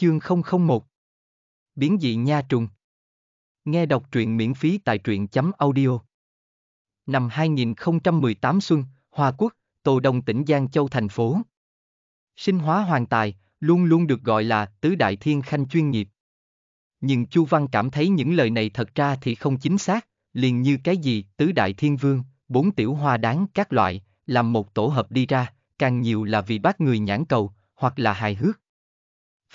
Chương 001 Biến dị nha trùng Nghe đọc truyện miễn phí tại truyện chấm audio Năm 2018 xuân, Hoa Quốc, Tô Đông tỉnh Giang Châu thành phố Sinh hóa hoàng tài, luôn luôn được gọi là tứ đại thiên khanh chuyên nghiệp Nhưng Chu Văn cảm thấy những lời này thật ra thì không chính xác Liền như cái gì tứ đại thiên vương, bốn tiểu hoa đáng các loại Làm một tổ hợp đi ra, càng nhiều là vì bác người nhãn cầu, hoặc là hài hước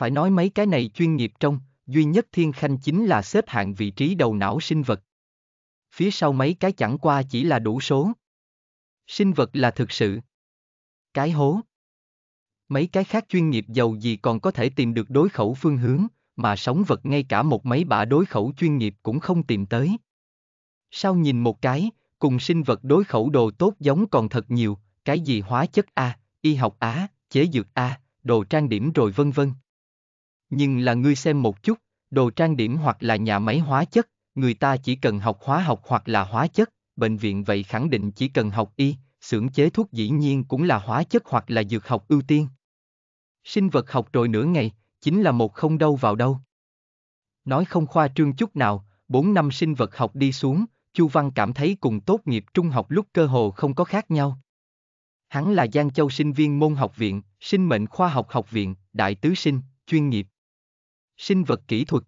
phải nói mấy cái này chuyên nghiệp trong, duy nhất thiên khanh chính là xếp hạng vị trí đầu não sinh vật. Phía sau mấy cái chẳng qua chỉ là đủ số. Sinh vật là thực sự. Cái hố. Mấy cái khác chuyên nghiệp giàu gì còn có thể tìm được đối khẩu phương hướng, mà sống vật ngay cả một mấy bả đối khẩu chuyên nghiệp cũng không tìm tới. Sao nhìn một cái, cùng sinh vật đối khẩu đồ tốt giống còn thật nhiều, cái gì hóa chất A, y học Á, chế dược A, đồ trang điểm rồi vân vân. Nhưng là ngươi xem một chút, đồ trang điểm hoặc là nhà máy hóa chất, người ta chỉ cần học hóa học hoặc là hóa chất, bệnh viện vậy khẳng định chỉ cần học y, xưởng chế thuốc dĩ nhiên cũng là hóa chất hoặc là dược học ưu tiên. Sinh vật học rồi nửa ngày, chính là một không đâu vào đâu. Nói không khoa trương chút nào, 4 năm sinh vật học đi xuống, Chu Văn cảm thấy cùng tốt nghiệp trung học lúc cơ hồ không có khác nhau. Hắn là Giang Châu sinh viên môn học viện, sinh mệnh khoa học học viện, đại tứ sinh, chuyên nghiệp, Sinh vật kỹ thuật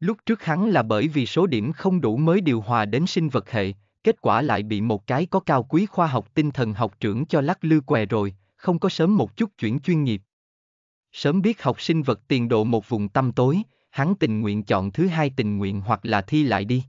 Lúc trước hắn là bởi vì số điểm không đủ mới điều hòa đến sinh vật hệ, kết quả lại bị một cái có cao quý khoa học tinh thần học trưởng cho lắc lư què rồi, không có sớm một chút chuyển chuyên nghiệp. Sớm biết học sinh vật tiền độ một vùng tâm tối, hắn tình nguyện chọn thứ hai tình nguyện hoặc là thi lại đi.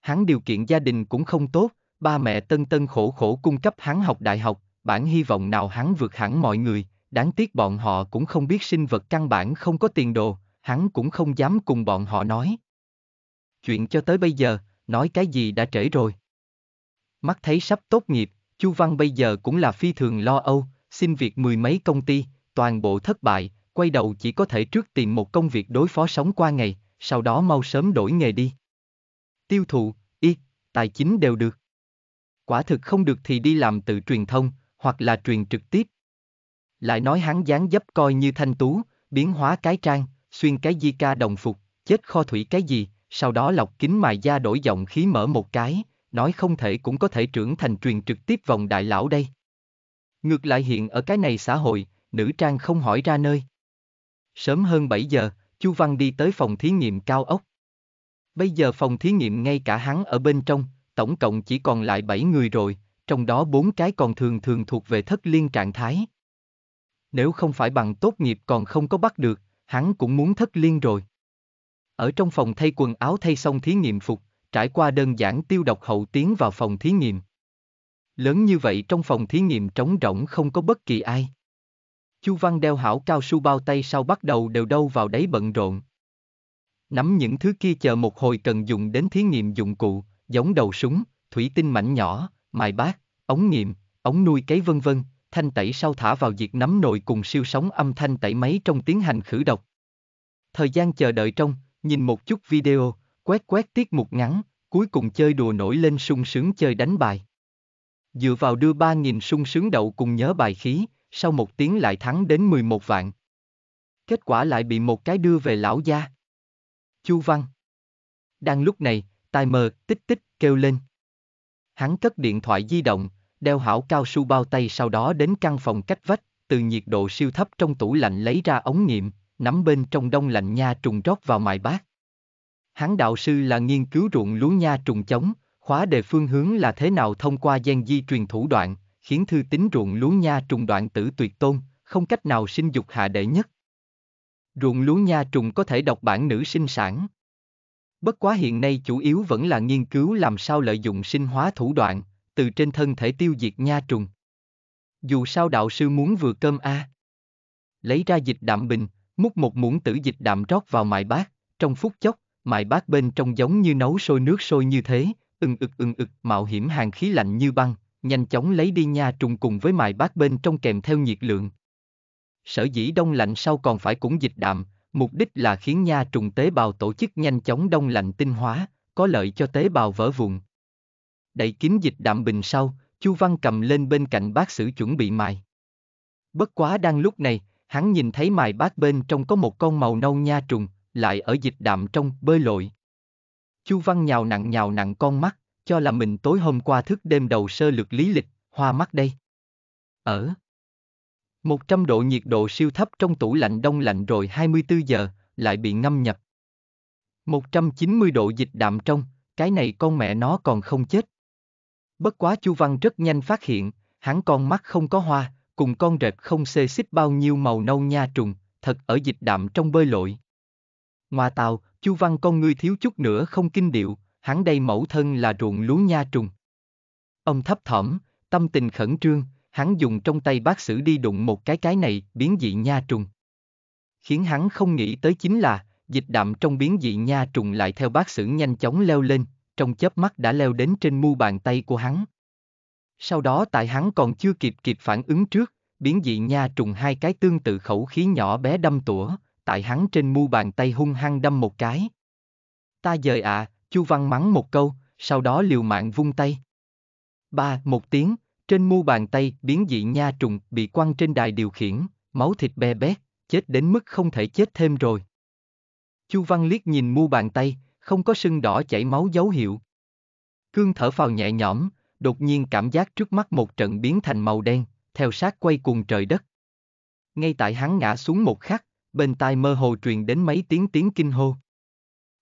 Hắn điều kiện gia đình cũng không tốt, ba mẹ tân tân khổ khổ cung cấp hắn học đại học, bản hy vọng nào hắn vượt hẳn mọi người, đáng tiếc bọn họ cũng không biết sinh vật căn bản không có tiền đồ, hắn cũng không dám cùng bọn họ nói. Chuyện cho tới bây giờ, nói cái gì đã trễ rồi. Mắt thấy sắp tốt nghiệp, Chu Văn bây giờ cũng là phi thường lo âu, xin việc mười mấy công ty, toàn bộ thất bại, quay đầu chỉ có thể trước tìm một công việc đối phó sống qua ngày, sau đó mau sớm đổi nghề đi. Tiêu thụ, y, tài chính đều được. Quả thực không được thì đi làm tự truyền thông, hoặc là truyền trực tiếp, lại nói hắn dáng dấp coi như thanh tú, biến hóa cái trang, xuyên cái di ca đồng phục, chết kho thủy cái gì, sau đó lọc kính mài da đổi giọng khí mở một cái, nói không thể cũng có thể trưởng thành truyền trực tiếp vòng đại lão đây. Ngược lại hiện ở cái này xã hội, nữ trang không hỏi ra nơi. Sớm hơn 7 giờ, Chu Văn đi tới phòng thí nghiệm cao ốc. Bây giờ phòng thí nghiệm ngay cả hắn ở bên trong, tổng cộng chỉ còn lại 7 người rồi, trong đó 4 cái còn thường thường thuộc về thất liên trạng thái nếu không phải bằng tốt nghiệp còn không có bắt được, hắn cũng muốn thất liên rồi. Ở trong phòng thay quần áo thay xong thí nghiệm phục, trải qua đơn giản tiêu độc hậu tiến vào phòng thí nghiệm. Lớn như vậy trong phòng thí nghiệm trống rỗng không có bất kỳ ai. Chu Văn đeo hảo cao su bao tay sau bắt đầu đều đâu vào đấy bận rộn. Nắm những thứ kia chờ một hồi cần dùng đến thí nghiệm dụng cụ, giống đầu súng, thủy tinh mảnh nhỏ, mài bát, ống nghiệm, ống nuôi cấy vân vân, thanh tẩy sau thả vào diệt nấm nội cùng siêu sóng âm thanh tẩy máy trong tiến hành khử độc. Thời gian chờ đợi trong, nhìn một chút video, quét quét tiết mục ngắn, cuối cùng chơi đùa nổi lên sung sướng chơi đánh bài. Dựa vào đưa 3.000 sung sướng đậu cùng nhớ bài khí, sau một tiếng lại thắng đến 11 vạn. Kết quả lại bị một cái đưa về lão gia. Chu Văn. Đang lúc này, timer tích tích, kêu lên. Hắn cất điện thoại di động, đeo hảo cao su bao tay sau đó đến căn phòng cách vách, từ nhiệt độ siêu thấp trong tủ lạnh lấy ra ống nghiệm, nắm bên trong đông lạnh nha trùng rót vào mài bát. Hắn đạo sư là nghiên cứu ruộng lúa nha trùng chống, khóa đề phương hướng là thế nào thông qua gen di truyền thủ đoạn, khiến thư tính ruộng lúa nha trùng đoạn tử tuyệt tôn, không cách nào sinh dục hạ đệ nhất. Ruộng lúa nha trùng có thể đọc bản nữ sinh sản. Bất quá hiện nay chủ yếu vẫn là nghiên cứu làm sao lợi dụng sinh hóa thủ đoạn, từ trên thân thể tiêu diệt nha trùng. Dù sao đạo sư muốn vừa cơm a. À. Lấy ra dịch đạm bình, múc một muỗng tử dịch đạm rót vào mại bát, trong phút chốc, mại bát bên trong giống như nấu sôi nước sôi như thế, ưng ực ưng ực mạo hiểm hàng khí lạnh như băng, nhanh chóng lấy đi nha trùng cùng với mài bát bên trong kèm theo nhiệt lượng. Sở dĩ đông lạnh sau còn phải cũng dịch đạm, mục đích là khiến nha trùng tế bào tổ chức nhanh chóng đông lạnh tinh hóa, có lợi cho tế bào vỡ vụn, đậy kín dịch đạm bình sau, Chu Văn cầm lên bên cạnh bác sử chuẩn bị mài. Bất quá đang lúc này, hắn nhìn thấy mài bác bên trong có một con màu nâu nha trùng, lại ở dịch đạm trong bơi lội. Chu Văn nhào nặng nhào nặng con mắt, cho là mình tối hôm qua thức đêm đầu sơ lược lý lịch, hoa mắt đây. Ở 100 độ nhiệt độ siêu thấp trong tủ lạnh đông lạnh rồi 24 giờ, lại bị ngâm nhập. 190 độ dịch đạm trong, cái này con mẹ nó còn không chết. Bất quá Chu Văn rất nhanh phát hiện, hắn con mắt không có hoa, cùng con rệp không xê xích bao nhiêu màu nâu nha trùng, thật ở dịch đạm trong bơi lội. Ngoà tàu, Chu Văn con ngươi thiếu chút nữa không kinh điệu, hắn đây mẫu thân là ruộng lúa nha trùng. Ông thấp thỏm, tâm tình khẩn trương, hắn dùng trong tay bác sử đi đụng một cái cái này, biến dị nha trùng. Khiến hắn không nghĩ tới chính là, dịch đạm trong biến dị nha trùng lại theo bác sử nhanh chóng leo lên, trong chớp mắt đã leo đến trên mu bàn tay của hắn. Sau đó tại hắn còn chưa kịp kịp phản ứng trước, biến dị nha trùng hai cái tương tự khẩu khí nhỏ bé đâm tủa, tại hắn trên mu bàn tay hung hăng đâm một cái. Ta dời ạ, à, Chu Văn mắng một câu, sau đó liều mạng vung tay. Ba, một tiếng, trên mu bàn tay biến dị nha trùng bị quăng trên đài điều khiển, máu thịt be bét, chết đến mức không thể chết thêm rồi. Chu Văn liếc nhìn mu bàn tay, không có sưng đỏ chảy máu dấu hiệu. Cương thở phào nhẹ nhõm, đột nhiên cảm giác trước mắt một trận biến thành màu đen, theo sát quay cuồng trời đất. Ngay tại hắn ngã xuống một khắc, bên tai mơ hồ truyền đến mấy tiếng tiếng kinh hô.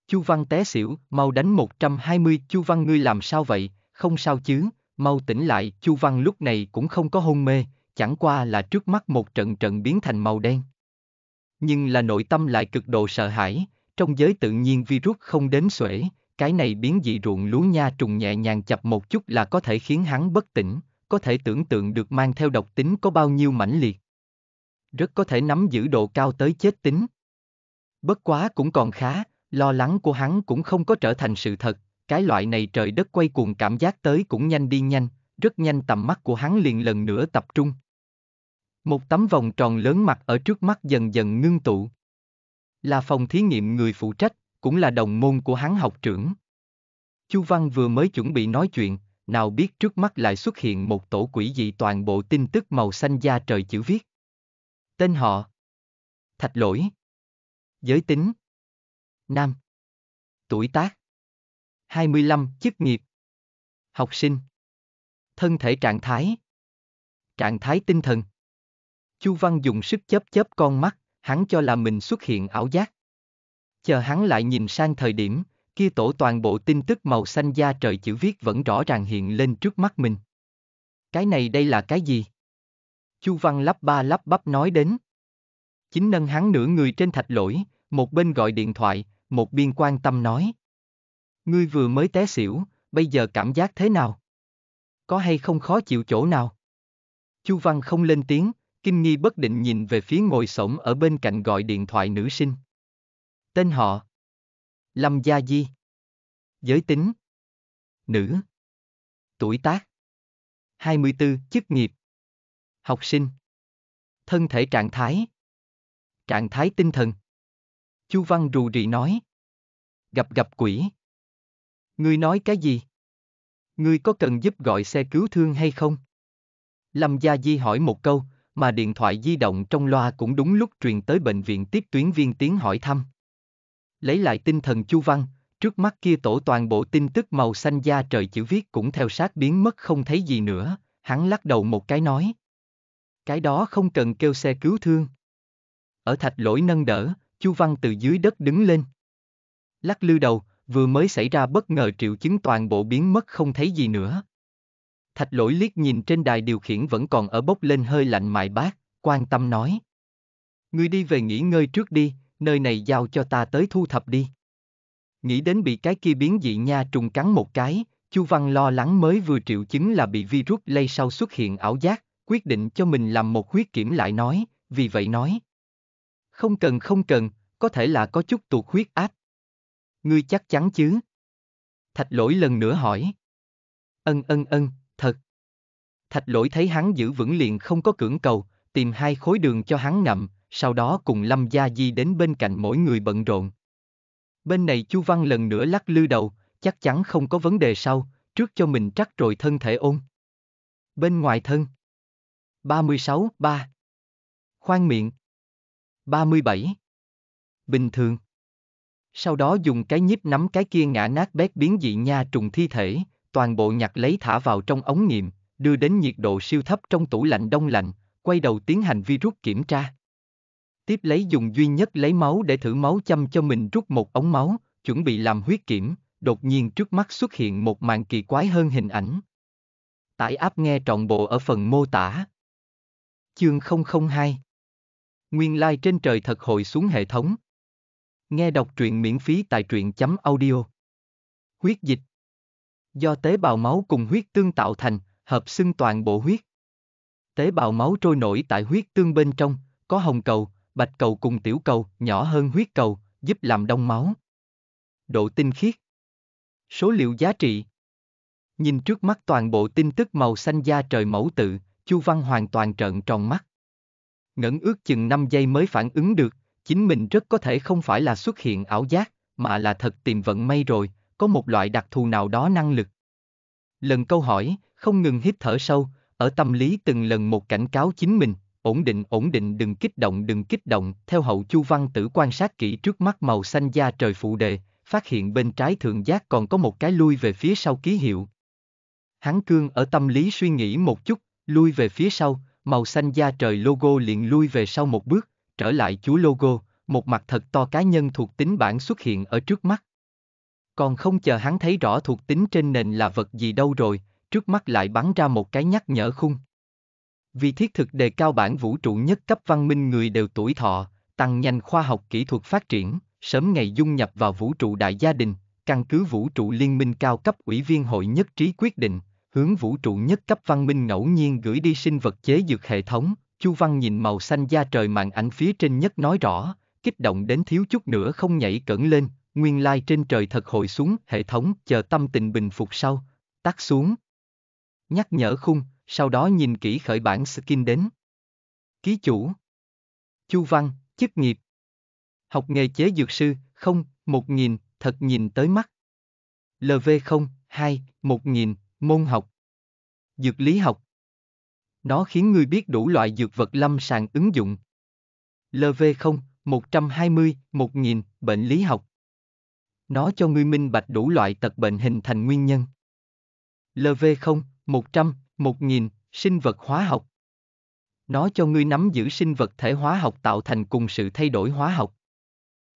Chu Văn té xỉu, mau đánh 120, Chu Văn ngươi làm sao vậy, không sao chứ, mau tỉnh lại, Chu Văn lúc này cũng không có hôn mê, chẳng qua là trước mắt một trận trận biến thành màu đen. Nhưng là nội tâm lại cực độ sợ hãi, trong giới tự nhiên virus không đến xuể, cái này biến dị ruộng lúa nha trùng nhẹ nhàng chập một chút là có thể khiến hắn bất tỉnh, có thể tưởng tượng được mang theo độc tính có bao nhiêu mãnh liệt. Rất có thể nắm giữ độ cao tới chết tính. Bất quá cũng còn khá, lo lắng của hắn cũng không có trở thành sự thật, cái loại này trời đất quay cuồng cảm giác tới cũng nhanh đi nhanh, rất nhanh tầm mắt của hắn liền lần nữa tập trung. Một tấm vòng tròn lớn mặt ở trước mắt dần dần ngưng tụ là phòng thí nghiệm người phụ trách, cũng là đồng môn của hắn học trưởng. Chu Văn vừa mới chuẩn bị nói chuyện, nào biết trước mắt lại xuất hiện một tổ quỷ dị toàn bộ tin tức màu xanh da trời chữ viết. Tên họ Thạch lỗi Giới tính Nam Tuổi tác 25 chức nghiệp Học sinh Thân thể trạng thái Trạng thái tinh thần Chu Văn dùng sức chớp chớp con mắt, hắn cho là mình xuất hiện ảo giác. Chờ hắn lại nhìn sang thời điểm, kia tổ toàn bộ tin tức màu xanh da trời chữ viết vẫn rõ ràng hiện lên trước mắt mình. Cái này đây là cái gì? Chu Văn lắp ba lắp bắp nói đến. Chính nâng hắn nửa người trên thạch lỗi, một bên gọi điện thoại, một biên quan tâm nói. Ngươi vừa mới té xỉu, bây giờ cảm giác thế nào? Có hay không khó chịu chỗ nào? Chu Văn không lên tiếng, Kim Nghi bất định nhìn về phía ngồi sổng ở bên cạnh gọi điện thoại nữ sinh. Tên họ Lâm Gia Di Giới tính Nữ Tuổi tác 24 chức nghiệp Học sinh Thân thể trạng thái Trạng thái tinh thần Chu Văn rù rì nói Gặp gặp quỷ Ngươi nói cái gì? Ngươi có cần giúp gọi xe cứu thương hay không? Lâm Gia Di hỏi một câu, mà điện thoại di động trong loa cũng đúng lúc truyền tới bệnh viện tiếp tuyến viên tiếng hỏi thăm. Lấy lại tinh thần Chu Văn, trước mắt kia tổ toàn bộ tin tức màu xanh da trời chữ viết cũng theo sát biến mất không thấy gì nữa, hắn lắc đầu một cái nói. Cái đó không cần kêu xe cứu thương. Ở thạch lỗi nâng đỡ, Chu Văn từ dưới đất đứng lên. Lắc lư đầu, vừa mới xảy ra bất ngờ triệu chứng toàn bộ biến mất không thấy gì nữa. Thạch lỗi liếc nhìn trên đài điều khiển vẫn còn ở bốc lên hơi lạnh mại bác, quan tâm nói. Ngươi đi về nghỉ ngơi trước đi, nơi này giao cho ta tới thu thập đi. Nghĩ đến bị cái kia biến dị nha trùng cắn một cái, Chu Văn lo lắng mới vừa triệu chứng là bị virus lây sau xuất hiện ảo giác, quyết định cho mình làm một huyết kiểm lại nói, vì vậy nói. Không cần không cần, có thể là có chút tuột huyết áp. Ngươi chắc chắn chứ? Thạch lỗi lần nữa hỏi. Ân ân ân, thật. Thạch lỗi thấy hắn giữ vững liền không có cưỡng cầu, tìm hai khối đường cho hắn ngậm, sau đó cùng Lâm Gia Di đến bên cạnh mỗi người bận rộn. Bên này Chu Văn lần nữa lắc lư đầu, chắc chắn không có vấn đề sau, trước cho mình trắc rồi thân thể ôn. Bên ngoài thân. 36, 3. Khoan miệng. 37. Bình thường. Sau đó dùng cái nhíp nắm cái kia ngã nát bét biến dị nha trùng thi thể, toàn bộ nhặt lấy thả vào trong ống nghiệm, đưa đến nhiệt độ siêu thấp trong tủ lạnh đông lạnh, quay đầu tiến hành virus kiểm tra. Tiếp lấy dùng duy nhất lấy máu để thử máu chăm cho mình rút một ống máu, chuẩn bị làm huyết kiểm, đột nhiên trước mắt xuất hiện một màn kỳ quái hơn hình ảnh. Tải áp nghe trọn bộ ở phần mô tả. Chương 002 Nguyên lai like trên trời thật hồi xuống hệ thống. Nghe đọc truyện miễn phí tại truyện chấm audio. Huyết dịch do tế bào máu cùng huyết tương tạo thành, hợp xưng toàn bộ huyết. Tế bào máu trôi nổi tại huyết tương bên trong, có hồng cầu, bạch cầu cùng tiểu cầu, nhỏ hơn huyết cầu, giúp làm đông máu. Độ tinh khiết Số liệu giá trị Nhìn trước mắt toàn bộ tin tức màu xanh da trời mẫu tự, Chu Văn hoàn toàn trợn tròn mắt. ngẫn ước chừng 5 giây mới phản ứng được, chính mình rất có thể không phải là xuất hiện ảo giác, mà là thật tìm vận may rồi, có một loại đặc thù nào đó năng lực. Lần câu hỏi, không ngừng hít thở sâu, ở tâm lý từng lần một cảnh cáo chính mình, ổn định ổn định đừng kích động đừng kích động, theo hậu chu văn tử quan sát kỹ trước mắt màu xanh da trời phụ đề, phát hiện bên trái thượng giác còn có một cái lui về phía sau ký hiệu. Hắn cương ở tâm lý suy nghĩ một chút, lui về phía sau, màu xanh da trời logo liền lui về sau một bước, trở lại chú logo, một mặt thật to cá nhân thuộc tính bản xuất hiện ở trước mắt. Còn không chờ hắn thấy rõ thuộc tính trên nền là vật gì đâu rồi, trước mắt lại bắn ra một cái nhắc nhở khung. Vì thiết thực đề cao bản vũ trụ nhất cấp văn minh người đều tuổi thọ, tăng nhanh khoa học kỹ thuật phát triển, sớm ngày dung nhập vào vũ trụ đại gia đình, căn cứ vũ trụ liên minh cao cấp ủy viên hội nhất trí quyết định, hướng vũ trụ nhất cấp văn minh ngẫu nhiên gửi đi sinh vật chế dược hệ thống, Chu Văn nhìn màu xanh da trời màn ảnh phía trên nhất nói rõ, kích động đến thiếu chút nữa không nhảy cẩn lên, nguyên lai like trên trời thật hội xuống, hệ thống, chờ tâm tình bình phục sau, tắt xuống. Nhắc nhở khung, sau đó nhìn kỹ khởi bản skin đến. Ký chủ. Chu Văn, chức nghiệp. Học nghề chế dược sư, không, một nghìn, thật nhìn tới mắt. lv không hai một nghìn môn học. Dược lý học. Nó khiến người biết đủ loại dược vật lâm sàng ứng dụng. LV0, 120, 1000, bệnh lý học. Nó cho ngươi minh bạch đủ loại tật bệnh hình thành nguyên nhân. LV0, 100, 1000, sinh vật hóa học. Nó cho ngươi nắm giữ sinh vật thể hóa học tạo thành cùng sự thay đổi hóa học.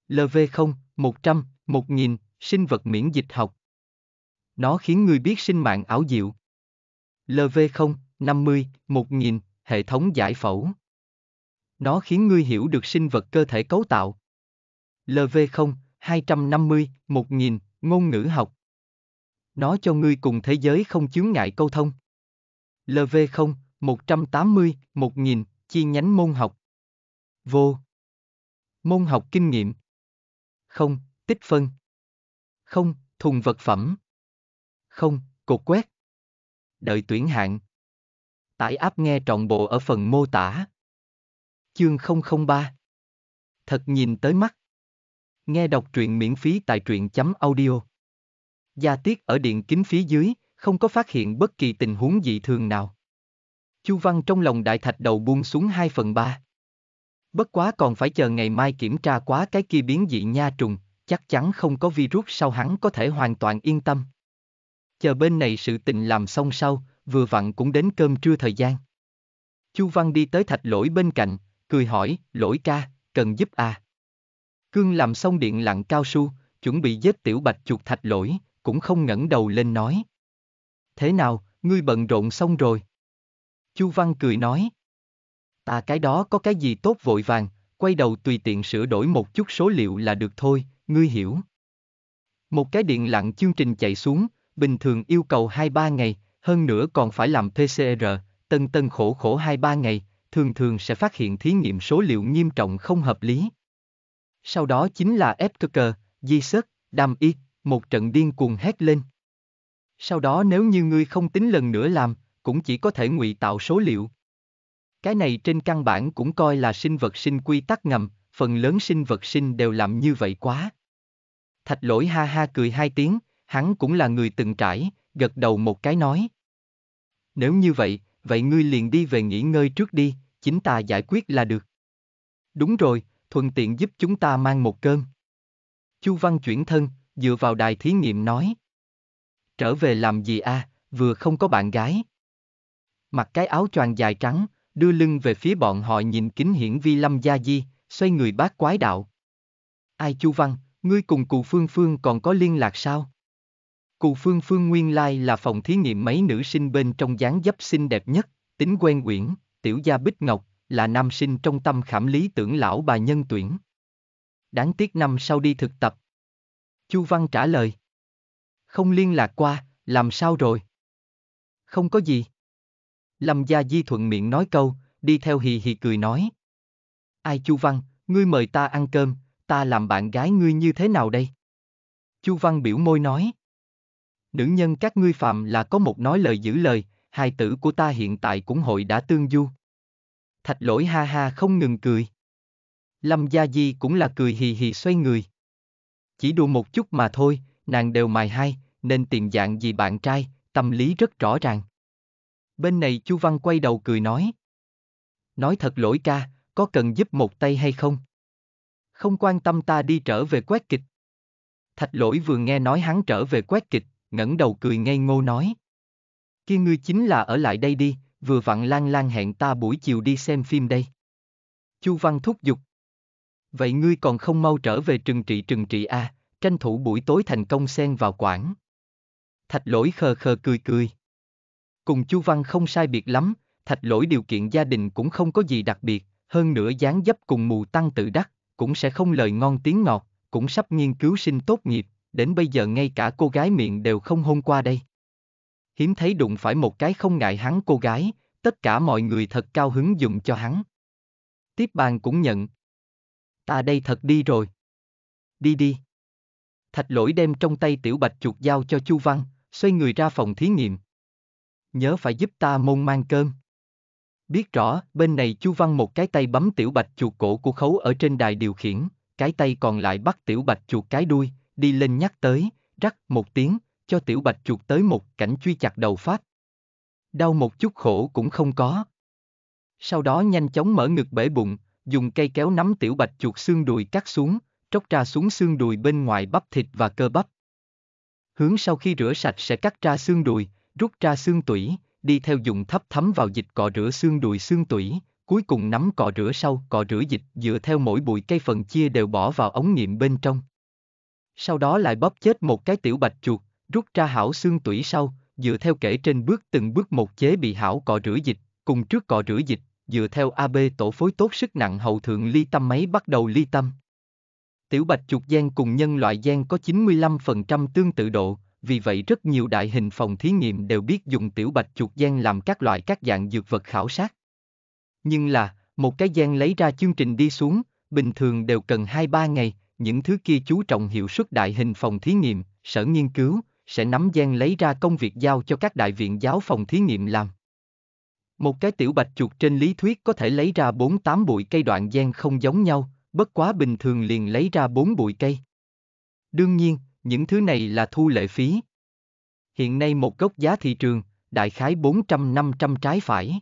LV0, 100, 1000, sinh vật miễn dịch học. Nó khiến ngươi biết sinh mạng ảo diệu. LV0, 50, 1000, hệ thống giải phẫu. Nó khiến ngươi hiểu được sinh vật cơ thể cấu tạo. LV0, 250, 1000, ngôn ngữ học. Nó cho ngươi cùng thế giới không chướng ngại câu thông. LV0, 180, 1000, chi nhánh môn học. Vô. Môn học kinh nghiệm. Không, tích phân. Không, thùng vật phẩm. Không, cột quét. Đợi tuyển hạng. Tải áp nghe trọn bộ ở phần mô tả. Chương 003 Thật nhìn tới mắt. Nghe đọc truyện miễn phí tại truyện chấm audio. Gia tiết ở điện kính phía dưới, không có phát hiện bất kỳ tình huống dị thường nào. Chu Văn trong lòng đại thạch đầu buông xuống 2 phần 3. Bất quá còn phải chờ ngày mai kiểm tra quá cái kia biến dị nha trùng, chắc chắn không có virus sau hắn có thể hoàn toàn yên tâm. Chờ bên này sự tình làm xong sau, vừa vặn cũng đến cơm trưa thời gian. Chu Văn đi tới thạch lỗi bên cạnh, cười hỏi, lỗi ca, cần giúp à? Cương làm xong điện lặng cao su, chuẩn bị giết tiểu bạch chuột thạch lỗi, cũng không ngẩng đầu lên nói. Thế nào, ngươi bận rộn xong rồi? Chu Văn cười nói. Ta cái đó có cái gì tốt vội vàng, quay đầu tùy tiện sửa đổi một chút số liệu là được thôi, ngươi hiểu. Một cái điện lặng chương trình chạy xuống, bình thường yêu cầu 2-3 ngày, hơn nữa còn phải làm PCR, tân tân khổ khổ 2-3 ngày, thường thường sẽ phát hiện thí nghiệm số liệu nghiêm trọng không hợp lý sau đó chính là Eptucker, Di Sớt, Đam Y, một trận điên cuồng hét lên. Sau đó nếu như ngươi không tính lần nữa làm, cũng chỉ có thể ngụy tạo số liệu. Cái này trên căn bản cũng coi là sinh vật sinh quy tắc ngầm, phần lớn sinh vật sinh đều làm như vậy quá. Thạch lỗi ha ha cười hai tiếng, hắn cũng là người từng trải, gật đầu một cái nói. Nếu như vậy, vậy ngươi liền đi về nghỉ ngơi trước đi, chính ta giải quyết là được. Đúng rồi, thuận tiện giúp chúng ta mang một cơn. Chu Văn chuyển thân, dựa vào đài thí nghiệm nói. Trở về làm gì a, à, vừa không có bạn gái. Mặc cái áo choàng dài trắng, đưa lưng về phía bọn họ nhìn kính hiển vi lâm gia di, xoay người bác quái đạo. Ai Chu Văn, ngươi cùng cụ Phương Phương còn có liên lạc sao? Cụ Phương Phương nguyên lai là phòng thí nghiệm mấy nữ sinh bên trong dáng dấp xinh đẹp nhất, tính quen quyển, tiểu gia bích ngọc, là nam sinh trong tâm khảm lý tưởng lão bà nhân tuyển. Đáng tiếc năm sau đi thực tập. Chu Văn trả lời. Không liên lạc qua, làm sao rồi? Không có gì. Lâm Gia Di thuận miệng nói câu, đi theo hì hì cười nói. Ai Chu Văn, ngươi mời ta ăn cơm, ta làm bạn gái ngươi như thế nào đây? Chu Văn biểu môi nói. Nữ nhân các ngươi phạm là có một nói lời giữ lời, hai tử của ta hiện tại cũng hội đã tương du thạch lỗi ha ha không ngừng cười. Lâm Gia Di cũng là cười hì hì xoay người. Chỉ đùa một chút mà thôi, nàng đều mài hai, nên tiền dạng gì bạn trai, tâm lý rất rõ ràng. Bên này Chu Văn quay đầu cười nói. Nói thật lỗi ca, có cần giúp một tay hay không? Không quan tâm ta đi trở về quét kịch. Thạch lỗi vừa nghe nói hắn trở về quét kịch, ngẩng đầu cười ngây ngô nói. Kia ngươi chính là ở lại đây đi, vừa vặn Lan Lan hẹn ta buổi chiều đi xem phim đây. Chu Văn thúc giục. Vậy ngươi còn không mau trở về trừng trị trừng trị a, à, tranh thủ buổi tối thành công xen vào quảng. Thạch lỗi khờ khờ cười cười. Cùng Chu Văn không sai biệt lắm, thạch lỗi điều kiện gia đình cũng không có gì đặc biệt, hơn nữa dáng dấp cùng mù tăng tự đắc, cũng sẽ không lời ngon tiếng ngọt, cũng sắp nghiên cứu sinh tốt nghiệp, đến bây giờ ngay cả cô gái miệng đều không hôn qua đây hiếm thấy đụng phải một cái không ngại hắn cô gái, tất cả mọi người thật cao hứng dùng cho hắn. Tiếp bàn cũng nhận. Ta đây thật đi rồi. Đi đi. Thạch lỗi đem trong tay tiểu bạch chuột giao cho Chu Văn, xoay người ra phòng thí nghiệm. Nhớ phải giúp ta môn mang cơm. Biết rõ, bên này Chu Văn một cái tay bấm tiểu bạch chuột cổ của khấu ở trên đài điều khiển, cái tay còn lại bắt tiểu bạch chuột cái đuôi, đi lên nhắc tới, rắc một tiếng, cho tiểu bạch chuột tới một cảnh truy chặt đầu phát. Đau một chút khổ cũng không có. Sau đó nhanh chóng mở ngực bể bụng, dùng cây kéo nắm tiểu bạch chuột xương đùi cắt xuống, tróc ra xuống xương đùi bên ngoài bắp thịt và cơ bắp. Hướng sau khi rửa sạch sẽ cắt ra xương đùi, rút ra xương tủy, đi theo dùng thấp thấm vào dịch cọ rửa xương đùi xương tủy, cuối cùng nắm cọ rửa sau cọ rửa dịch dựa theo mỗi bụi cây phần chia đều bỏ vào ống nghiệm bên trong. Sau đó lại bóp chết một cái tiểu bạch chuột, rút ra hảo xương tủy sau, dựa theo kể trên bước từng bước một chế bị hảo cọ rửa dịch, cùng trước cọ rửa dịch, dựa theo AB tổ phối tốt sức nặng hậu thượng ly tâm máy bắt đầu ly tâm. Tiểu bạch chuột gen cùng nhân loại gen có 95% tương tự độ, vì vậy rất nhiều đại hình phòng thí nghiệm đều biết dùng tiểu bạch chuột gen làm các loại các dạng dược vật khảo sát. Nhưng là, một cái gen lấy ra chương trình đi xuống, bình thường đều cần 2-3 ngày, những thứ kia chú trọng hiệu suất đại hình phòng thí nghiệm, sở nghiên cứu, sẽ nắm gen lấy ra công việc giao cho các đại viện giáo phòng thí nghiệm làm. Một cái tiểu bạch chuột trên lý thuyết có thể lấy ra 4-8 bụi cây đoạn gen không giống nhau, bất quá bình thường liền lấy ra 4 bụi cây. Đương nhiên, những thứ này là thu lệ phí. Hiện nay một gốc giá thị trường, đại khái 400-500 trái phải.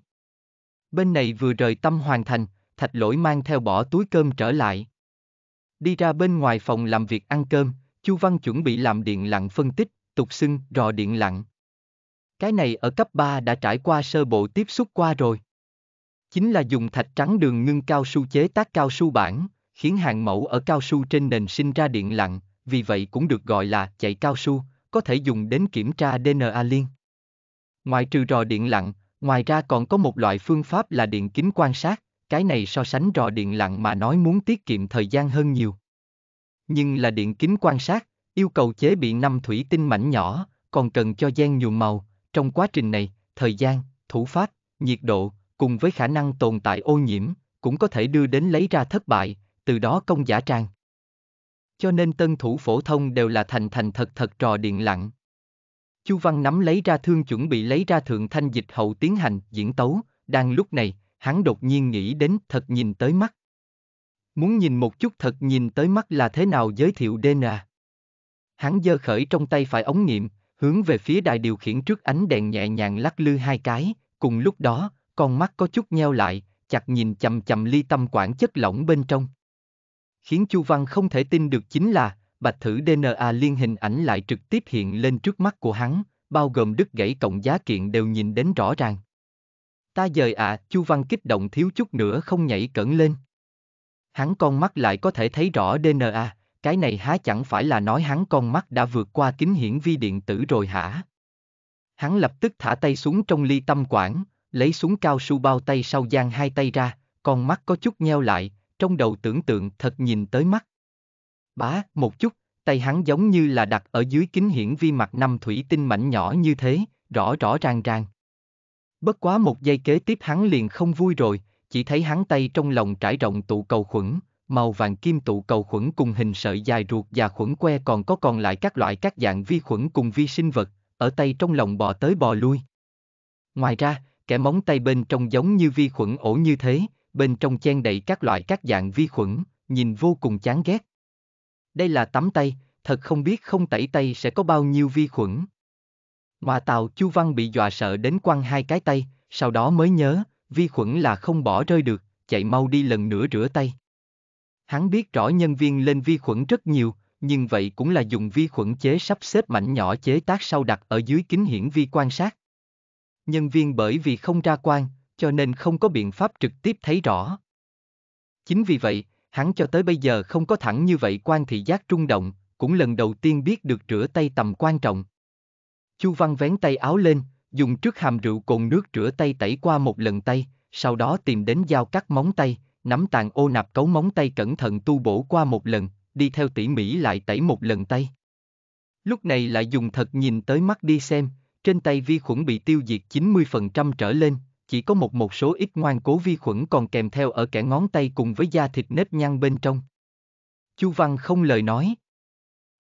Bên này vừa rời tâm hoàn thành, thạch lỗi mang theo bỏ túi cơm trở lại. Đi ra bên ngoài phòng làm việc ăn cơm, Chu Văn chuẩn bị làm điện lặng phân tích tục xưng rò điện lặng. Cái này ở cấp 3 đã trải qua sơ bộ tiếp xúc qua rồi. Chính là dùng thạch trắng đường ngưng cao su chế tác cao su bản, khiến hàng mẫu ở cao su trên nền sinh ra điện lặng, vì vậy cũng được gọi là chạy cao su, có thể dùng đến kiểm tra DNA liên. Ngoài trừ rò điện lặng, ngoài ra còn có một loại phương pháp là điện kính quan sát, cái này so sánh rò điện lặng mà nói muốn tiết kiệm thời gian hơn nhiều. Nhưng là điện kính quan sát, Yêu cầu chế bị năm thủy tinh mảnh nhỏ, còn cần cho gen nhuộm màu, trong quá trình này, thời gian, thủ pháp, nhiệt độ, cùng với khả năng tồn tại ô nhiễm, cũng có thể đưa đến lấy ra thất bại, từ đó công giả trang. Cho nên tân thủ phổ thông đều là thành thành thật thật trò điện lặng. Chu Văn nắm lấy ra thương chuẩn bị lấy ra thượng thanh dịch hậu tiến hành diễn tấu, đang lúc này, hắn đột nhiên nghĩ đến thật nhìn tới mắt. Muốn nhìn một chút thật nhìn tới mắt là thế nào giới thiệu DNA hắn giơ khởi trong tay phải ống nghiệm, hướng về phía đài điều khiển trước ánh đèn nhẹ nhàng lắc lư hai cái, cùng lúc đó, con mắt có chút nheo lại, chặt nhìn chầm chầm ly tâm quản chất lỏng bên trong. Khiến Chu Văn không thể tin được chính là, bạch thử DNA liên hình ảnh lại trực tiếp hiện lên trước mắt của hắn, bao gồm đứt gãy cộng giá kiện đều nhìn đến rõ ràng. Ta dời ạ, à, Chu Văn kích động thiếu chút nữa không nhảy cẩn lên. Hắn con mắt lại có thể thấy rõ DNA cái này há chẳng phải là nói hắn con mắt đã vượt qua kính hiển vi điện tử rồi hả? Hắn lập tức thả tay xuống trong ly tâm quản, lấy súng cao su bao tay sau giang hai tay ra, con mắt có chút nheo lại, trong đầu tưởng tượng thật nhìn tới mắt. Bá, một chút, tay hắn giống như là đặt ở dưới kính hiển vi mặt năm thủy tinh mảnh nhỏ như thế, rõ rõ ràng ràng. Bất quá một giây kế tiếp hắn liền không vui rồi, chỉ thấy hắn tay trong lòng trải rộng tụ cầu khuẩn, màu vàng kim tụ cầu khuẩn cùng hình sợi dài ruột và khuẩn que còn có còn lại các loại các dạng vi khuẩn cùng vi sinh vật, ở tay trong lòng bò tới bò lui. Ngoài ra, kẻ móng tay bên trong giống như vi khuẩn ổ như thế, bên trong chen đầy các loại các dạng vi khuẩn, nhìn vô cùng chán ghét. Đây là tắm tay, thật không biết không tẩy tay sẽ có bao nhiêu vi khuẩn. Mà tàu Chu Văn bị dọa sợ đến quăng hai cái tay, sau đó mới nhớ, vi khuẩn là không bỏ rơi được, chạy mau đi lần nữa rửa tay. Hắn biết rõ nhân viên lên vi khuẩn rất nhiều, nhưng vậy cũng là dùng vi khuẩn chế sắp xếp mảnh nhỏ chế tác sau đặt ở dưới kính hiển vi quan sát. Nhân viên bởi vì không ra quan, cho nên không có biện pháp trực tiếp thấy rõ. Chính vì vậy, hắn cho tới bây giờ không có thẳng như vậy quan thị giác trung động, cũng lần đầu tiên biết được rửa tay tầm quan trọng. Chu Văn vén tay áo lên, dùng trước hàm rượu cồn nước rửa tay tẩy qua một lần tay, sau đó tìm đến dao cắt móng tay, nắm tàn ô nạp cấu móng tay cẩn thận tu bổ qua một lần, đi theo tỉ mỉ lại tẩy một lần tay. Lúc này lại dùng thật nhìn tới mắt đi xem, trên tay vi khuẩn bị tiêu diệt 90% trở lên, chỉ có một một số ít ngoan cố vi khuẩn còn kèm theo ở kẻ ngón tay cùng với da thịt nếp nhăn bên trong. Chu Văn không lời nói.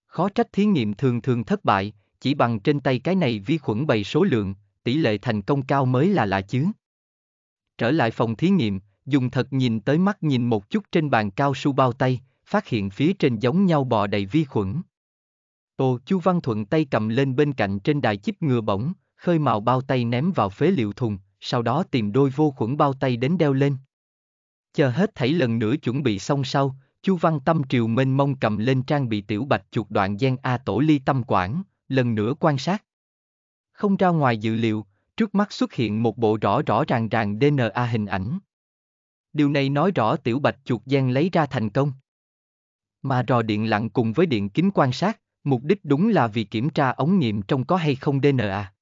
Khó trách thí nghiệm thường thường thất bại, chỉ bằng trên tay cái này vi khuẩn bày số lượng, tỷ lệ thành công cao mới là lạ chứ. Trở lại phòng thí nghiệm, dùng thật nhìn tới mắt nhìn một chút trên bàn cao su bao tay, phát hiện phía trên giống nhau bò đầy vi khuẩn. Ồ, Chu Văn Thuận tay cầm lên bên cạnh trên đài chip ngừa bổng, khơi màu bao tay ném vào phế liệu thùng, sau đó tìm đôi vô khuẩn bao tay đến đeo lên. Chờ hết thảy lần nữa chuẩn bị xong sau, Chu Văn Tâm triều mênh mông cầm lên trang bị tiểu bạch chuột đoạn gen A tổ ly tâm quản, lần nữa quan sát. Không ra ngoài dự liệu, trước mắt xuất hiện một bộ rõ rõ ràng ràng DNA hình ảnh. Điều này nói rõ tiểu bạch chuột gian lấy ra thành công. Mà rò điện lặng cùng với điện kính quan sát, mục đích đúng là vì kiểm tra ống nghiệm trong có hay không DNA.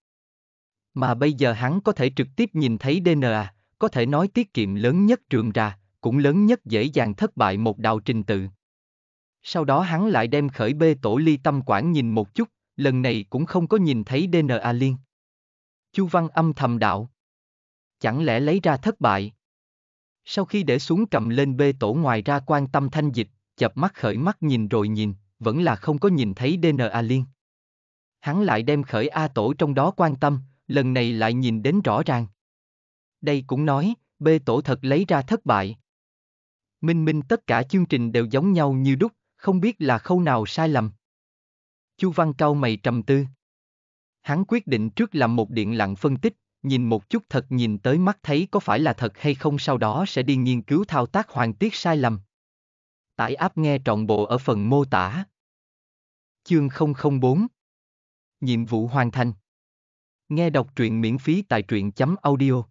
Mà bây giờ hắn có thể trực tiếp nhìn thấy DNA, có thể nói tiết kiệm lớn nhất trường ra, cũng lớn nhất dễ dàng thất bại một đạo trình tự. Sau đó hắn lại đem khởi bê tổ ly tâm quản nhìn một chút, lần này cũng không có nhìn thấy DNA liên. Chu Văn âm thầm đạo. Chẳng lẽ lấy ra thất bại? Sau khi để xuống cầm lên bê tổ ngoài ra quan tâm thanh dịch, chập mắt khởi mắt nhìn rồi nhìn, vẫn là không có nhìn thấy DNA liên. Hắn lại đem khởi A tổ trong đó quan tâm, lần này lại nhìn đến rõ ràng. Đây cũng nói, bê tổ thật lấy ra thất bại. Minh minh tất cả chương trình đều giống nhau như đúc, không biết là khâu nào sai lầm. Chu Văn cau mày trầm tư. Hắn quyết định trước làm một điện lặng phân tích, nhìn một chút thật nhìn tới mắt thấy có phải là thật hay không sau đó sẽ đi nghiên cứu thao tác hoàn tiết sai lầm. Tải áp nghe trọn bộ ở phần mô tả. Chương 004 Nhiệm vụ hoàn thành Nghe đọc truyện miễn phí tại truyện chấm audio.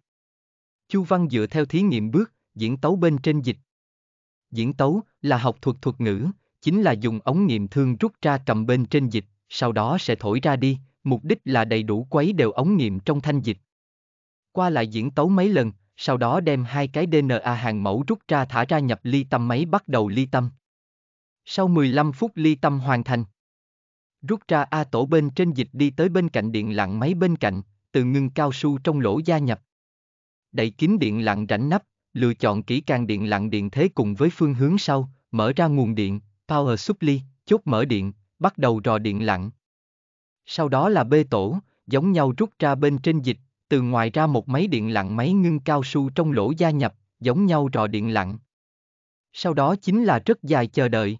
Chu Văn dựa theo thí nghiệm bước, diễn tấu bên trên dịch. Diễn tấu là học thuật thuật ngữ, chính là dùng ống nghiệm thương rút ra cầm bên trên dịch, sau đó sẽ thổi ra đi, mục đích là đầy đủ quấy đều ống nghiệm trong thanh dịch, qua lại diễn tấu mấy lần, sau đó đem hai cái DNA hàng mẫu rút ra thả ra nhập ly tâm máy bắt đầu ly tâm. Sau 15 phút ly tâm hoàn thành. Rút ra A tổ bên trên dịch đi tới bên cạnh điện lặng máy bên cạnh, từ ngưng cao su trong lỗ gia nhập. Đẩy kín điện lặng rãnh nắp, lựa chọn kỹ càng điện lặng điện thế cùng với phương hướng sau, mở ra nguồn điện, power supply, chốt mở điện, bắt đầu rò điện lặng. Sau đó là B tổ, giống nhau rút ra bên trên dịch, từ ngoài ra một máy điện lặng máy ngưng cao su trong lỗ gia nhập, giống nhau rò điện lặng. Sau đó chính là rất dài chờ đợi.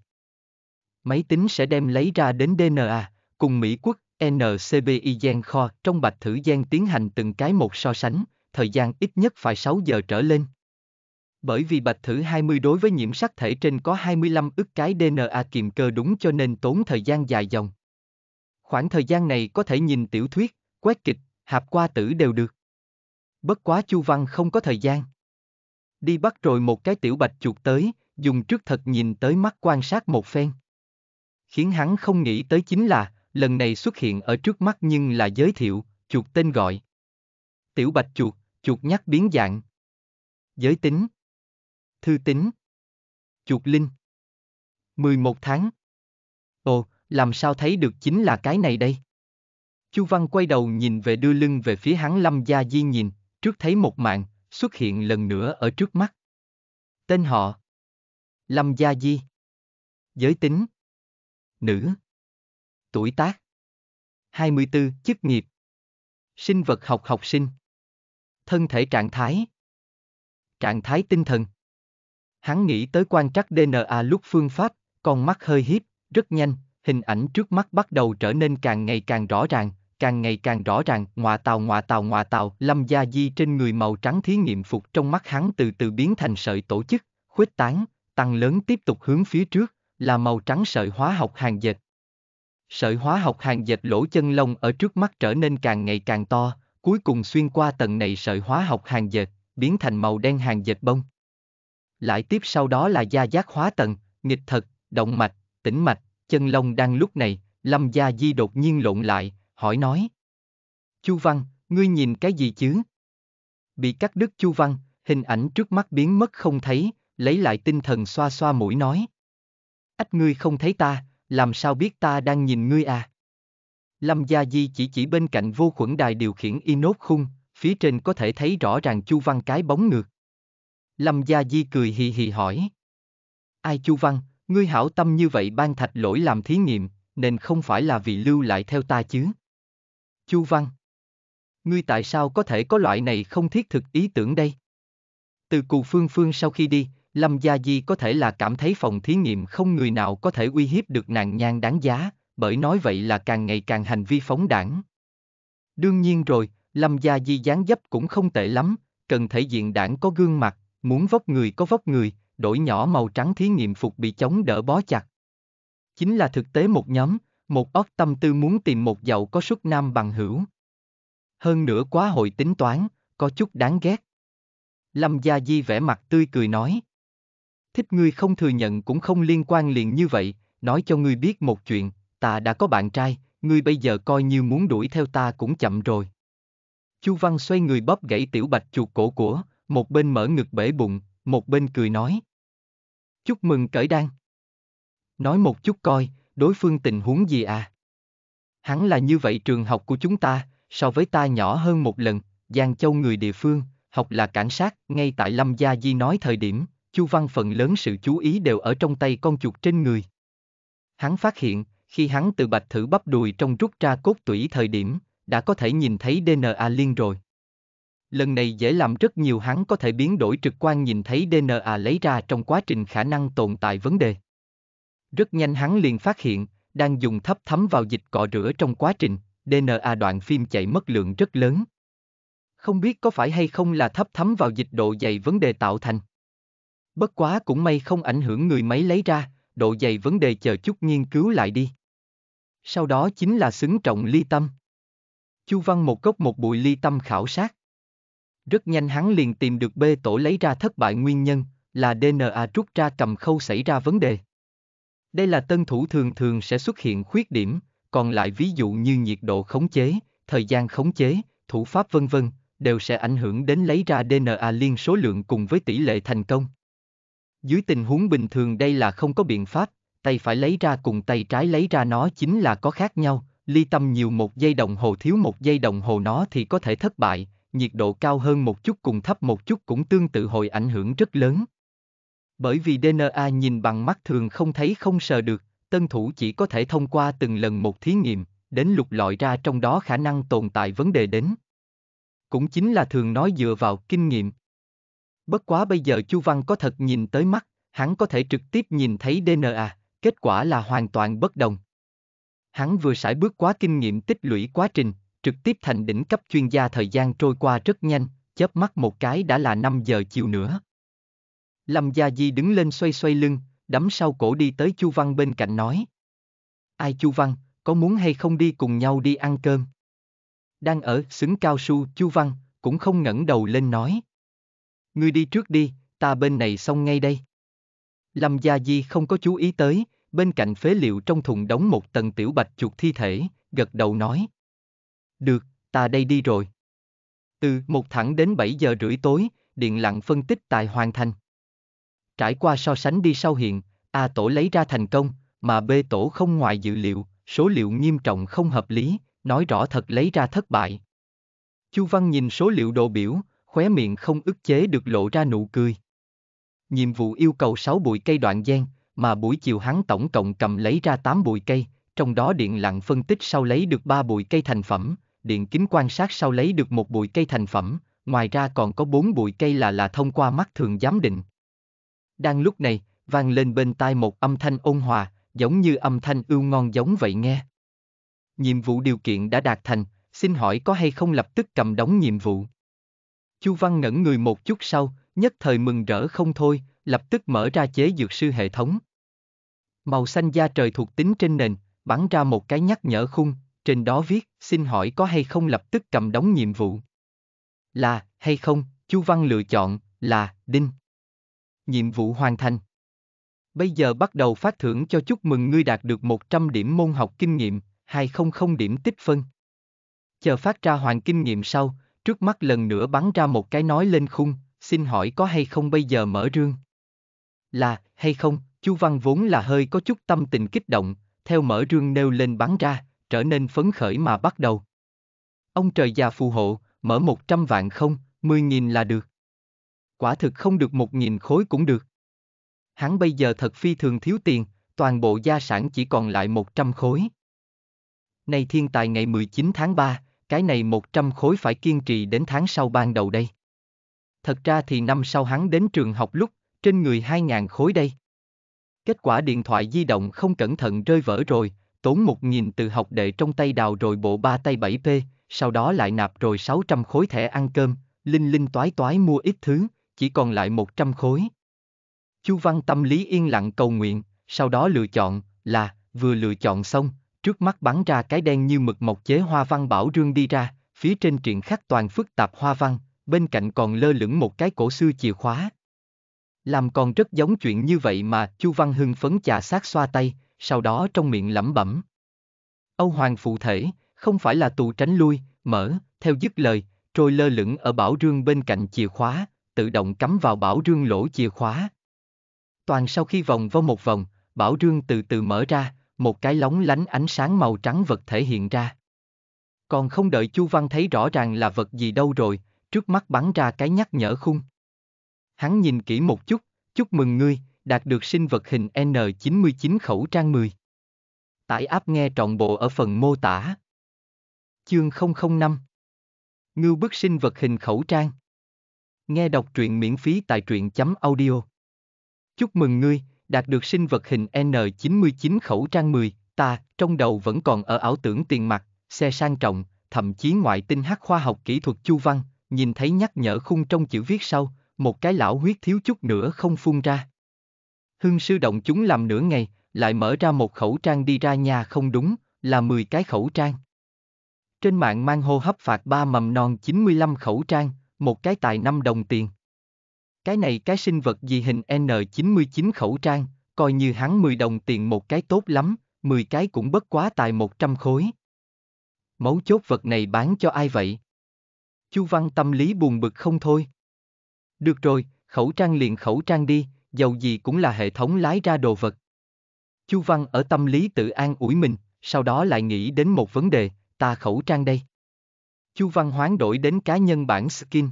Máy tính sẽ đem lấy ra đến DNA, cùng Mỹ quốc, NCBI gen kho trong bạch thử gen tiến hành từng cái một so sánh, thời gian ít nhất phải 6 giờ trở lên. Bởi vì bạch thử 20 đối với nhiễm sắc thể trên có 25 ức cái DNA kiềm cơ đúng cho nên tốn thời gian dài dòng. Khoảng thời gian này có thể nhìn tiểu thuyết, quét kịch, hạp qua tử đều được. Bất quá Chu Văn không có thời gian. Đi bắt rồi một cái tiểu bạch chuột tới, dùng trước thật nhìn tới mắt quan sát một phen. Khiến hắn không nghĩ tới chính là, lần này xuất hiện ở trước mắt nhưng là giới thiệu, chuột tên gọi. Tiểu bạch chuột, chuột nhắc biến dạng. Giới tính. Thư tính. Chuột linh. 11 tháng. Ồ, làm sao thấy được chính là cái này đây? Chu Văn quay đầu nhìn về đưa lưng về phía hắn Lâm Gia Di nhìn, trước thấy một mạng, xuất hiện lần nữa ở trước mắt. Tên họ Lâm Gia Di Giới tính Nữ Tuổi tác 24, chức nghiệp Sinh vật học học sinh Thân thể trạng thái Trạng thái tinh thần Hắn nghĩ tới quan trắc DNA lúc phương pháp, con mắt hơi hiếp, rất nhanh, hình ảnh trước mắt bắt đầu trở nên càng ngày càng rõ ràng, càng ngày càng rõ ràng, ngọa tàu ngọa tàu ngọa tàu, lâm gia di trên người màu trắng thí nghiệm phục trong mắt hắn từ từ biến thành sợi tổ chức, khuếch tán, tăng lớn tiếp tục hướng phía trước, là màu trắng sợi hóa học hàng dệt. Sợi hóa học hàng dệt lỗ chân lông ở trước mắt trở nên càng ngày càng to, cuối cùng xuyên qua tầng này sợi hóa học hàng dệt, biến thành màu đen hàng dệt bông. Lại tiếp sau đó là da giác hóa tầng, nghịch thật, động mạch, tĩnh mạch, chân lông đang lúc này, lâm gia di đột nhiên lộn lại, hỏi nói. Chu Văn, ngươi nhìn cái gì chứ? Bị cắt đứt Chu Văn, hình ảnh trước mắt biến mất không thấy, lấy lại tinh thần xoa xoa mũi nói. Ách ngươi không thấy ta, làm sao biết ta đang nhìn ngươi à? Lâm Gia Di chỉ chỉ bên cạnh vô khuẩn đài điều khiển inox khung, phía trên có thể thấy rõ ràng Chu Văn cái bóng ngược. Lâm Gia Di cười hì hì hỏi. Ai Chu Văn, ngươi hảo tâm như vậy ban thạch lỗi làm thí nghiệm, nên không phải là vì lưu lại theo ta chứ? Chu Văn. Ngươi tại sao có thể có loại này không thiết thực ý tưởng đây? Từ cù phương phương sau khi đi, Lâm Gia Di có thể là cảm thấy phòng thí nghiệm không người nào có thể uy hiếp được nàng nhan đáng giá, bởi nói vậy là càng ngày càng hành vi phóng đảng. Đương nhiên rồi, Lâm Gia Di dáng dấp cũng không tệ lắm, cần thể diện đảng có gương mặt, muốn vóc người có vóc người, đổi nhỏ màu trắng thí nghiệm phục bị chống đỡ bó chặt. Chính là thực tế một nhóm, một óc tâm tư muốn tìm một giàu có xuất nam bằng hữu. Hơn nữa quá hội tính toán, có chút đáng ghét. Lâm Gia Di vẻ mặt tươi cười nói. Thích ngươi không thừa nhận cũng không liên quan liền như vậy, nói cho ngươi biết một chuyện, ta đã có bạn trai, ngươi bây giờ coi như muốn đuổi theo ta cũng chậm rồi. Chu Văn xoay người bóp gãy tiểu bạch chuột cổ của, một bên mở ngực bể bụng, một bên cười nói. Chúc mừng cởi đan. Nói một chút coi, đối phương tình huống gì à? Hắn là như vậy trường học của chúng ta, so với ta nhỏ hơn một lần, Giang Châu người địa phương, học là cảnh sát, ngay tại Lâm Gia Di nói thời điểm, Chu Văn phần lớn sự chú ý đều ở trong tay con chuột trên người. Hắn phát hiện, khi hắn từ bạch thử bắp đùi trong rút ra cốt tủy thời điểm, đã có thể nhìn thấy DNA liên rồi. Lần này dễ làm rất nhiều hắn có thể biến đổi trực quan nhìn thấy DNA lấy ra trong quá trình khả năng tồn tại vấn đề. Rất nhanh hắn liền phát hiện, đang dùng thấp thấm vào dịch cọ rửa trong quá trình, DNA đoạn phim chạy mất lượng rất lớn. Không biết có phải hay không là thấp thấm vào dịch độ dày vấn đề tạo thành. Bất quá cũng may không ảnh hưởng người máy lấy ra, độ dày vấn đề chờ chút nghiên cứu lại đi. Sau đó chính là xứng trọng ly tâm. Chu Văn một cốc một bụi ly tâm khảo sát. Rất nhanh hắn liền tìm được bê tổ lấy ra thất bại nguyên nhân, là DNA rút ra cầm khâu xảy ra vấn đề. Đây là tân thủ thường thường sẽ xuất hiện khuyết điểm, còn lại ví dụ như nhiệt độ khống chế, thời gian khống chế, thủ pháp vân vân, đều sẽ ảnh hưởng đến lấy ra DNA liên số lượng cùng với tỷ lệ thành công. Dưới tình huống bình thường đây là không có biện pháp, tay phải lấy ra cùng tay trái lấy ra nó chính là có khác nhau, ly tâm nhiều một giây đồng hồ thiếu một giây đồng hồ nó thì có thể thất bại, nhiệt độ cao hơn một chút cùng thấp một chút cũng tương tự hội ảnh hưởng rất lớn. Bởi vì DNA nhìn bằng mắt thường không thấy không sờ được, tân thủ chỉ có thể thông qua từng lần một thí nghiệm, đến lục lọi ra trong đó khả năng tồn tại vấn đề đến. Cũng chính là thường nói dựa vào kinh nghiệm. Bất quá bây giờ Chu Văn có thật nhìn tới mắt, hắn có thể trực tiếp nhìn thấy DNA, kết quả là hoàn toàn bất đồng. Hắn vừa sải bước quá kinh nghiệm tích lũy quá trình, trực tiếp thành đỉnh cấp chuyên gia thời gian trôi qua rất nhanh, chớp mắt một cái đã là 5 giờ chiều nữa. Lâm Gia Di đứng lên xoay xoay lưng, đắm sau cổ đi tới Chu Văn bên cạnh nói. Ai Chu Văn, có muốn hay không đi cùng nhau đi ăn cơm? Đang ở xứng cao su Chu Văn, cũng không ngẩng đầu lên nói. Ngươi đi trước đi, ta bên này xong ngay đây. Lâm Gia Di không có chú ý tới, bên cạnh phế liệu trong thùng đóng một tầng tiểu bạch chuột thi thể, gật đầu nói. Được, ta đây đi rồi. Từ một thẳng đến 7 giờ rưỡi tối, điện lặng phân tích tài hoàn thành. Trải qua so sánh đi sau hiện, A tổ lấy ra thành công, mà B tổ không ngoài dự liệu, số liệu nghiêm trọng không hợp lý, nói rõ thật lấy ra thất bại. Chu Văn nhìn số liệu đồ biểu, khóe miệng không ức chế được lộ ra nụ cười. Nhiệm vụ yêu cầu 6 bụi cây đoạn gian, mà buổi chiều hắn tổng cộng cầm lấy ra 8 bụi cây, trong đó điện lặng phân tích sau lấy được 3 bụi cây thành phẩm, điện kính quan sát sau lấy được một bụi cây thành phẩm, ngoài ra còn có 4 bụi cây là là thông qua mắt thường giám định, đang lúc này, vang lên bên tai một âm thanh ôn hòa, giống như âm thanh ưu ngon giống vậy nghe. Nhiệm vụ điều kiện đã đạt thành, xin hỏi có hay không lập tức cầm đóng nhiệm vụ. Chu Văn ngẩn người một chút sau, nhất thời mừng rỡ không thôi, lập tức mở ra chế dược sư hệ thống. Màu xanh da trời thuộc tính trên nền, bắn ra một cái nhắc nhở khung, trên đó viết, xin hỏi có hay không lập tức cầm đóng nhiệm vụ. Là, hay không, Chu Văn lựa chọn, là, đinh nhiệm vụ hoàn thành. Bây giờ bắt đầu phát thưởng cho chúc mừng ngươi đạt được 100 điểm môn học kinh nghiệm, 200 điểm tích phân. Chờ phát ra hoàn kinh nghiệm sau, trước mắt lần nữa bắn ra một cái nói lên khung, xin hỏi có hay không bây giờ mở rương? Là, hay không, Chu Văn vốn là hơi có chút tâm tình kích động, theo mở rương nêu lên bắn ra, trở nên phấn khởi mà bắt đầu. Ông trời già phù hộ, mở 100 vạn không, 10.000 là được quả thực không được một nghìn khối cũng được. Hắn bây giờ thật phi thường thiếu tiền, toàn bộ gia sản chỉ còn lại 100 khối. Này thiên tài ngày 19 tháng 3, cái này 100 khối phải kiên trì đến tháng sau ban đầu đây. Thật ra thì năm sau hắn đến trường học lúc, trên người 2.000 khối đây. Kết quả điện thoại di động không cẩn thận rơi vỡ rồi, tốn 1.000 từ học đệ trong tay đào rồi bộ ba tay 7P, sau đó lại nạp rồi 600 khối thẻ ăn cơm, linh linh toái toái mua ít thứ, chỉ còn lại 100 khối. Chu Văn tâm lý yên lặng cầu nguyện, sau đó lựa chọn, là, vừa lựa chọn xong, trước mắt bắn ra cái đen như mực mộc chế hoa văn bảo rương đi ra, phía trên triện khắc toàn phức tạp hoa văn, bên cạnh còn lơ lửng một cái cổ xưa chìa khóa. Làm còn rất giống chuyện như vậy mà Chu Văn hưng phấn chà sát xoa tay, sau đó trong miệng lẩm bẩm. Âu Hoàng phụ thể, không phải là tù tránh lui, mở, theo dứt lời, trôi lơ lửng ở bảo rương bên cạnh chìa khóa, tự động cắm vào bảo rương lỗ chìa khóa. Toàn sau khi vòng vo một vòng, bảo rương từ từ mở ra, một cái lóng lánh ánh sáng màu trắng vật thể hiện ra. Còn không đợi Chu Văn thấy rõ ràng là vật gì đâu rồi, trước mắt bắn ra cái nhắc nhở khung. Hắn nhìn kỹ một chút, chúc mừng ngươi, đạt được sinh vật hình N99 khẩu trang 10. Tải áp nghe trọn bộ ở phần mô tả. Chương 005 Ngưu bức sinh vật hình khẩu trang Nghe đọc truyện miễn phí tại truyện.audio. chấm Chúc mừng ngươi, đạt được sinh vật hình N99 khẩu trang 10, ta, trong đầu vẫn còn ở ảo tưởng tiền mặt, xe sang trọng, thậm chí ngoại tinh hắc khoa học kỹ thuật chu văn, nhìn thấy nhắc nhở khung trong chữ viết sau, một cái lão huyết thiếu chút nữa không phun ra. Hưng sư động chúng làm nửa ngày, lại mở ra một khẩu trang đi ra nhà không đúng, là 10 cái khẩu trang. Trên mạng mang hô hấp phạt ba mầm non 95 khẩu trang, một cái tài 5 đồng tiền. Cái này cái sinh vật gì hình N99 khẩu trang, coi như hắn 10 đồng tiền một cái tốt lắm, 10 cái cũng bất quá tài 100 khối. Mấu chốt vật này bán cho ai vậy? Chu Văn tâm lý buồn bực không thôi. Được rồi, khẩu trang liền khẩu trang đi, dầu gì cũng là hệ thống lái ra đồ vật. Chu Văn ở tâm lý tự an ủi mình, sau đó lại nghĩ đến một vấn đề, ta khẩu trang đây. Chu Văn Hoán đổi đến cá nhân bản skin.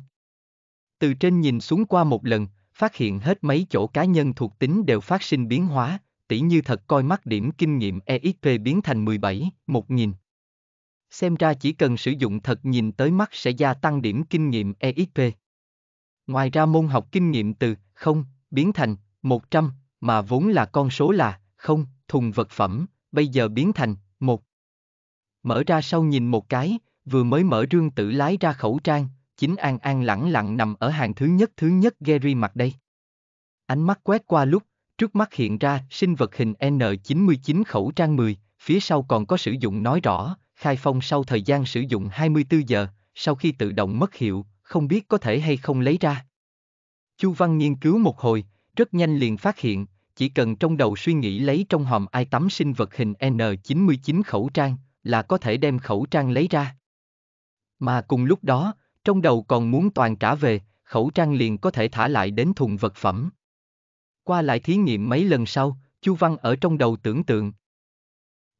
Từ trên nhìn xuống qua một lần, phát hiện hết mấy chỗ cá nhân thuộc tính đều phát sinh biến hóa, tỉ như thật coi mắt điểm kinh nghiệm EXP biến thành 17, 1000. Xem ra chỉ cần sử dụng thật nhìn tới mắt sẽ gia tăng điểm kinh nghiệm EXP. Ngoài ra môn học kinh nghiệm từ 0 biến thành 100 mà vốn là con số là 0 thùng vật phẩm, bây giờ biến thành 1. Mở ra sau nhìn một cái, vừa mới mở rương tự lái ra khẩu trang, chính An An lẳng lặng nằm ở hàng thứ nhất thứ nhất Gary mặt đây. Ánh mắt quét qua lúc, trước mắt hiện ra sinh vật hình N99 khẩu trang 10, phía sau còn có sử dụng nói rõ, khai phong sau thời gian sử dụng 24 giờ, sau khi tự động mất hiệu, không biết có thể hay không lấy ra. Chu Văn nghiên cứu một hồi, rất nhanh liền phát hiện, chỉ cần trong đầu suy nghĩ lấy trong hòm ai tắm sinh vật hình N99 khẩu trang, là có thể đem khẩu trang lấy ra. Mà cùng lúc đó, trong đầu còn muốn toàn trả về, khẩu trang liền có thể thả lại đến thùng vật phẩm. Qua lại thí nghiệm mấy lần sau, Chu Văn ở trong đầu tưởng tượng.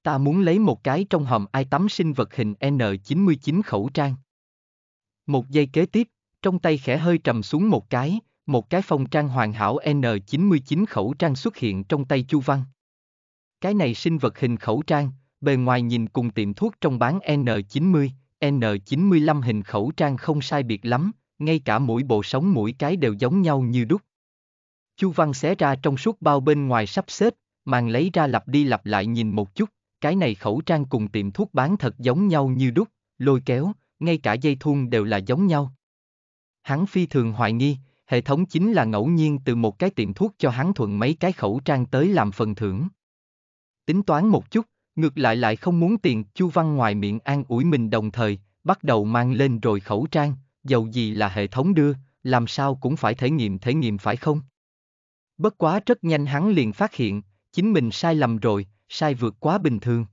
Ta muốn lấy một cái trong hòm ai tắm sinh vật hình N99 khẩu trang. Một giây kế tiếp, trong tay khẽ hơi trầm xuống một cái, một cái phong trang hoàn hảo N99 khẩu trang xuất hiện trong tay Chu Văn. Cái này sinh vật hình khẩu trang, bề ngoài nhìn cùng tiệm thuốc trong bán N90, N95 hình khẩu trang không sai biệt lắm, ngay cả mỗi bộ sống mũi cái đều giống nhau như đúc. Chu Văn xé ra trong suốt bao bên ngoài sắp xếp, mang lấy ra lặp đi lặp lại nhìn một chút, cái này khẩu trang cùng tiệm thuốc bán thật giống nhau như đúc, lôi kéo, ngay cả dây thun đều là giống nhau. Hắn phi thường hoài nghi, hệ thống chính là ngẫu nhiên từ một cái tiệm thuốc cho hắn thuận mấy cái khẩu trang tới làm phần thưởng. Tính toán một chút, Ngược lại lại không muốn tiền, Chu Văn ngoài miệng an ủi mình đồng thời, bắt đầu mang lên rồi khẩu trang, dầu gì là hệ thống đưa, làm sao cũng phải thể nghiệm thể nghiệm phải không? Bất quá rất nhanh hắn liền phát hiện, chính mình sai lầm rồi, sai vượt quá bình thường.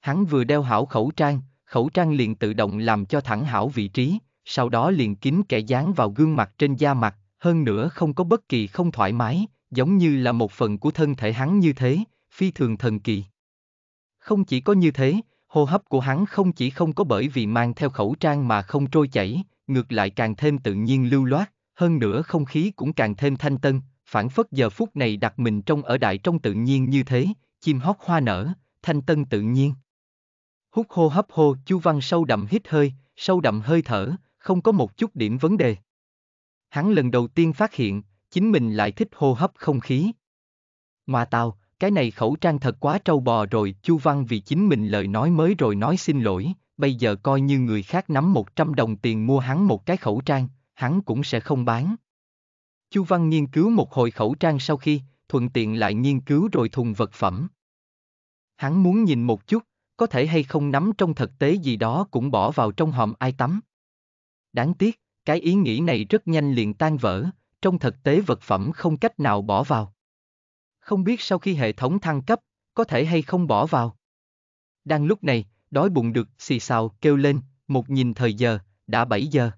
Hắn vừa đeo hảo khẩu trang, khẩu trang liền tự động làm cho thẳng hảo vị trí, sau đó liền kín kẻ dán vào gương mặt trên da mặt, hơn nữa không có bất kỳ không thoải mái, giống như là một phần của thân thể hắn như thế, phi thường thần kỳ. Không chỉ có như thế, hô hấp của hắn không chỉ không có bởi vì mang theo khẩu trang mà không trôi chảy, ngược lại càng thêm tự nhiên lưu loát, hơn nữa không khí cũng càng thêm thanh tân, phản phất giờ phút này đặt mình trong ở đại trong tự nhiên như thế, chim hót hoa nở, thanh tân tự nhiên. Hút hô hấp hô, Chu Văn sâu đậm hít hơi, sâu đậm hơi thở, không có một chút điểm vấn đề. Hắn lần đầu tiên phát hiện, chính mình lại thích hô hấp không khí. Ngoà tào, cái này khẩu trang thật quá trâu bò rồi, Chu Văn vì chính mình lời nói mới rồi nói xin lỗi, bây giờ coi như người khác nắm 100 đồng tiền mua hắn một cái khẩu trang, hắn cũng sẽ không bán. Chu Văn nghiên cứu một hồi khẩu trang sau khi, thuận tiện lại nghiên cứu rồi thùng vật phẩm. Hắn muốn nhìn một chút, có thể hay không nắm trong thực tế gì đó cũng bỏ vào trong hòm ai tắm. Đáng tiếc, cái ý nghĩ này rất nhanh liền tan vỡ, trong thực tế vật phẩm không cách nào bỏ vào không biết sau khi hệ thống thăng cấp, có thể hay không bỏ vào. Đang lúc này, đói bụng được, xì xào, kêu lên, một nhìn thời giờ, đã 7 giờ.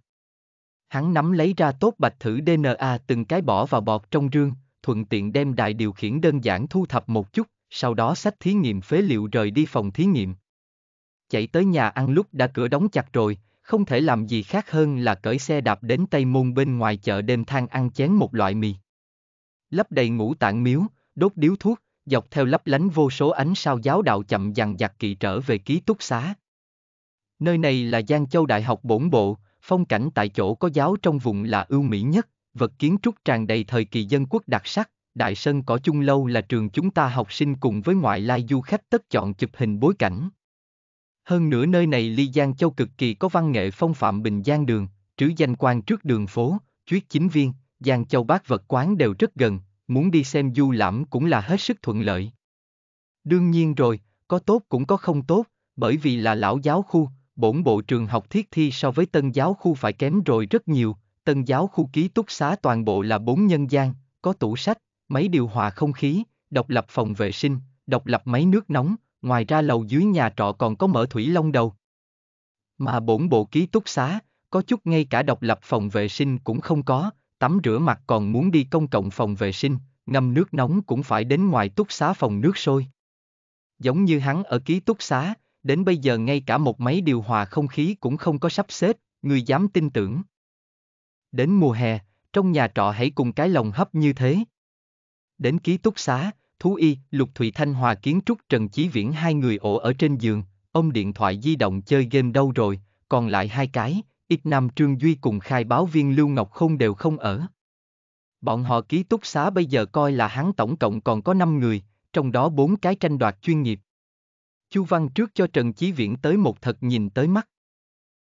Hắn nắm lấy ra tốt bạch thử DNA từng cái bỏ vào bọt trong rương, thuận tiện đem đại điều khiển đơn giản thu thập một chút, sau đó xách thí nghiệm phế liệu rời đi phòng thí nghiệm. Chạy tới nhà ăn lúc đã cửa đóng chặt rồi, không thể làm gì khác hơn là cởi xe đạp đến Tây Môn bên ngoài chợ đêm than ăn chén một loại mì. Lấp đầy ngũ tạng miếu, đốt điếu thuốc, dọc theo lấp lánh vô số ánh sao giáo đạo chậm dằn giặc kỵ trở về ký túc xá. Nơi này là Giang Châu Đại học Bổn Bộ, phong cảnh tại chỗ có giáo trong vùng là ưu mỹ nhất, vật kiến trúc tràn đầy thời kỳ dân quốc đặc sắc, Đại Sơn Cỏ Chung Lâu là trường chúng ta học sinh cùng với ngoại lai du khách tất chọn chụp hình bối cảnh. Hơn nữa nơi này ly Giang Châu cực kỳ có văn nghệ phong phạm Bình Giang Đường, trứ danh quan trước đường phố, chuyết chính viên, Giang Châu bát vật quán đều rất gần, muốn đi xem du lãm cũng là hết sức thuận lợi. Đương nhiên rồi, có tốt cũng có không tốt, bởi vì là lão giáo khu, bổn bộ trường học thiết thi so với tân giáo khu phải kém rồi rất nhiều, tân giáo khu ký túc xá toàn bộ là bốn nhân gian, có tủ sách, máy điều hòa không khí, độc lập phòng vệ sinh, độc lập máy nước nóng, ngoài ra lầu dưới nhà trọ còn có mở thủy long đầu. Mà bổn bộ ký túc xá, có chút ngay cả độc lập phòng vệ sinh cũng không có, tắm rửa mặt còn muốn đi công cộng phòng vệ sinh, ngâm nước nóng cũng phải đến ngoài túc xá phòng nước sôi. Giống như hắn ở ký túc xá, đến bây giờ ngay cả một máy điều hòa không khí cũng không có sắp xếp, người dám tin tưởng. Đến mùa hè, trong nhà trọ hãy cùng cái lồng hấp như thế. Đến ký túc xá, Thú Y, Lục Thụy Thanh Hòa kiến trúc Trần Chí Viễn hai người ổ ở trên giường, ông điện thoại di động chơi game đâu rồi, còn lại hai cái, ít Nam Trương Duy cùng khai báo viên Lưu Ngọc Khôn đều không ở. Bọn họ ký túc xá bây giờ coi là hắn tổng cộng còn có 5 người, trong đó bốn cái tranh đoạt chuyên nghiệp. Chu Văn trước cho Trần Chí Viễn tới một thật nhìn tới mắt.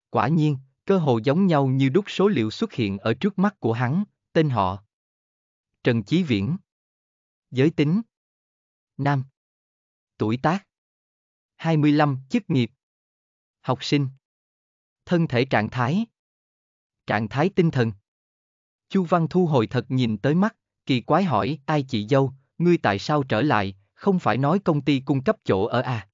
Quả nhiên, cơ hồ giống nhau như đúc số liệu xuất hiện ở trước mắt của hắn, tên họ. Trần Chí Viễn Giới tính Nam Tuổi tác 25, chức nghiệp Học sinh thân thể trạng thái. Trạng thái tinh thần. Chu Văn thu hồi thật nhìn tới mắt, kỳ quái hỏi, ai chị dâu, ngươi tại sao trở lại, không phải nói công ty cung cấp chỗ ở à?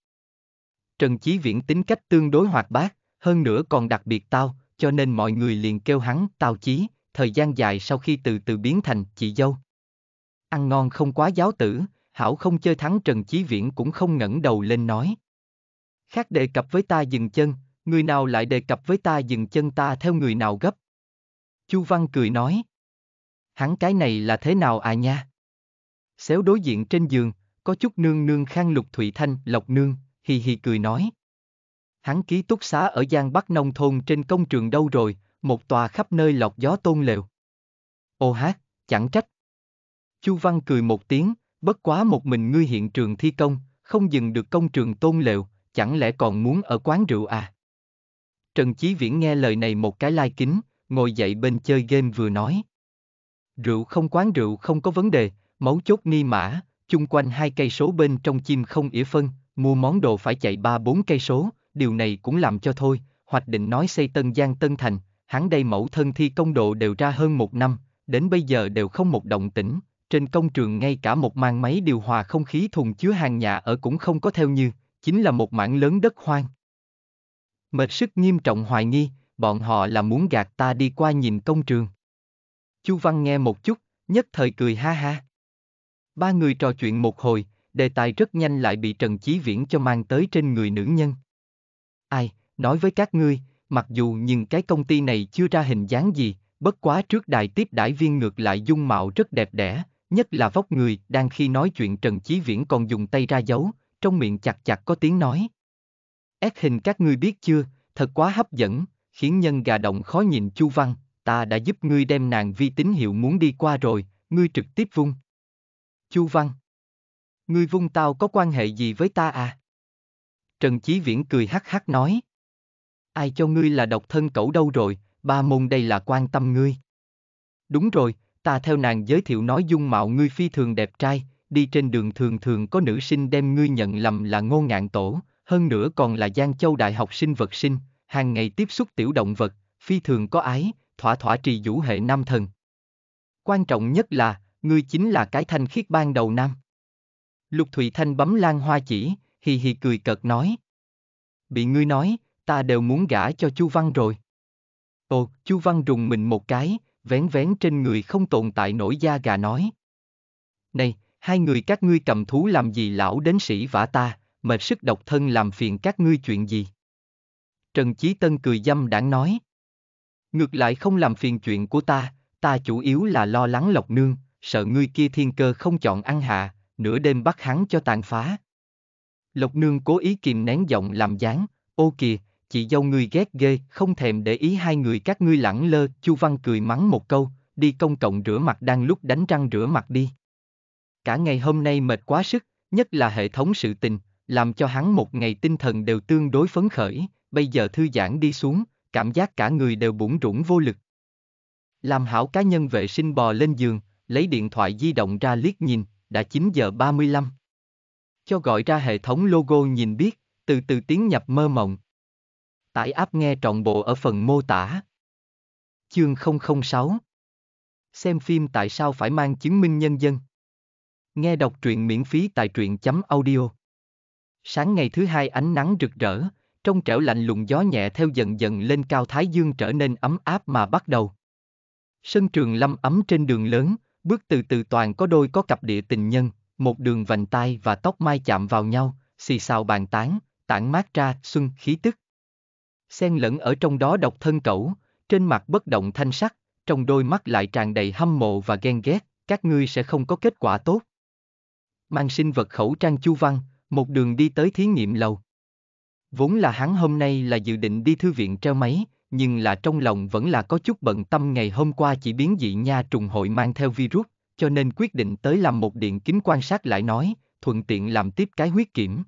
Trần Chí Viễn tính cách tương đối hoạt bát, hơn nữa còn đặc biệt tao, cho nên mọi người liền kêu hắn tao chí, thời gian dài sau khi từ từ biến thành chị dâu. Ăn ngon không quá giáo tử, hảo không chơi thắng Trần Chí Viễn cũng không ngẩng đầu lên nói. Khác đề cập với ta dừng chân, người nào lại đề cập với ta dừng chân ta theo người nào gấp. Chu Văn cười nói. Hắn cái này là thế nào à nha? Xéo đối diện trên giường, có chút nương nương khang lục thủy thanh, lộc nương, hì hì cười nói. Hắn ký túc xá ở Giang Bắc Nông Thôn trên công trường đâu rồi, một tòa khắp nơi lọc gió tôn lều. Ô hát, chẳng trách. Chu Văn cười một tiếng, bất quá một mình ngươi hiện trường thi công, không dừng được công trường tôn lều, chẳng lẽ còn muốn ở quán rượu à? Trần Chí Viễn nghe lời này một cái lai like kính, ngồi dậy bên chơi game vừa nói. Rượu không quán rượu không có vấn đề, máu chốt ni mã, chung quanh hai cây số bên trong chim không ỉa phân, mua món đồ phải chạy ba bốn cây số, điều này cũng làm cho thôi, hoạch định nói xây Tân Giang Tân Thành, hắn đây mẫu thân thi công độ đều ra hơn một năm, đến bây giờ đều không một động tĩnh, trên công trường ngay cả một mang máy điều hòa không khí thùng chứa hàng nhà ở cũng không có theo như, chính là một mảng lớn đất hoang, Mệt sức nghiêm trọng hoài nghi, bọn họ là muốn gạt ta đi qua nhìn công trường. Chu Văn nghe một chút, nhất thời cười ha ha. Ba người trò chuyện một hồi, đề tài rất nhanh lại bị Trần Chí Viễn cho mang tới trên người nữ nhân. Ai, nói với các ngươi, mặc dù nhưng cái công ty này chưa ra hình dáng gì, bất quá trước đài tiếp đãi viên ngược lại dung mạo rất đẹp đẽ, nhất là vóc người, đang khi nói chuyện Trần Chí Viễn còn dùng tay ra dấu, trong miệng chặt chặt có tiếng nói. Ác hình các ngươi biết chưa, thật quá hấp dẫn, khiến nhân gà động khó nhìn Chu Văn, ta đã giúp ngươi đem nàng vi tín hiệu muốn đi qua rồi, ngươi trực tiếp vung. Chu Văn Ngươi vung tao có quan hệ gì với ta à? Trần Chí Viễn cười hắc hắc nói. Ai cho ngươi là độc thân cẩu đâu rồi, ba môn đây là quan tâm ngươi. Đúng rồi, ta theo nàng giới thiệu nói dung mạo ngươi phi thường đẹp trai, đi trên đường thường thường có nữ sinh đem ngươi nhận lầm là ngô ngạn tổ, hơn nữa còn là Giang Châu Đại học sinh vật sinh, hàng ngày tiếp xúc tiểu động vật, phi thường có ái, thỏa thỏa trì vũ hệ nam thần. Quan trọng nhất là, ngươi chính là cái thanh khiết ban đầu nam. Lục Thụy Thanh bấm lan hoa chỉ, hì hì cười cợt nói. Bị ngươi nói, ta đều muốn gả cho Chu Văn rồi. Ồ, Chu Văn rùng mình một cái, vén vén trên người không tồn tại nổi da gà nói. Này, hai người các ngươi cầm thú làm gì lão đến sĩ vả ta, mệt sức độc thân làm phiền các ngươi chuyện gì. Trần Chí Tân cười dâm đảng nói. Ngược lại không làm phiền chuyện của ta, ta chủ yếu là lo lắng lộc nương, sợ ngươi kia thiên cơ không chọn ăn hạ, nửa đêm bắt hắn cho tàn phá. Lộc nương cố ý kìm nén giọng làm dáng, ô kìa, chị dâu ngươi ghét ghê, không thèm để ý hai người các ngươi lẳng lơ, Chu Văn cười mắng một câu, đi công cộng rửa mặt đang lúc đánh răng rửa mặt đi. Cả ngày hôm nay mệt quá sức, nhất là hệ thống sự tình, làm cho hắn một ngày tinh thần đều tương đối phấn khởi, bây giờ thư giãn đi xuống, cảm giác cả người đều bủn rủn vô lực. Làm hảo cá nhân vệ sinh bò lên giường, lấy điện thoại di động ra liếc nhìn, đã 9 giờ 35. Cho gọi ra hệ thống logo nhìn biết, từ từ tiến nhập mơ mộng. Tải app nghe trọn bộ ở phần mô tả. Chương 006 Xem phim tại sao phải mang chứng minh nhân dân. Nghe đọc truyện miễn phí tại truyện.audio chấm Sáng ngày thứ hai ánh nắng rực rỡ, trong trẻo lạnh lùng gió nhẹ theo dần dần lên cao Thái Dương trở nên ấm áp mà bắt đầu. Sân trường lâm ấm trên đường lớn, bước từ từ toàn có đôi có cặp địa tình nhân, một đường vành tai và tóc mai chạm vào nhau, xì xào bàn tán, tản mát ra xuân khí tức. Xen lẫn ở trong đó độc thân cẩu, trên mặt bất động thanh sắc, trong đôi mắt lại tràn đầy hâm mộ và ghen ghét, các ngươi sẽ không có kết quả tốt. Mang sinh vật khẩu trang chu văn, một đường đi tới thí nghiệm lầu. Vốn là hắn hôm nay là dự định đi thư viện treo máy, nhưng là trong lòng vẫn là có chút bận tâm ngày hôm qua chỉ biến dị nha trùng hội mang theo virus, cho nên quyết định tới làm một điện kính quan sát lại nói, thuận tiện làm tiếp cái huyết kiểm.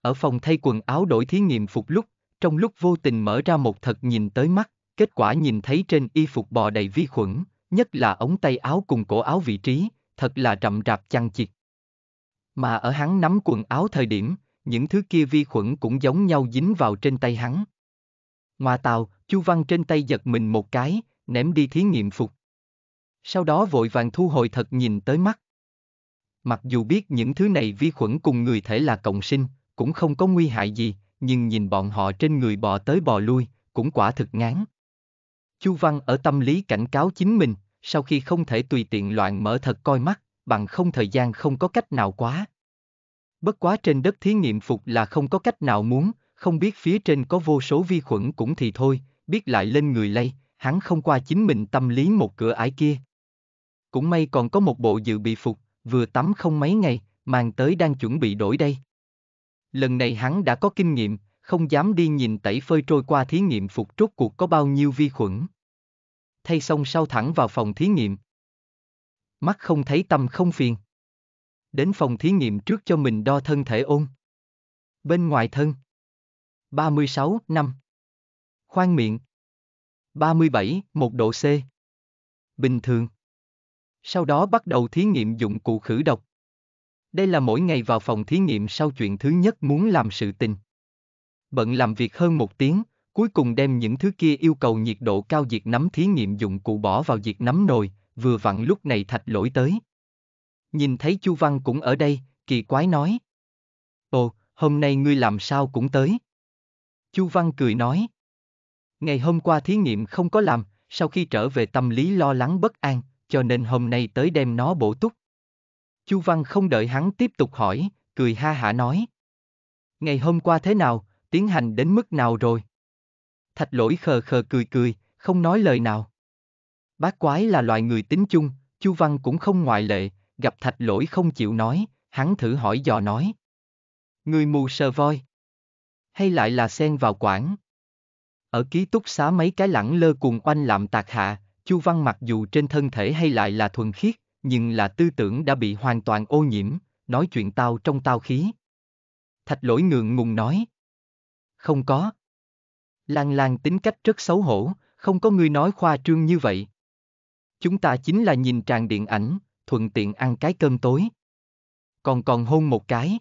Ở phòng thay quần áo đổi thí nghiệm phục lúc, trong lúc vô tình mở ra một thật nhìn tới mắt, kết quả nhìn thấy trên y phục bò đầy vi khuẩn, nhất là ống tay áo cùng cổ áo vị trí, thật là rậm rạp chằng chịt. Mà ở hắn nắm quần áo thời điểm, những thứ kia vi khuẩn cũng giống nhau dính vào trên tay hắn. Ngoà tàu, Chu Văn trên tay giật mình một cái, ném đi thí nghiệm phục. Sau đó vội vàng thu hồi thật nhìn tới mắt. Mặc dù biết những thứ này vi khuẩn cùng người thể là cộng sinh, cũng không có nguy hại gì, nhưng nhìn bọn họ trên người bò tới bò lui, cũng quả thực ngán. Chu Văn ở tâm lý cảnh cáo chính mình, sau khi không thể tùy tiện loạn mở thật coi mắt, bằng không thời gian không có cách nào quá. Bất quá trên đất thí nghiệm phục là không có cách nào muốn, không biết phía trên có vô số vi khuẩn cũng thì thôi, biết lại lên người lây, hắn không qua chính mình tâm lý một cửa ải kia. Cũng may còn có một bộ dự bị phục, vừa tắm không mấy ngày, mang tới đang chuẩn bị đổi đây. Lần này hắn đã có kinh nghiệm, không dám đi nhìn tẩy phơi trôi qua thí nghiệm phục rốt cuộc có bao nhiêu vi khuẩn. Thay xong sau thẳng vào phòng thí nghiệm, mắt không thấy tâm không phiền. Đến phòng thí nghiệm trước cho mình đo thân thể ôn. Bên ngoài thân. 36, năm Khoan miệng. 37, một độ C. Bình thường. Sau đó bắt đầu thí nghiệm dụng cụ khử độc. Đây là mỗi ngày vào phòng thí nghiệm sau chuyện thứ nhất muốn làm sự tình. Bận làm việc hơn một tiếng, cuối cùng đem những thứ kia yêu cầu nhiệt độ cao diệt nắm thí nghiệm dụng cụ bỏ vào diệt nắm nồi, vừa vặn lúc này thạch lỗi tới. Nhìn thấy Chu Văn cũng ở đây, kỳ quái nói. Ồ, hôm nay ngươi làm sao cũng tới. Chu Văn cười nói. Ngày hôm qua thí nghiệm không có làm, sau khi trở về tâm lý lo lắng bất an, cho nên hôm nay tới đem nó bổ túc. Chu Văn không đợi hắn tiếp tục hỏi, cười ha hả nói. Ngày hôm qua thế nào, tiến hành đến mức nào rồi? Thạch lỗi khờ khờ cười cười, không nói lời nào. Bát quái là loài người tính chung, Chu Văn cũng không ngoại lệ, gặp thạch lỗi không chịu nói, hắn thử hỏi dò nói. Người mù sờ voi. Hay lại là sen vào quảng. Ở ký túc xá mấy cái lẳng lơ cuồng oanh làm tạc hạ, Chu Văn mặc dù trên thân thể hay lại là thuần khiết, nhưng là tư tưởng đã bị hoàn toàn ô nhiễm, nói chuyện tao trong tao khí. Thạch lỗi ngượng ngùng nói. Không có. Lan Lan tính cách rất xấu hổ, không có người nói khoa trương như vậy. Chúng ta chính là nhìn tràn điện ảnh, thuận tiện ăn cái cơm tối. Còn còn hôn một cái.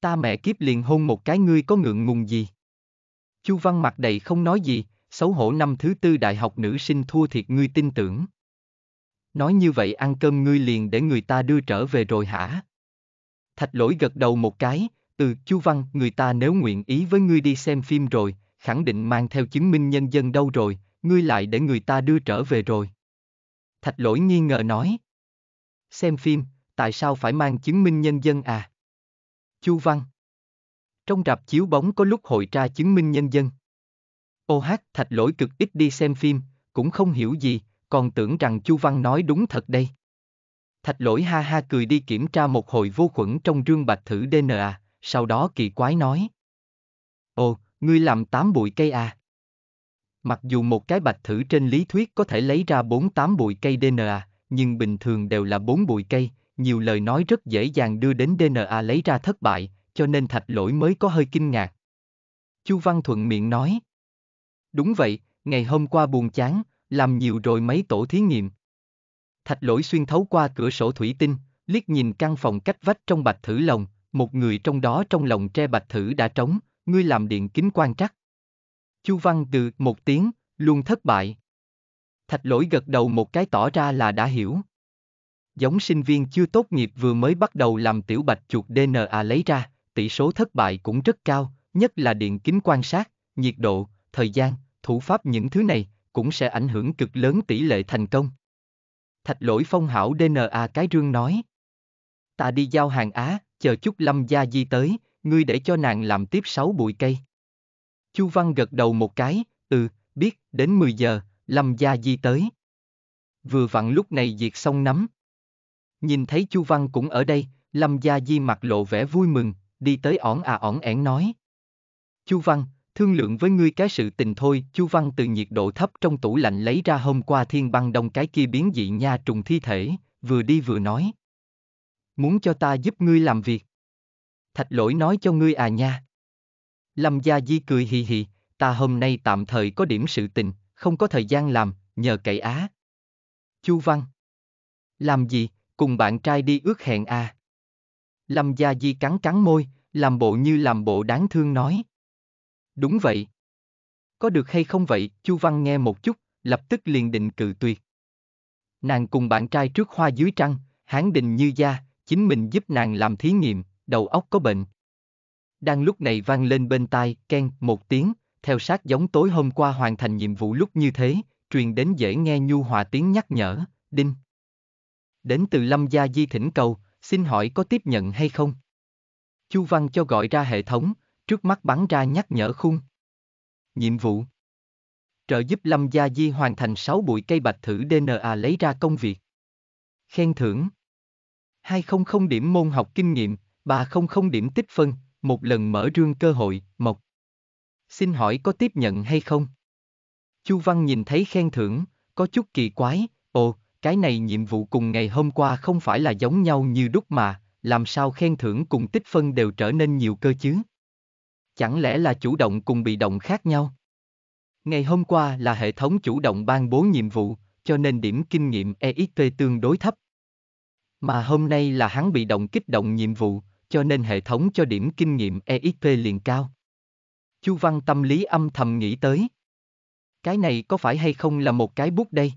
Ta mẹ kiếp liền hôn một cái ngươi có ngượng ngùng gì. Chu Văn mặt đầy không nói gì, xấu hổ năm thứ tư đại học nữ sinh thua thiệt ngươi tin tưởng. Nói như vậy ăn cơm ngươi liền để người ta đưa trở về rồi hả? Thạch lỗi gật đầu một cái, từ Chu Văn người ta nếu nguyện ý với ngươi đi xem phim rồi, khẳng định mang theo chứng minh nhân dân đâu rồi, ngươi lại để người ta đưa trở về rồi. Thạch lỗi nghi ngờ nói. Xem phim, tại sao phải mang chứng minh nhân dân à? Chu Văn. Trong rạp chiếu bóng có lúc hội tra chứng minh nhân dân. Ô hát thạch lỗi cực ít đi xem phim, cũng không hiểu gì, còn tưởng rằng Chu Văn nói đúng thật đây. Thạch lỗi ha ha cười đi kiểm tra một hồi vô khuẩn trong rương bạch thử DNA, sau đó kỳ quái nói. Ồ, ngươi làm tám bụi cây à? Mặc dù một cái bạch thử trên lý thuyết có thể lấy ra 4-8 bụi cây DNA, nhưng bình thường đều là 4 bụi cây, nhiều lời nói rất dễ dàng đưa đến DNA lấy ra thất bại, cho nên thạch lỗi mới có hơi kinh ngạc. Chu Văn thuận miệng nói. Đúng vậy, ngày hôm qua buồn chán, làm nhiều rồi mấy tổ thí nghiệm. Thạch lỗi xuyên thấu qua cửa sổ thủy tinh, liếc nhìn căn phòng cách vách trong bạch thử lồng, một người trong đó trong lồng tre bạch thử đã trống, ngươi làm điện kính quan trắc. Chu Văn từ một tiếng, luôn thất bại. Thạch lỗi gật đầu một cái tỏ ra là đã hiểu. Giống sinh viên chưa tốt nghiệp vừa mới bắt đầu làm tiểu bạch chuột DNA lấy ra, tỷ số thất bại cũng rất cao, nhất là điện kính quan sát, nhiệt độ, thời gian, thủ pháp những thứ này, cũng sẽ ảnh hưởng cực lớn tỷ lệ thành công. Thạch lỗi phong hảo DNA cái rương nói. Ta đi giao hàng Á, chờ chút lâm gia di tới, ngươi để cho nàng làm tiếp 6 bụi cây. Chu Văn gật đầu một cái, ừ, biết, đến 10 giờ, Lâm Gia Di tới. Vừa vặn lúc này diệt xong nắm. Nhìn thấy Chu Văn cũng ở đây, Lâm Gia Di mặt lộ vẻ vui mừng, đi tới ổn à ổn ẻn nói. Chu Văn, thương lượng với ngươi cái sự tình thôi, Chu Văn từ nhiệt độ thấp trong tủ lạnh lấy ra hôm qua thiên băng đông cái kia biến dị nha trùng thi thể, vừa đi vừa nói. Muốn cho ta giúp ngươi làm việc. Thạch lỗi nói cho ngươi à nha. Lâm Gia Di cười hì hì, ta hôm nay tạm thời có điểm sự tình, không có thời gian làm, nhờ cậy á. Chu Văn. Làm gì, cùng bạn trai đi ước hẹn à? Lâm Gia Di cắn cắn môi, làm bộ như làm bộ đáng thương nói. Đúng vậy. Có được hay không vậy, Chu Văn nghe một chút, lập tức liền định cự tuyệt. Nàng cùng bạn trai trước hoa dưới trăng, hán định như gia, chính mình giúp nàng làm thí nghiệm, đầu óc có bệnh đang lúc này vang lên bên tai, ken, một tiếng, theo sát giống tối hôm qua hoàn thành nhiệm vụ lúc như thế, truyền đến dễ nghe nhu hòa tiếng nhắc nhở, đinh. Đến từ Lâm Gia Di thỉnh cầu, xin hỏi có tiếp nhận hay không? Chu Văn cho gọi ra hệ thống, trước mắt bắn ra nhắc nhở khung. Nhiệm vụ Trợ giúp Lâm Gia Di hoàn thành 6 bụi cây bạch thử DNA lấy ra công việc. Khen thưởng 200 điểm môn học kinh nghiệm, 300 điểm tích phân, một lần mở rương cơ hội, mộc. Xin hỏi có tiếp nhận hay không? Chu Văn nhìn thấy khen thưởng, có chút kỳ quái, ồ, cái này nhiệm vụ cùng ngày hôm qua không phải là giống nhau như đúc mà, làm sao khen thưởng cùng tích phân đều trở nên nhiều cơ chứ? Chẳng lẽ là chủ động cùng bị động khác nhau? Ngày hôm qua là hệ thống chủ động ban bố nhiệm vụ, cho nên điểm kinh nghiệm EXP tương đối thấp. Mà hôm nay là hắn bị động kích động nhiệm vụ, cho nên hệ thống cho điểm kinh nghiệm EXP liền cao. Chu Văn tâm lý âm thầm nghĩ tới. Cái này có phải hay không là một cái bút đây?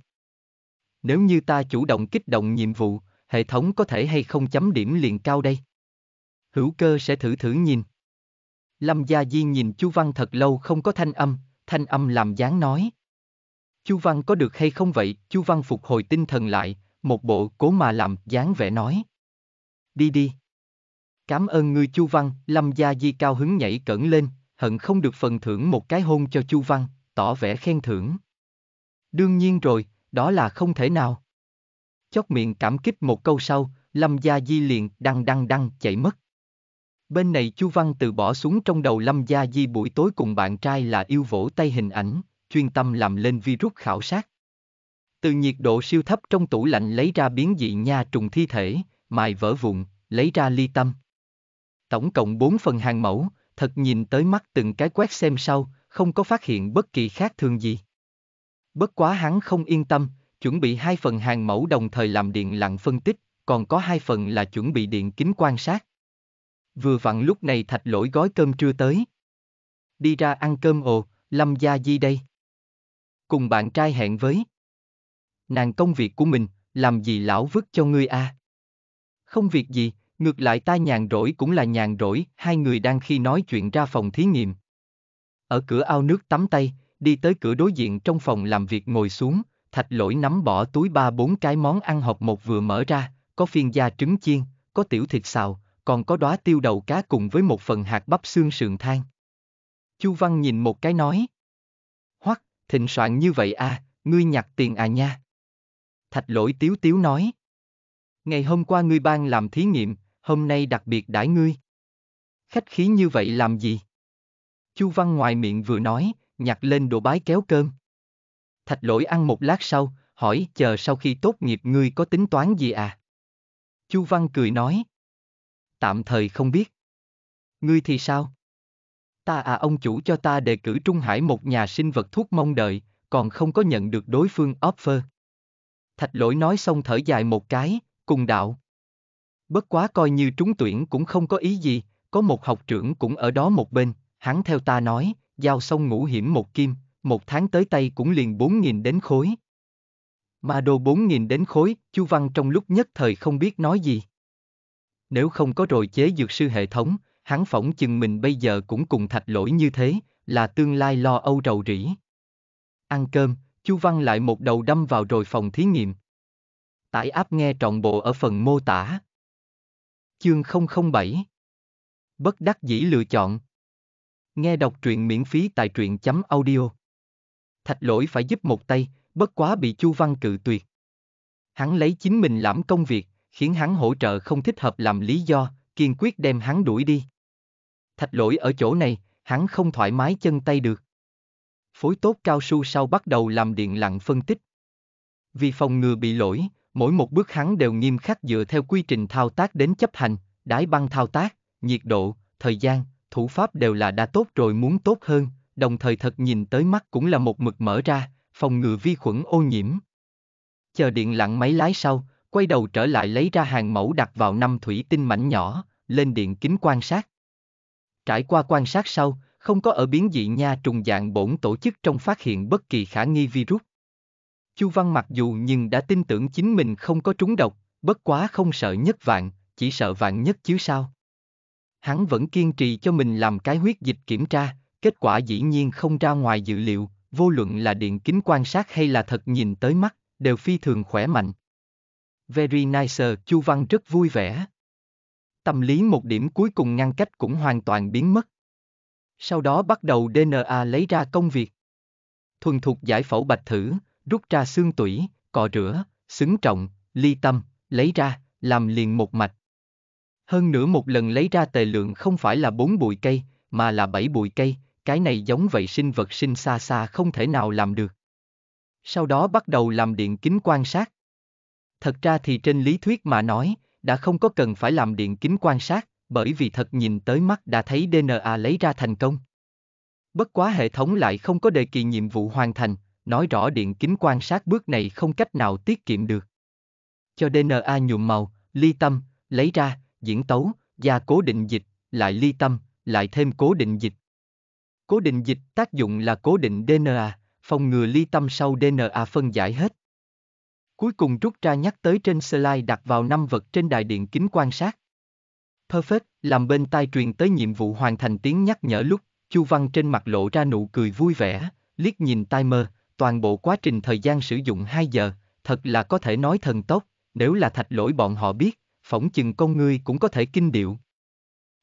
Nếu như ta chủ động kích động nhiệm vụ, hệ thống có thể hay không chấm điểm liền cao đây? Hữu cơ sẽ thử thử nhìn. Lâm Gia Di nhìn Chu Văn thật lâu không có thanh âm, thanh âm làm dáng nói. Chu Văn có được hay không vậy? Chu Văn phục hồi tinh thần lại, một bộ cố mà làm dáng vẻ nói. Đi đi. Cảm ơn ngươi Chu Văn, Lâm Gia Di cao hứng nhảy cẩn lên, hận không được phần thưởng một cái hôn cho Chu Văn, tỏ vẻ khen thưởng. Đương nhiên rồi, đó là không thể nào. Chót miệng cảm kích một câu sau, Lâm Gia Di liền đăng đăng đăng chạy mất. Bên này Chu Văn từ bỏ xuống trong đầu Lâm Gia Di buổi tối cùng bạn trai là yêu vỗ tay hình ảnh, chuyên tâm làm lên virus khảo sát. Từ nhiệt độ siêu thấp trong tủ lạnh lấy ra biến dị nha trùng thi thể, mài vỡ vụn, lấy ra ly tâm tổng cộng 4 phần hàng mẫu, thật nhìn tới mắt từng cái quét xem sau, không có phát hiện bất kỳ khác thường gì. Bất quá hắn không yên tâm, chuẩn bị hai phần hàng mẫu đồng thời làm điện lặng phân tích, còn có hai phần là chuẩn bị điện kính quan sát. Vừa vặn lúc này thạch lỗi gói cơm trưa tới. Đi ra ăn cơm ồ, Lâm Gia Di đây. Cùng bạn trai hẹn với. Nàng công việc của mình, làm gì lão vứt cho ngươi a? À? Không việc gì, Ngược lại ta nhàn rỗi cũng là nhàn rỗi, hai người đang khi nói chuyện ra phòng thí nghiệm. Ở cửa ao nước tắm tay, đi tới cửa đối diện trong phòng làm việc ngồi xuống, thạch lỗi nắm bỏ túi ba bốn cái món ăn hộp một vừa mở ra, có phiên da trứng chiên, có tiểu thịt xào, còn có đóa tiêu đầu cá cùng với một phần hạt bắp xương sườn than Chu Văn nhìn một cái nói. Hoắc, thịnh soạn như vậy à, ngươi nhặt tiền à nha. Thạch lỗi tiếu tiếu nói. Ngày hôm qua ngươi ban làm thí nghiệm, hôm nay đặc biệt đãi ngươi. Khách khí như vậy làm gì? Chu Văn ngoài miệng vừa nói, nhặt lên đồ bái kéo cơm. Thạch lỗi ăn một lát sau, hỏi chờ sau khi tốt nghiệp ngươi có tính toán gì à? Chu Văn cười nói. Tạm thời không biết. Ngươi thì sao? Ta à ông chủ cho ta đề cử Trung Hải một nhà sinh vật thuốc mong đợi, còn không có nhận được đối phương offer. Thạch lỗi nói xong thở dài một cái, cùng đạo. Bất quá coi như trúng tuyển cũng không có ý gì, có một học trưởng cũng ở đó một bên, hắn theo ta nói, giao xong ngũ hiểm một kim, một tháng tới tay cũng liền bốn nghìn đến khối. Mà đồ bốn nghìn đến khối, Chu Văn trong lúc nhất thời không biết nói gì. Nếu không có rồi chế dược sư hệ thống, hắn phỏng chừng mình bây giờ cũng cùng thạch lỗi như thế, là tương lai lo âu rầu rĩ. Ăn cơm, Chu Văn lại một đầu đâm vào rồi phòng thí nghiệm. Tải áp nghe trọn bộ ở phần mô tả. Chương 007 Bất đắc dĩ lựa chọn Nghe đọc truyện miễn phí tại truyện chấm audio Thạch lỗi phải giúp một tay, bất quá bị Chu Văn cự tuyệt. Hắn lấy chính mình làm công việc, khiến hắn hỗ trợ không thích hợp làm lý do, kiên quyết đem hắn đuổi đi. Thạch lỗi ở chỗ này, hắn không thoải mái chân tay được. Phối tốt cao su sau bắt đầu làm điện lặng phân tích. Vì phòng ngừa bị lỗi, Mỗi một bước hắn đều nghiêm khắc dựa theo quy trình thao tác đến chấp hành, đái băng thao tác, nhiệt độ, thời gian, thủ pháp đều là đã tốt rồi muốn tốt hơn, đồng thời thật nhìn tới mắt cũng là một mực mở ra, phòng ngừa vi khuẩn ô nhiễm. Chờ điện lặng máy lái sau, quay đầu trở lại lấy ra hàng mẫu đặt vào năm thủy tinh mảnh nhỏ, lên điện kính quan sát. Trải qua quan sát sau, không có ở biến dị nha trùng dạng bổn tổ chức trong phát hiện bất kỳ khả nghi virus, Chu Văn mặc dù nhưng đã tin tưởng chính mình không có trúng độc, bất quá không sợ nhất vạn, chỉ sợ vạn nhất chứ sao. Hắn vẫn kiên trì cho mình làm cái huyết dịch kiểm tra, kết quả dĩ nhiên không ra ngoài dự liệu, vô luận là điện kính quan sát hay là thật nhìn tới mắt, đều phi thường khỏe mạnh. Very nice, Chu Văn rất vui vẻ. Tâm lý một điểm cuối cùng ngăn cách cũng hoàn toàn biến mất. Sau đó bắt đầu DNA lấy ra công việc. Thuần thục giải phẫu bạch thử, rút ra xương tủy, cọ rửa, xứng trọng, ly tâm, lấy ra, làm liền một mạch. Hơn nữa một lần lấy ra tề lượng không phải là bốn bụi cây, mà là bảy bụi cây, cái này giống vậy sinh vật sinh xa xa không thể nào làm được. Sau đó bắt đầu làm điện kính quan sát. Thật ra thì trên lý thuyết mà nói, đã không có cần phải làm điện kính quan sát, bởi vì thật nhìn tới mắt đã thấy DNA lấy ra thành công. Bất quá hệ thống lại không có đề kỳ nhiệm vụ hoàn thành, nói rõ điện kính quan sát bước này không cách nào tiết kiệm được. Cho DNA nhuộm màu, ly tâm, lấy ra, diễn tấu, gia cố định dịch, lại ly tâm, lại thêm cố định dịch. Cố định dịch tác dụng là cố định DNA, phòng ngừa ly tâm sau DNA phân giải hết. Cuối cùng rút ra nhắc tới trên slide đặt vào năm vật trên đài điện kính quan sát. Perfect, làm bên tai truyền tới nhiệm vụ hoàn thành tiếng nhắc nhở lúc, Chu Văn trên mặt lộ ra nụ cười vui vẻ, liếc nhìn timer, toàn bộ quá trình thời gian sử dụng 2 giờ, thật là có thể nói thần tốc, nếu là thạch lỗi bọn họ biết, phỏng chừng con ngươi cũng có thể kinh điệu.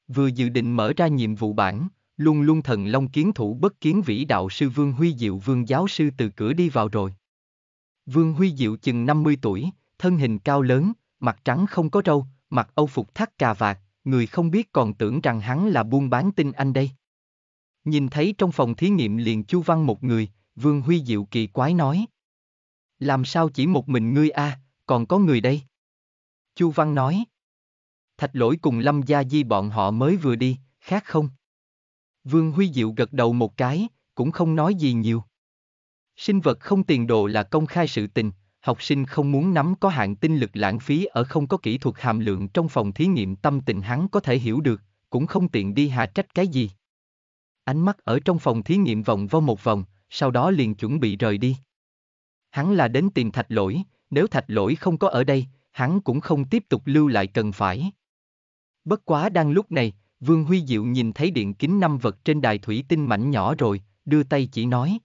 Vừa dự định mở ra nhiệm vụ bản, luôn luôn thần long kiến thủ bất kiến vĩ đạo sư Vương Huy Diệu Vương giáo sư từ cửa đi vào rồi. Vương Huy Diệu chừng 50 tuổi, thân hình cao lớn, mặt trắng không có râu, mặc âu phục thắt cà vạt, người không biết còn tưởng rằng hắn là buôn bán tinh anh đây. Nhìn thấy trong phòng thí nghiệm liền Chu Văn một người, Vương Huy Diệu kỳ quái nói. Làm sao chỉ một mình ngươi a, à, còn có người đây? Chu Văn nói. Thạch lỗi cùng Lâm Gia Di bọn họ mới vừa đi, khác không? Vương Huy Diệu gật đầu một cái, cũng không nói gì nhiều. Sinh vật không tiền đồ là công khai sự tình, học sinh không muốn nắm có hạn tinh lực lãng phí ở không có kỹ thuật hàm lượng trong phòng thí nghiệm tâm tình hắn có thể hiểu được, cũng không tiện đi hạ trách cái gì. Ánh mắt ở trong phòng thí nghiệm vòng vo một vòng, sau đó liền chuẩn bị rời đi. Hắn là đến tìm thạch lỗi, nếu thạch lỗi không có ở đây, hắn cũng không tiếp tục lưu lại cần phải. Bất quá đang lúc này, Vương Huy Diệu nhìn thấy điện kính năm vật trên đài thủy tinh mảnh nhỏ rồi, đưa tay chỉ nói.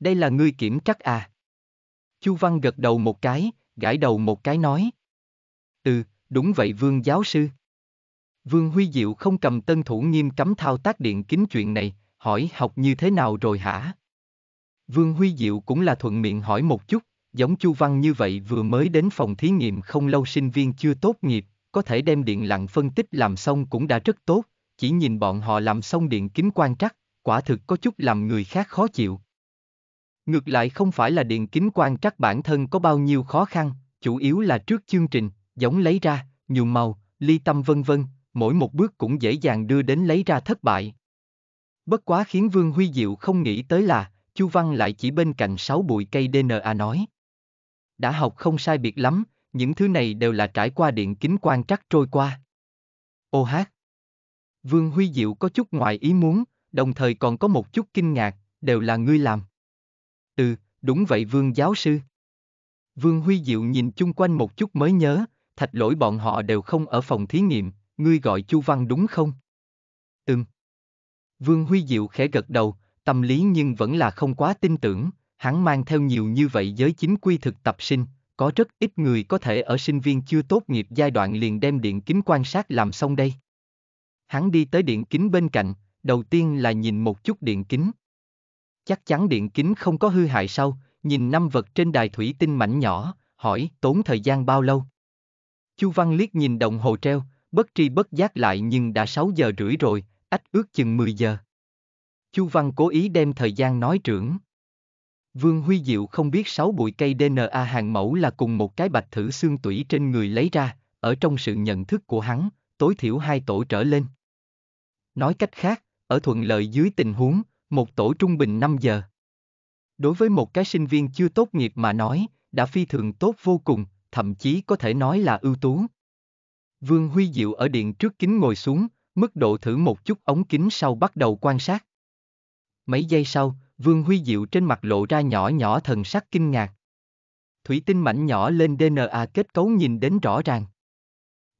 Đây là ngươi kiểm trắc à? Chu Văn gật đầu một cái, gãi đầu một cái nói. Ừ, đúng vậy Vương giáo sư. Vương Huy Diệu không cầm tân thủ nghiêm cấm thao tác điện kính chuyện này, hỏi học như thế nào rồi hả? Vương Huy Diệu cũng là thuận miệng hỏi một chút, giống Chu Văn như vậy vừa mới đến phòng thí nghiệm không lâu sinh viên chưa tốt nghiệp, có thể đem điện lặng phân tích làm xong cũng đã rất tốt, chỉ nhìn bọn họ làm xong điện kính quan trắc, quả thực có chút làm người khác khó chịu. Ngược lại không phải là điện kính quan trắc bản thân có bao nhiêu khó khăn, chủ yếu là trước chương trình, giống lấy ra, nhuộm màu, ly tâm vân vân, mỗi một bước cũng dễ dàng đưa đến lấy ra thất bại. Bất quá khiến Vương Huy Diệu không nghĩ tới là, Chu Văn lại chỉ bên cạnh sáu bụi cây DNA nói. Đã học không sai biệt lắm, những thứ này đều là trải qua điện kính quan trắc trôi qua. Ô hát. Vương Huy Diệu có chút ngoài ý muốn, đồng thời còn có một chút kinh ngạc, đều là ngươi làm. Ừ, đúng vậy Vương giáo sư. Vương Huy Diệu nhìn chung quanh một chút mới nhớ, thạch lỗi bọn họ đều không ở phòng thí nghiệm, ngươi gọi Chu Văn đúng không? Ừm. Vương Huy Diệu khẽ gật đầu, tâm lý nhưng vẫn là không quá tin tưởng, hắn mang theo nhiều như vậy giới chính quy thực tập sinh, có rất ít người có thể ở sinh viên chưa tốt nghiệp giai đoạn liền đem điện kính quan sát làm xong đây. Hắn đi tới điện kính bên cạnh, đầu tiên là nhìn một chút điện kính. Chắc chắn điện kính không có hư hại sau, nhìn năm vật trên đài thủy tinh mảnh nhỏ, hỏi tốn thời gian bao lâu. Chu Văn liếc nhìn đồng hồ treo, bất tri bất giác lại nhưng đã 6 giờ rưỡi rồi, ách ước chừng 10 giờ. Chu Văn cố ý đem thời gian nói trưởng. Vương Huy Diệu không biết sáu bụi cây DNA hàng mẫu là cùng một cái bạch thử xương tủy trên người lấy ra, ở trong sự nhận thức của hắn, tối thiểu hai tổ trở lên. Nói cách khác, ở thuận lợi dưới tình huống, một tổ trung bình 5 giờ. Đối với một cái sinh viên chưa tốt nghiệp mà nói, đã phi thường tốt vô cùng, thậm chí có thể nói là ưu tú. Vương Huy Diệu ở điện trước kính ngồi xuống, mức độ thử một chút ống kính sau bắt đầu quan sát. Mấy giây sau, Vương Huy Diệu trên mặt lộ ra nhỏ nhỏ thần sắc kinh ngạc. Thủy tinh mảnh nhỏ lên DNA kết cấu nhìn đến rõ ràng.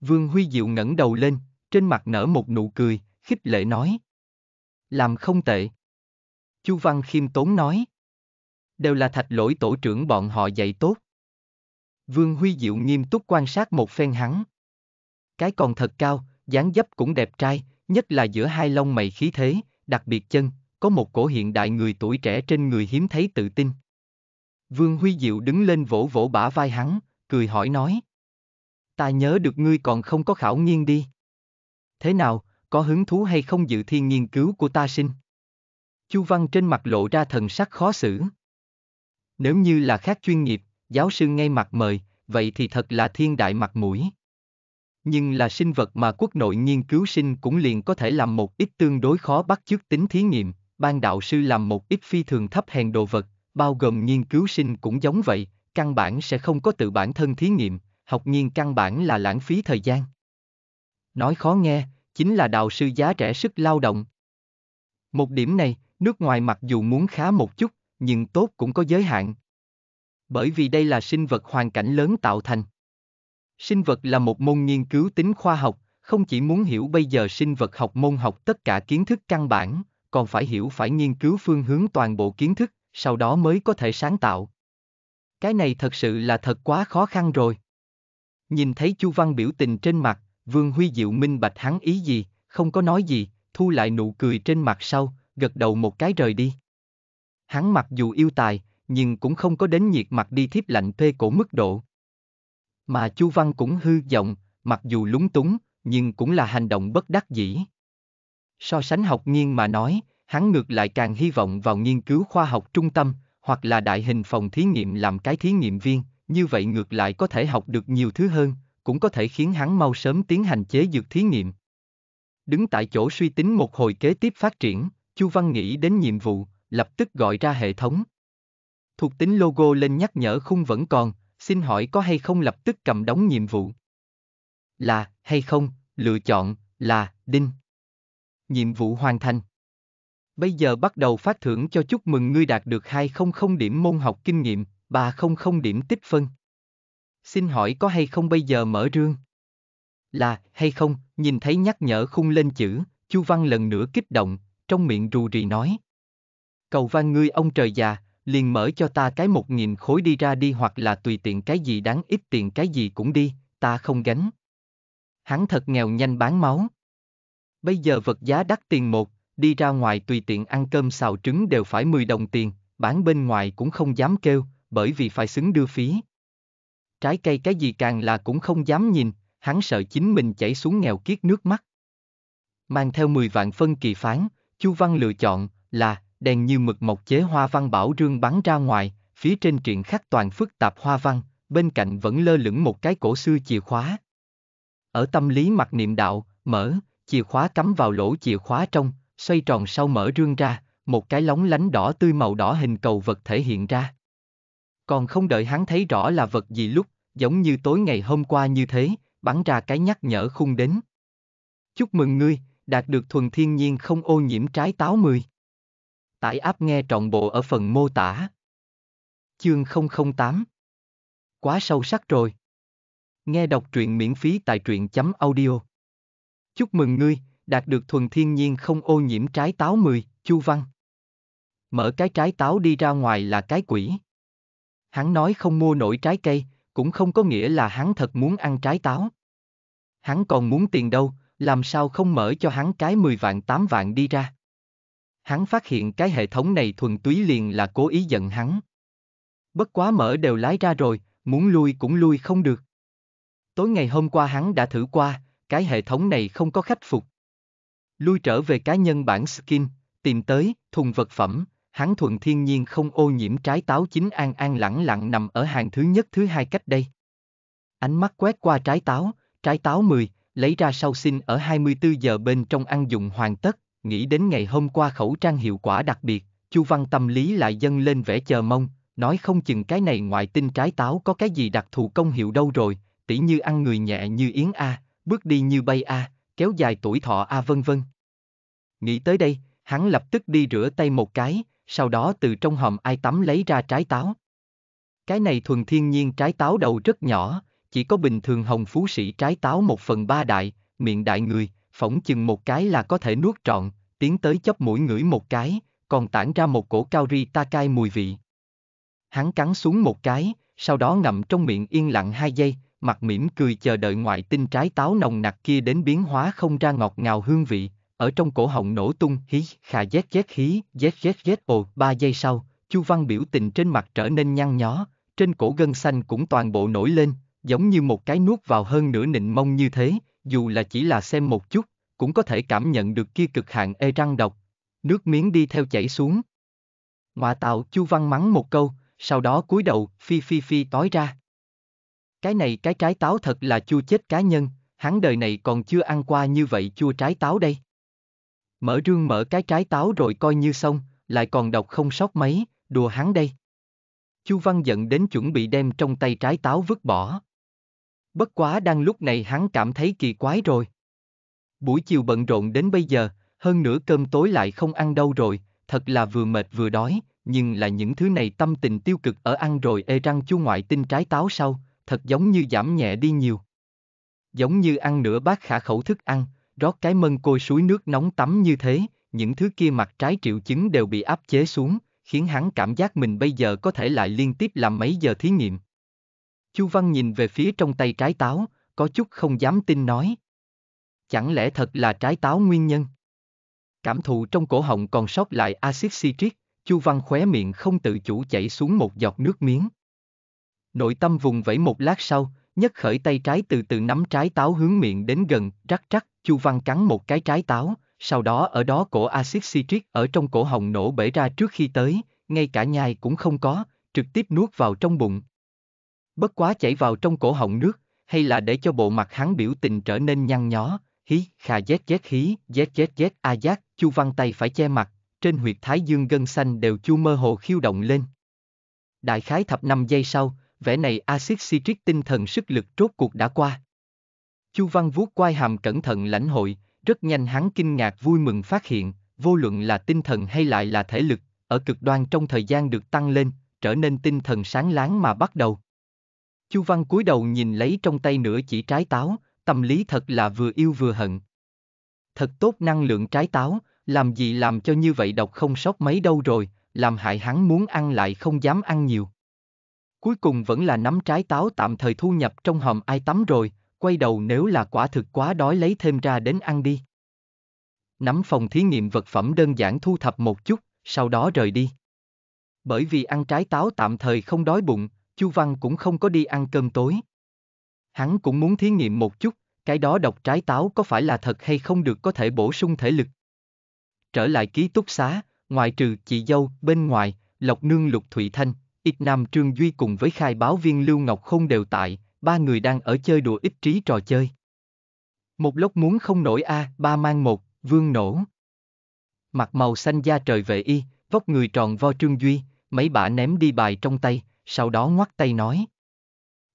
Vương Huy Diệu ngẩng đầu lên, trên mặt nở một nụ cười, khích lệ nói. Làm không tệ. Chu Văn khiêm tốn nói. Đều là thạch lỗi tổ trưởng bọn họ dạy tốt. Vương Huy Diệu nghiêm túc quan sát một phen hắn. Cái còn thật cao, dáng dấp cũng đẹp trai, nhất là giữa hai lông mày khí thế, đặc biệt chân, có một cổ hiện đại người tuổi trẻ trên người hiếm thấy tự tin. Vương Huy Diệu đứng lên vỗ vỗ bả vai hắn, cười hỏi nói. Ta nhớ được ngươi còn không có khảo nghiên đi. Thế nào, có hứng thú hay không dự thi nghiên cứu của ta sinh? Chu Văn trên mặt lộ ra thần sắc khó xử. Nếu như là khác chuyên nghiệp, giáo sư ngay mặt mời, vậy thì thật là thiên đại mặt mũi. Nhưng là sinh vật mà quốc nội nghiên cứu sinh cũng liền có thể làm một ít tương đối khó bắt chước tính thí nghiệm, ban đạo sư làm một ít phi thường thấp hèn đồ vật, bao gồm nghiên cứu sinh cũng giống vậy, căn bản sẽ không có tự bản thân thí nghiệm, học nghiên căn bản là lãng phí thời gian. Nói khó nghe, chính là đạo sư giá rẻ sức lao động. Một điểm này, nước ngoài mặc dù muốn khá một chút, nhưng tốt cũng có giới hạn. Bởi vì đây là sinh vật hoàn cảnh lớn tạo thành. Sinh vật là một môn nghiên cứu tính khoa học, không chỉ muốn hiểu bây giờ sinh vật học môn học tất cả kiến thức căn bản, còn phải hiểu phải nghiên cứu phương hướng toàn bộ kiến thức, sau đó mới có thể sáng tạo. Cái này thật sự là thật quá khó khăn rồi. Nhìn thấy Chu Văn biểu tình trên mặt, Vương Huy Diệu minh bạch hắn ý gì, không có nói gì, thu lại nụ cười trên mặt sau, gật đầu một cái rời đi. Hắn mặc dù yêu tài, nhưng cũng không có đến nhiệt mặt đi thiếp lạnh thuê cổ mức độ. Mà Chu Văn cũng hư giọng, mặc dù lúng túng, nhưng cũng là hành động bất đắc dĩ. So sánh học nghiên mà nói, hắn ngược lại càng hy vọng vào nghiên cứu khoa học trung tâm, hoặc là đại hình phòng thí nghiệm làm cái thí nghiệm viên, như vậy ngược lại có thể học được nhiều thứ hơn, cũng có thể khiến hắn mau sớm tiến hành chế dược thí nghiệm. Đứng tại chỗ suy tính một hồi kế tiếp phát triển, Chu Văn nghĩ đến nhiệm vụ, lập tức gọi ra hệ thống. Thuộc tính logo lên nhắc nhở khung vẫn còn, xin hỏi có hay không lập tức cầm đóng nhiệm vụ. Là, hay không, lựa chọn, là, đinh nhiệm vụ hoàn thành. Bây giờ bắt đầu phát thưởng cho chúc mừng ngươi đạt được 200 điểm môn học kinh nghiệm, 300 điểm tích phân. Xin hỏi có hay không bây giờ mở rương? Là, hay không, nhìn thấy nhắc nhở khung lên chữ, Chu Văn lần nữa kích động, trong miệng rù rì nói. Cầu van ngươi ông trời già, liền mở cho ta cái một nghìn khối đi ra đi hoặc là tùy tiện cái gì đáng ít tiền cái gì cũng đi, ta không gánh. Hắn thật nghèo nhanh bán máu. Bây giờ vật giá đắt tiền một, đi ra ngoài tùy tiện ăn cơm xào trứng đều phải 10 đồng tiền, bán bên ngoài cũng không dám kêu, bởi vì phải xứng đưa phí. Trái cây cái gì càng là cũng không dám nhìn, hắn sợ chính mình chảy xuống nghèo kiết nước mắt. Mang theo 10 vạn phân kỳ phán, Chu Văn lựa chọn là đèn như mực mộc chế hoa văn bảo rương bắn ra ngoài, phía trên truyện khắc toàn phức tạp hoa văn, bên cạnh vẫn lơ lửng một cái cổ xưa chìa khóa. Ở tâm lý mặt niệm đạo, mở, chìa khóa cắm vào lỗ chìa khóa trong, xoay tròn sau mở rương ra, một cái lóng lánh đỏ tươi màu đỏ hình cầu vật thể hiện ra. Còn không đợi hắn thấy rõ là vật gì lúc, giống như tối ngày hôm qua như thế, bắn ra cái nhắc nhở khung đến. Chúc mừng ngươi, đạt được thuần thiên nhiên không ô nhiễm trái táo 10. Tải áp nghe trọn bộ ở phần mô tả. Chương 008 Quá sâu sắc rồi. Nghe đọc truyện miễn phí tại truyện chấm audio chúc mừng ngươi, đạt được thuần thiên nhiên không ô nhiễm trái táo 10, Chu Văn. Mở cái trái táo đi ra ngoài là cái quỷ. Hắn nói không mua nổi trái cây, cũng không có nghĩa là hắn thật muốn ăn trái táo. Hắn còn muốn tiền đâu, làm sao không mở cho hắn cái 10 vạn 8 vạn đi ra. Hắn phát hiện cái hệ thống này thuần túy liền là cố ý giận hắn. Bất quá mở đều lái ra rồi, muốn lui cũng lui không được. Tối ngày hôm qua hắn đã thử qua, cái hệ thống này không có khắc phục. Lui trở về cá nhân bản skin, tìm tới, thùng vật phẩm, hắn thuận thiên nhiên không ô nhiễm trái táo chính an an lẳng lặng nằm ở hàng thứ nhất thứ hai cách đây. Ánh mắt quét qua trái táo, trái táo 10, lấy ra sau xin ở 24 giờ bên trong ăn dụng hoàn tất, nghĩ đến ngày hôm qua khẩu trang hiệu quả đặc biệt, Chu Văn tâm lý lại dâng lên vẻ chờ mong, nói không chừng cái này ngoại tinh trái táo có cái gì đặc thù công hiệu đâu rồi, tỉ như ăn người nhẹ như yến a, bước đi như bay a, à, kéo dài tuổi thọ a à vân vân. Nghĩ tới đây, hắn lập tức đi rửa tay một cái, sau đó từ trong hòm ai tắm lấy ra trái táo. Cái này thuần thiên nhiên trái táo đầu rất nhỏ, chỉ có bình thường hồng phú sĩ trái táo một phần ba đại, miệng đại người, phỏng chừng một cái là có thể nuốt trọn, tiến tới chóp mũi ngửi một cái, còn tản ra một cổ cao ri ta cai mùi vị. Hắn cắn xuống một cái, sau đó ngậm trong miệng yên lặng hai giây, mặt mỉm cười chờ đợi ngoại tinh trái táo nồng nặc kia đến biến hóa không ra ngọt ngào hương vị, ở trong cổ họng nổ tung, hí, khà zét zét hí, zét zét zét ồ, ba giây sau, Chu Văn biểu tình trên mặt trở nên nhăn nhó, trên cổ gân xanh cũng toàn bộ nổi lên, giống như một cái nuốt vào hơn nửa nịnh mông như thế, dù là chỉ là xem một chút, cũng có thể cảm nhận được kia cực hạn ê răng độc. Nước miếng đi theo chảy xuống. ngoại tạo Chu Văn mắng một câu, sau đó cúi đầu, phi phi phi tối ra. Cái này cái trái táo thật là chua chết cá nhân, hắn đời này còn chưa ăn qua như vậy chua trái táo đây. Mở rương mở cái trái táo rồi coi như xong, lại còn đọc không sót mấy, đùa hắn đây. Chu Văn giận đến chuẩn bị đem trong tay trái táo vứt bỏ. Bất quá đang lúc này hắn cảm thấy kỳ quái rồi. Buổi chiều bận rộn đến bây giờ, hơn nửa cơm tối lại không ăn đâu rồi, thật là vừa mệt vừa đói, nhưng là những thứ này tâm tình tiêu cực ở ăn rồi ê răng chu ngoại tinh trái táo sau, thật giống như giảm nhẹ đi nhiều. Giống như ăn nửa bát khả khẩu thức ăn, rót cái mân côi suối nước nóng tắm như thế, những thứ kia mặt trái triệu chứng đều bị áp chế xuống, khiến hắn cảm giác mình bây giờ có thể lại liên tiếp làm mấy giờ thí nghiệm. Chu Văn nhìn về phía trong tay trái táo, có chút không dám tin nói. Chẳng lẽ thật là trái táo nguyên nhân? Cảm thụ trong cổ họng còn sót lại axit citric, Chu Văn khóe miệng không tự chủ chảy xuống một giọt nước miếng. Nội tâm vùng vẫy một lát sau, nhất khởi tay trái từ từ nắm trái táo hướng miệng đến gần, rắc rắc, Chu Văn cắn một cái trái táo, sau đó ở đó cổ axit citric ở trong cổ họng nổ bể ra trước khi tới, ngay cả nhai cũng không có, trực tiếp nuốt vào trong bụng. Bất quá chảy vào trong cổ họng nước, hay là để cho bộ mặt hắn biểu tình trở nên nhăn nhó, hí, khà dét dét hí, dét dét dét, a giác, chu văn tay phải che mặt, trên huyệt thái dương gân xanh đều chu mơ hồ khiêu động lên. Đại khái thập năm giây sau, vẻ này axit citric tinh thần sức lực rốt cuộc đã qua. Chu Văn vuốt quai hàm cẩn thận lãnh hội, rất nhanh hắn kinh ngạc vui mừng phát hiện, vô luận là tinh thần hay lại là thể lực, ở cực đoan trong thời gian được tăng lên, trở nên tinh thần sáng láng mà bắt đầu. Chu Văn cúi đầu nhìn lấy trong tay nửa chỉ trái táo, tâm lý thật là vừa yêu vừa hận. Thật tốt năng lượng trái táo, làm gì làm cho như vậy độc không sót mấy đâu rồi, làm hại hắn muốn ăn lại không dám ăn nhiều. Cuối cùng vẫn là nắm trái táo tạm thời thu nhập trong hòm ai tắm rồi, quay đầu nếu là quả thực quá đói lấy thêm ra đến ăn đi. Nắm phòng thí nghiệm vật phẩm đơn giản thu thập một chút, sau đó rời đi. Bởi vì ăn trái táo tạm thời không đói bụng, Chu Văn cũng không có đi ăn cơm tối. Hắn cũng muốn thí nghiệm một chút, cái đó độc trái táo có phải là thật hay không được có thể bổ sung thể lực. Trở lại ký túc xá, ngoài trừ chị dâu, bên ngoài, Lộc Nương Lục Thụy Thanh, Ít Nam Trương Duy cùng với khai báo viên Lưu Ngọc Không đều tại, ba người đang ở chơi đùa ít trí trò chơi. Một lốc muốn không nổi A, ba mang một, vương nổ. Mặt màu xanh da trời vệ y, vóc người tròn vo Trương Duy, mấy bả ném đi bài trong tay, sau đó ngoắt tay nói.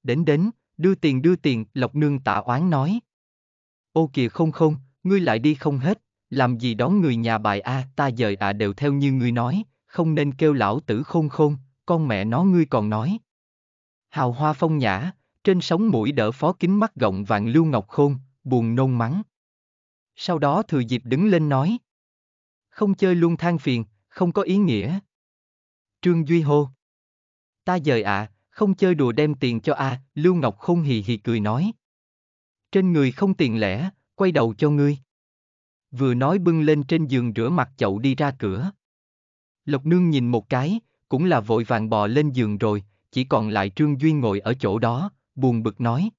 Đến đến, đưa tiền đưa tiền, Lộc Nương tạ oán nói. Ô kìa không không, ngươi lại đi không hết, làm gì đón người nhà bài A, ta dời ạ à đều theo như ngươi nói, không nên kêu lão tử không không con mẹ nó ngươi còn nói. Hào hoa phong nhã, trên sóng mũi đỡ phó kính mắt gọng vàng lưu ngọc khôn, buồn nôn mắng. Sau đó thừa dịp đứng lên nói. Không chơi luôn than phiền, không có ý nghĩa. Trương Duy hô. Ta dời ạ, à, không chơi đùa đem tiền cho a à, Lưu Ngọc Khôn hì hì cười nói. Trên người không tiền lẻ, quay đầu cho ngươi. Vừa nói bưng lên trên giường rửa mặt chậu đi ra cửa. Lộc Nương nhìn một cái, cũng là vội vàng bò lên giường rồi, chỉ còn lại Trương Duy ngồi ở chỗ đó, buồn bực nói.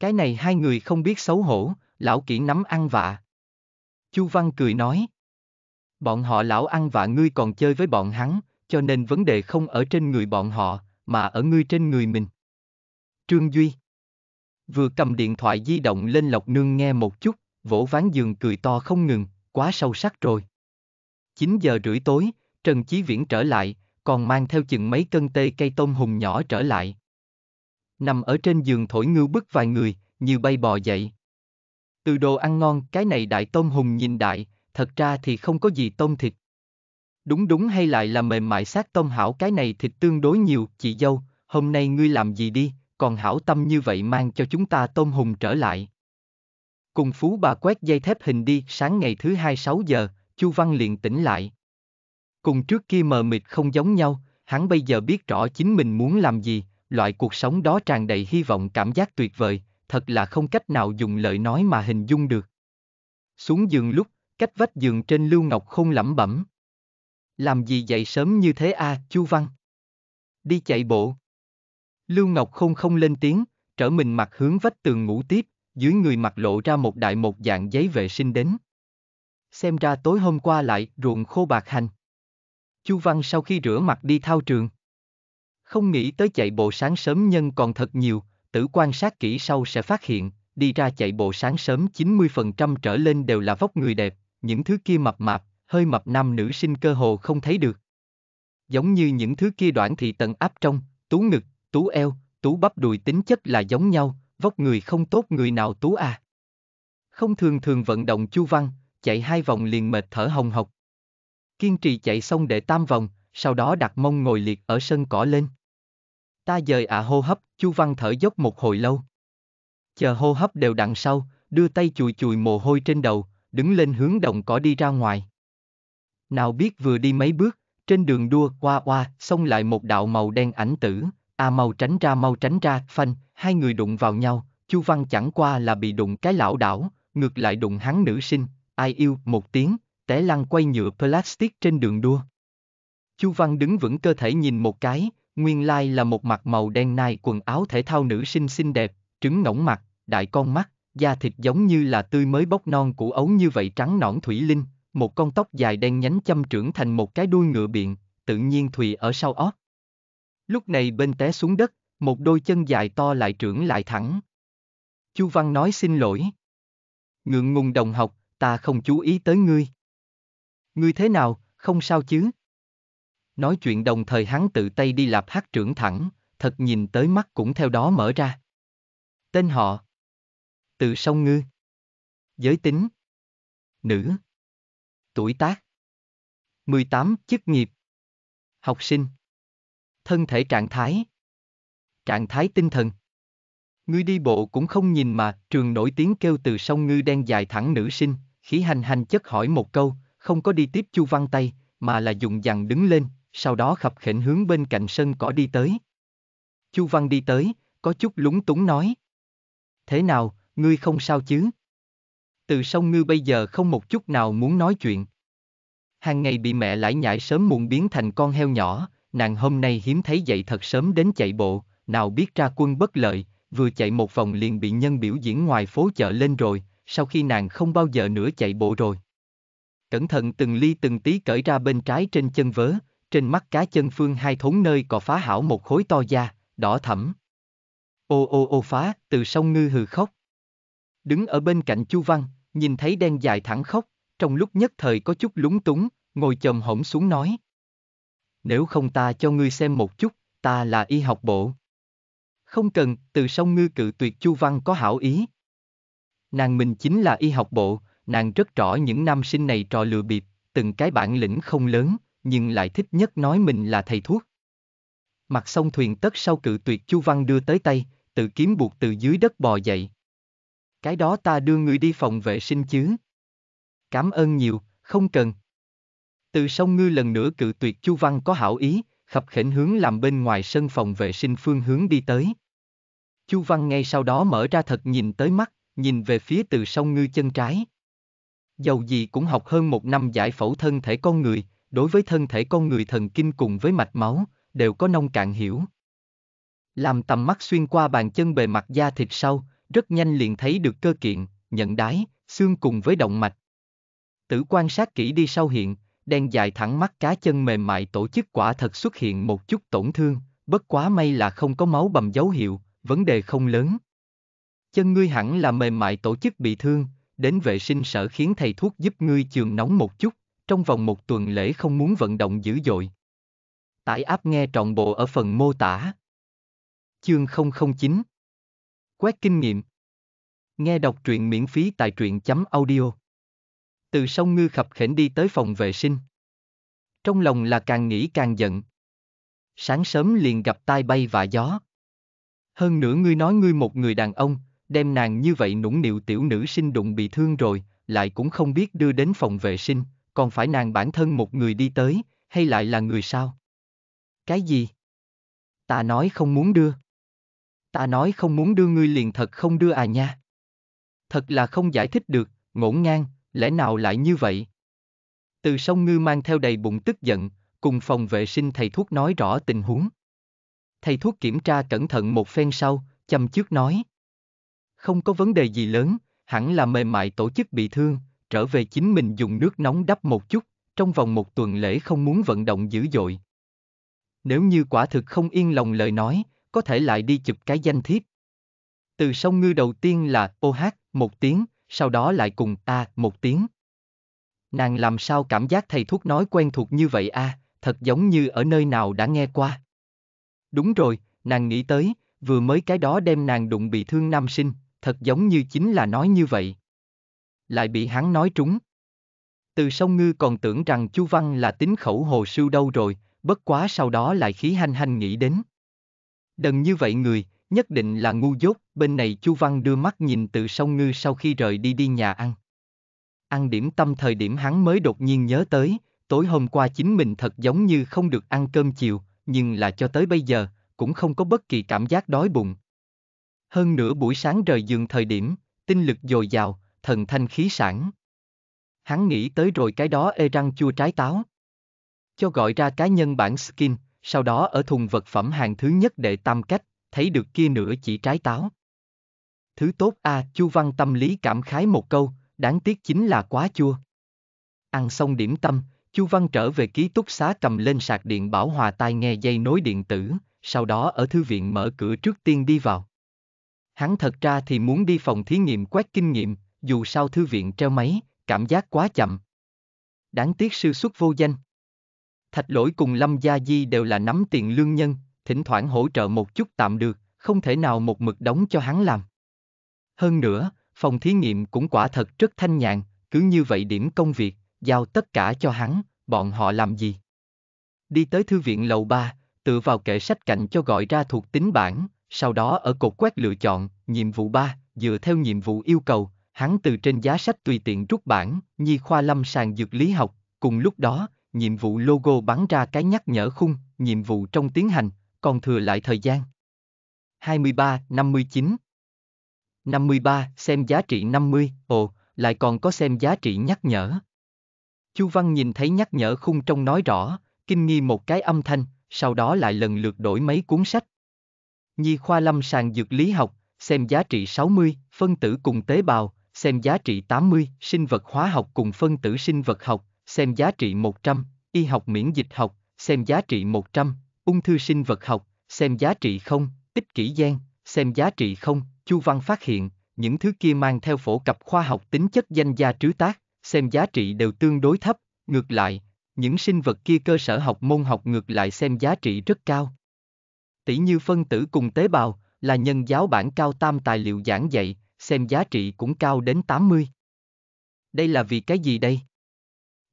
Cái này hai người không biết xấu hổ, lão kỹ nắm ăn vạ. Chu Văn cười nói. Bọn họ lão ăn vạ ngươi còn chơi với bọn hắn, cho nên vấn đề không ở trên người bọn họ, mà ở ngươi trên người mình. Trương Duy Vừa cầm điện thoại di động lên lộc nương nghe một chút, vỗ ván giường cười to không ngừng, quá sâu sắc rồi. 9 giờ rưỡi tối, Trần Chí Viễn trở lại, còn mang theo chừng mấy cân tê cây tôm hùm nhỏ trở lại. Nằm ở trên giường thổi ngưu bức vài người, như bay bò dậy. Từ đồ ăn ngon, cái này đại tôm hùm nhìn đại, thật ra thì không có gì tôm thịt. Đúng đúng hay lại là mềm mại sát tôm hảo cái này thịt tương đối nhiều, chị dâu, hôm nay ngươi làm gì đi, còn hảo tâm như vậy mang cho chúng ta tôm hùm trở lại. Cùng phú bà quét dây thép hình đi, sáng ngày thứ hai sáu giờ, Chu Văn liền tỉnh lại. Cùng trước kia mờ mịt không giống nhau, hắn bây giờ biết rõ chính mình muốn làm gì, loại cuộc sống đó tràn đầy hy vọng cảm giác tuyệt vời, thật là không cách nào dùng lời nói mà hình dung được. Xuống giường lúc, cách vách giường trên Lưu Ngọc không lẩm bẩm. Làm gì dậy sớm như thế a, à, Chu Văn? Đi chạy bộ. Lưu Ngọc không không lên tiếng, trở mình mặt hướng vách tường ngủ tiếp, dưới người mặt lộ ra một đại một dạng giấy vệ sinh đến. Xem ra tối hôm qua lại ruộng khô bạc hành. Chu Văn sau khi rửa mặt đi thao trường. Không nghĩ tới chạy bộ sáng sớm nhân còn thật nhiều, tử quan sát kỹ sau sẽ phát hiện, đi ra chạy bộ sáng sớm 90% trở lên đều là vóc người đẹp, những thứ kia mập mạp, hơi mập nam nữ sinh cơ hồ không thấy được. Giống như những thứ kia đoạn thị tận áp trong, tú ngực, tú eo, tú bắp đùi tính chất là giống nhau, vóc người không tốt người nào tú à. Không thường thường vận động chu văn, chạy hai vòng liền mệt thở hồng hộc, Kiên trì chạy xong để tam vòng, sau đó đặt mông ngồi liệt ở sân cỏ lên. Ta dời ạ à hô hấp, Chu Văn thở dốc một hồi lâu. Chờ hô hấp đều đặn sau, đưa tay chùi chùi mồ hôi trên đầu, đứng lên hướng đồng cỏ đi ra ngoài. Nào biết vừa đi mấy bước, trên đường đua qua qua, xông lại một đạo màu đen ảnh tử, a à mau tránh ra mau tránh ra, phanh, hai người đụng vào nhau, Chu Văn chẳng qua là bị đụng cái lão đảo, ngược lại đụng hắn nữ sinh, ai yêu, một tiếng, té lăn quay nhựa plastic trên đường đua. Chu Văn đứng vững cơ thể nhìn một cái, nguyên lai là một mặt màu đen nai quần áo thể thao nữ sinh xinh đẹp, trứng ngỗng mặt, đại con mắt, da thịt giống như là tươi mới bóc non củ ấu như vậy trắng nõn thủy linh, một con tóc dài đen nhánh châm trưởng thành một cái đuôi ngựa biện, tự nhiên thùy ở sau óc. Lúc này bên té xuống đất, một đôi chân dài to lại trưởng lại thẳng. Chu Văn nói xin lỗi. Ngượng ngùng đồng học, ta không chú ý tới ngươi. Ngươi thế nào, không sao chứ? Nói chuyện đồng thời hắn tự tay đi lạp hát trưởng thẳng, thật nhìn tới mắt cũng theo đó mở ra. Tên họ Từ sông ngư Giới tính Nữ Tuổi tác 18. Chức nghiệp Học sinh Thân thể trạng thái Trạng thái tinh thần Ngươi đi bộ cũng không nhìn mà, trường nổi tiếng kêu từ sông ngư đen dài thẳng nữ sinh, khí hành hành chất hỏi một câu, không có đi tiếp Chu Văn tay, mà là dùng dằn đứng lên, sau đó khập khểnh hướng bên cạnh sân cỏ đi tới. Chu Văn đi tới, có chút lúng túng nói. Thế nào, ngươi không sao chứ? Từ sông ngư bây giờ không một chút nào muốn nói chuyện. Hàng ngày bị mẹ lải nhải sớm muộn biến thành con heo nhỏ, nàng hôm nay hiếm thấy dậy thật sớm đến chạy bộ, nào biết ra quân bất lợi, vừa chạy một vòng liền bị nhân biểu diễn ngoài phố chợ lên rồi, sau khi nàng không bao giờ nữa chạy bộ rồi cẩn thận từng ly từng tí cởi ra bên trái trên chân vớ, trên mắt cá chân phương hai thốn nơi cò phá hảo một khối to da, đỏ thẫm. Ô ô ô phá, từ sông ngư hừ khóc. Đứng ở bên cạnh chu văn, nhìn thấy đen dài thẳng khóc, trong lúc nhất thời có chút lúng túng, ngồi chồm hổng xuống nói. Nếu không ta cho ngươi xem một chút, ta là y học bộ. Không cần, từ sông ngư cự tuyệt chu văn có hảo ý. Nàng mình chính là y học bộ, nàng rất rõ những nam sinh này trò lừa bịp, từng cái bản lĩnh không lớn, nhưng lại thích nhất nói mình là thầy thuốc. Mặt sông thuyền tất sau cự tuyệt Chu Văn đưa tới tay, tự kiếm buộc từ dưới đất bò dậy. Cái đó ta đưa người đi phòng vệ sinh chứ. Cảm ơn nhiều, không cần. Từ sông ngư lần nữa cự tuyệt Chu Văn có hảo ý, khập khỉnh hướng làm bên ngoài sân phòng vệ sinh phương hướng đi tới. Chu Văn ngay sau đó mở ra thật nhìn tới mắt, nhìn về phía từ sông ngư chân trái. Dầu gì cũng học hơn một năm giải phẫu thân thể con người, đối với thân thể con người thần kinh cùng với mạch máu, đều có nông cạn hiểu. Làm tầm mắt xuyên qua bàn chân bề mặt da thịt sau, rất nhanh liền thấy được cơ kiện, nhận đái, xương cùng với động mạch. Tử quan sát kỹ đi sau hiện, đen dài thẳng mắt cá chân mềm mại tổ chức quả thật xuất hiện một chút tổn thương, bất quá may là không có máu bầm dấu hiệu, vấn đề không lớn. Chân ngươi hẳn là mềm mại tổ chức bị thương, đến vệ sinh sở khiến thầy thuốc giúp ngươi trường nóng một chút, trong vòng một tuần lễ không muốn vận động dữ dội. Tải áp nghe trọn bộ ở phần mô tả. Chương 009 Quét kinh nghiệm Nghe đọc truyện miễn phí tại truyện chấm audio Từ sông ngư khập khểnh đi tới phòng vệ sinh. Trong lòng là càng nghĩ càng giận. Sáng sớm liền gặp tai bay và gió. Hơn nữa ngươi nói ngươi một người đàn ông, đem nàng như vậy nũng nịu tiểu nữ sinh đụng bị thương rồi, lại cũng không biết đưa đến phòng vệ sinh, còn phải nàng bản thân một người đi tới, hay lại là người sao? Cái gì? Ta nói không muốn đưa. Ta nói không muốn đưa ngươi liền thật không đưa à nha. Thật là không giải thích được, ngổn ngang, lẽ nào lại như vậy? Từ sông ngư mang theo đầy bụng tức giận, cùng phòng vệ sinh thầy thuốc nói rõ tình huống. Thầy thuốc kiểm tra cẩn thận một phen sau, chăm trước nói không có vấn đề gì lớn, hẳn là mềm mại tổ chức bị thương, trở về chính mình dùng nước nóng đắp một chút, trong vòng một tuần lễ không muốn vận động dữ dội. Nếu như quả thực không yên lòng lời nói, có thể lại đi chụp cái danh thiếp. Từ sông ngư đầu tiên là ô OH một tiếng, sau đó lại cùng A à, một tiếng. Nàng làm sao cảm giác thầy thuốc nói quen thuộc như vậy a, à, thật giống như ở nơi nào đã nghe qua. Đúng rồi, nàng nghĩ tới, vừa mới cái đó đem nàng đụng bị thương nam sinh, thật giống như chính là nói như vậy. Lại bị hắn nói trúng. Từ sông ngư còn tưởng rằng Chu Văn là tính khẩu hồ sưu đâu rồi, bất quá sau đó lại khí hanh hanh nghĩ đến. Đần như vậy người, nhất định là ngu dốt, bên này Chu Văn đưa mắt nhìn từ sông ngư sau khi rời đi đi nhà ăn. Ăn điểm tâm thời điểm hắn mới đột nhiên nhớ tới, tối hôm qua chính mình thật giống như không được ăn cơm chiều, nhưng là cho tới bây giờ, cũng không có bất kỳ cảm giác đói bụng, hơn nửa buổi sáng rời giường thời điểm, tinh lực dồi dào, thần thanh khí sản. Hắn nghĩ tới rồi cái đó ê răng chua trái táo. Cho gọi ra cá nhân bản skin, sau đó ở thùng vật phẩm hàng thứ nhất đệ tam cách, thấy được kia nửa chỉ trái táo. Thứ tốt a à, chu văn tâm lý cảm khái một câu, đáng tiếc chính là quá chua. Ăn xong điểm tâm, chu văn trở về ký túc xá cầm lên sạc điện bảo hòa tai nghe dây nối điện tử, sau đó ở thư viện mở cửa trước tiên đi vào. Hắn thật ra thì muốn đi phòng thí nghiệm quét kinh nghiệm, dù sao thư viện treo máy, cảm giác quá chậm. Đáng tiếc sư xuất vô danh. Thạch lỗi cùng Lâm Gia Di đều là nắm tiền lương nhân, thỉnh thoảng hỗ trợ một chút tạm được, không thể nào một mực đóng cho hắn làm. Hơn nữa, phòng thí nghiệm cũng quả thật rất thanh nhàn, cứ như vậy điểm công việc, giao tất cả cho hắn, bọn họ làm gì? Đi tới thư viện lầu 3, tự vào kệ sách cạnh cho gọi ra thuộc tính bản, sau đó ở cột quét lựa chọn, nhiệm vụ 3, dựa theo nhiệm vụ yêu cầu, hắn từ trên giá sách tùy tiện rút bản, nhi khoa lâm sàng dược lý học, cùng lúc đó, nhiệm vụ logo bắn ra cái nhắc nhở khung, nhiệm vụ trong tiến hành, còn thừa lại thời gian. 23, 59 53, xem giá trị 50, ồ, lại còn có xem giá trị nhắc nhở. Chu Văn nhìn thấy nhắc nhở khung trong nói rõ, kinh nghi một cái âm thanh, sau đó lại lần lượt đổi mấy cuốn sách, Nhi khoa lâm sàng dược lý học, xem giá trị 60, phân tử cùng tế bào, xem giá trị 80, sinh vật hóa học cùng phân tử sinh vật học, xem giá trị 100, y học miễn dịch học, xem giá trị 100, ung thư sinh vật học, xem giá trị không, ích kỷ gen, xem giá trị không, Chu Văn phát hiện, những thứ kia mang theo phổ cập khoa học tính chất danh gia trứ tác, xem giá trị đều tương đối thấp, ngược lại, những sinh vật kia cơ sở học môn học ngược lại xem giá trị rất cao. Tỷ như phân tử cùng tế bào, là nhân giáo bản cao tam tài liệu giảng dạy, xem giá trị cũng cao đến 80. Đây là vì cái gì đây?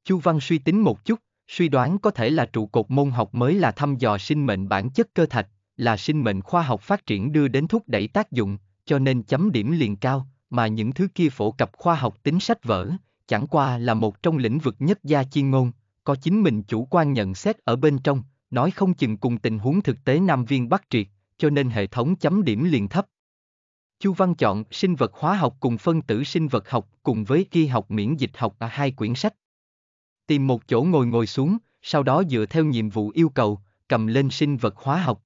Chu Văn suy tính một chút, suy đoán có thể là trụ cột môn học mới là thăm dò sinh mệnh bản chất cơ thạch, là sinh mệnh khoa học phát triển đưa đến thúc đẩy tác dụng, cho nên chấm điểm liền cao, mà những thứ kia phổ cập khoa học tính sách vở, chẳng qua là một trong lĩnh vực nhất gia chi ngôn, có chính mình chủ quan nhận xét ở bên trong, nói không chừng cùng tình huống thực tế Nam Viên bắt Triệt, cho nên hệ thống chấm điểm liền thấp. Chu Văn chọn sinh vật hóa học cùng phân tử sinh vật học cùng với y học miễn dịch học ở hai quyển sách. Tìm một chỗ ngồi ngồi xuống, sau đó dựa theo nhiệm vụ yêu cầu, cầm lên sinh vật hóa học.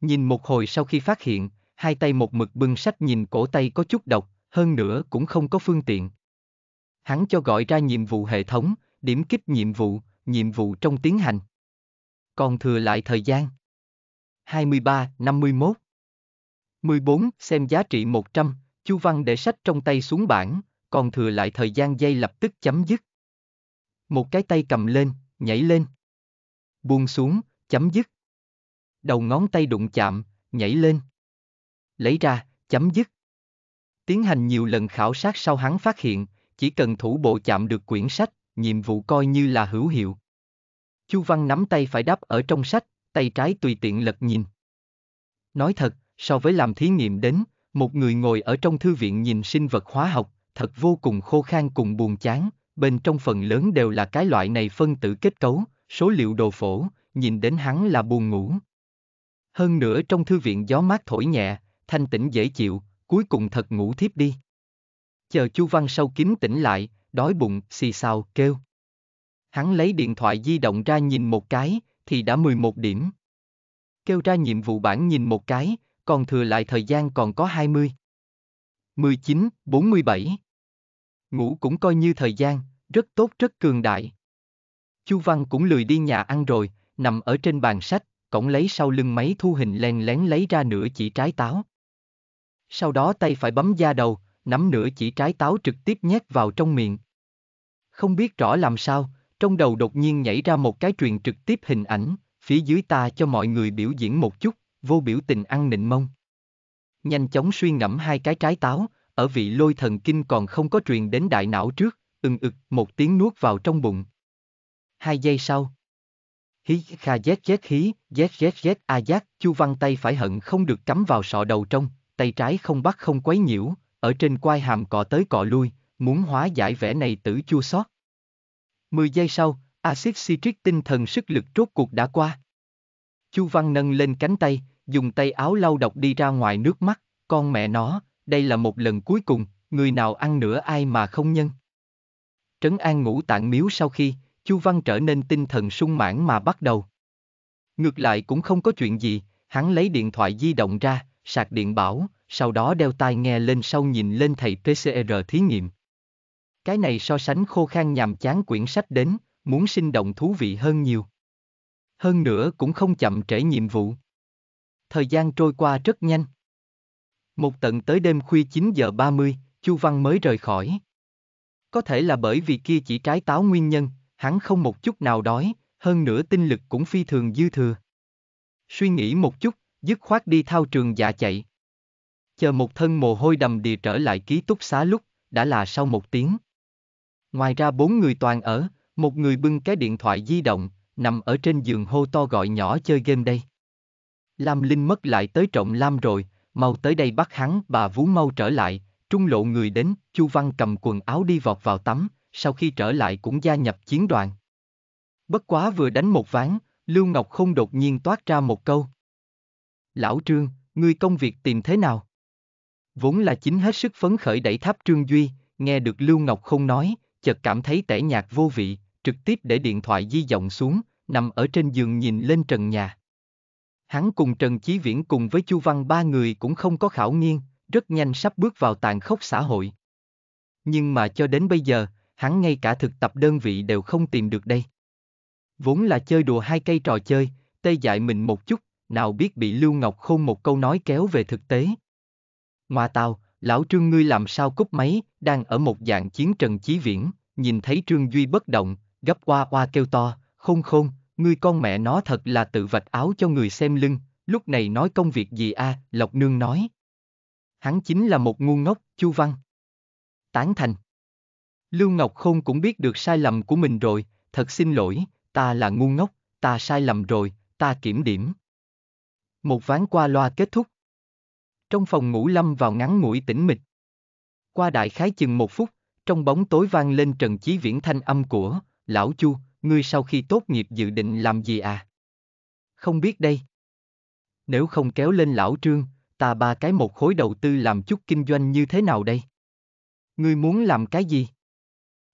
Nhìn một hồi sau khi phát hiện, hai tay một mực bưng sách nhìn cổ tay có chút độc, hơn nữa cũng không có phương tiện. Hắn cho gọi ra nhiệm vụ hệ thống, điểm kích nhiệm vụ, nhiệm vụ trong tiến hành còn thừa lại thời gian. 23, 51 14, xem giá trị 100, Chu Văn để sách trong tay xuống bảng, còn thừa lại thời gian dây lập tức chấm dứt. Một cái tay cầm lên, nhảy lên. Buông xuống, chấm dứt. Đầu ngón tay đụng chạm, nhảy lên. Lấy ra, chấm dứt. Tiến hành nhiều lần khảo sát sau hắn phát hiện, chỉ cần thủ bộ chạm được quyển sách, nhiệm vụ coi như là hữu hiệu, Chu Văn nắm tay phải đắp ở trong sách, tay trái tùy tiện lật nhìn. Nói thật, so với làm thí nghiệm đến, một người ngồi ở trong thư viện nhìn sinh vật hóa học, thật vô cùng khô khan cùng buồn chán, bên trong phần lớn đều là cái loại này phân tử kết cấu, số liệu đồ phổ, nhìn đến hắn là buồn ngủ. Hơn nữa trong thư viện gió mát thổi nhẹ, thanh tĩnh dễ chịu, cuối cùng thật ngủ thiếp đi. Chờ Chu Văn sau kín tỉnh lại, đói bụng, xì xào, kêu. Hắn lấy điện thoại di động ra nhìn một cái, thì đã 11 điểm. Kêu ra nhiệm vụ bản nhìn một cái, còn thừa lại thời gian còn có 20. 19, 47. Ngủ cũng coi như thời gian, rất tốt rất cường đại. Chu Văn cũng lười đi nhà ăn rồi, nằm ở trên bàn sách, cổng lấy sau lưng máy thu hình len lén lấy ra nửa chỉ trái táo. Sau đó tay phải bấm da đầu, nắm nửa chỉ trái táo trực tiếp nhét vào trong miệng. Không biết rõ làm sao, trong đầu đột nhiên nhảy ra một cái truyền trực tiếp hình ảnh, phía dưới ta cho mọi người biểu diễn một chút, vô biểu tình ăn nịnh mông. Nhanh chóng suy ngẫm hai cái trái táo, ở vị lôi thần kinh còn không có truyền đến đại não trước, ưng ực một tiếng nuốt vào trong bụng. Hai giây sau. Hí kha zét zét hí, zét zét zét a giác, chu văn tay phải hận không được cắm vào sọ đầu trong, tay trái không bắt không quấy nhiễu, ở trên quai hàm cọ tới cọ lui, muốn hóa giải vẻ này tử chua xót 10 giây sau, axit citric tinh thần sức lực rốt cuộc đã qua. Chu Văn nâng lên cánh tay, dùng tay áo lau độc đi ra ngoài nước mắt, con mẹ nó, đây là một lần cuối cùng, người nào ăn nữa ai mà không nhân. Trấn An ngủ tạng miếu sau khi, Chu Văn trở nên tinh thần sung mãn mà bắt đầu. Ngược lại cũng không có chuyện gì, hắn lấy điện thoại di động ra, sạc điện bảo, sau đó đeo tai nghe lên sau nhìn lên thầy PCR thí nghiệm. Cái này so sánh khô khan nhàm chán quyển sách đến, muốn sinh động thú vị hơn nhiều. Hơn nữa cũng không chậm trễ nhiệm vụ. Thời gian trôi qua rất nhanh. Một tận tới đêm khuya 9 giờ 30, Chu Văn mới rời khỏi. Có thể là bởi vì kia chỉ trái táo nguyên nhân, hắn không một chút nào đói, hơn nữa tinh lực cũng phi thường dư thừa. Suy nghĩ một chút, dứt khoát đi thao trường dạ chạy. Chờ một thân mồ hôi đầm đìa trở lại ký túc xá lúc, đã là sau một tiếng. Ngoài ra bốn người toàn ở, một người bưng cái điện thoại di động, nằm ở trên giường hô to gọi nhỏ chơi game đây. Lam Linh mất lại tới trọng Lam rồi, mau tới đây bắt hắn, bà vú mau trở lại, trung lộ người đến, Chu Văn cầm quần áo đi vọt vào tắm, sau khi trở lại cũng gia nhập chiến đoàn. Bất quá vừa đánh một ván, Lưu Ngọc không đột nhiên toát ra một câu. Lão Trương, ngươi công việc tìm thế nào? Vốn là chính hết sức phấn khởi đẩy tháp Trương Duy, nghe được Lưu Ngọc không nói, chợt cảm thấy tẻ nhạt vô vị, trực tiếp để điện thoại di động xuống, nằm ở trên giường nhìn lên trần nhà. Hắn cùng Trần Chí Viễn cùng với Chu Văn ba người cũng không có khảo nghiên, rất nhanh sắp bước vào tàn khốc xã hội. Nhưng mà cho đến bây giờ, hắn ngay cả thực tập đơn vị đều không tìm được đây. Vốn là chơi đùa hai cây trò chơi, tê dại mình một chút, nào biết bị Lưu Ngọc Khôn một câu nói kéo về thực tế. Ngoà tàu lão trương ngươi làm sao cúp máy, đang ở một dạng chiến trần chí viễn, nhìn thấy trương duy bất động, gấp qua qua kêu to, khôn khôn ngươi con mẹ nó thật là tự vạch áo cho người xem lưng, lúc này nói công việc gì a? À? Lộc Nương nói. Hắn chính là một ngu ngốc, Chu Văn. Tán thành. Lưu Ngọc Khôn cũng biết được sai lầm của mình rồi, thật xin lỗi, ta là ngu ngốc, ta sai lầm rồi, ta kiểm điểm. Một ván qua loa kết thúc, trong phòng ngủ lâm vào ngắn ngủi tĩnh mịch. Qua đại khái chừng một phút, trong bóng tối vang lên trần chí viễn thanh âm của, lão chu, ngươi sau khi tốt nghiệp dự định làm gì à? Không biết đây. Nếu không kéo lên lão trương, ta ba cái một khối đầu tư làm chút kinh doanh như thế nào đây? Ngươi muốn làm cái gì?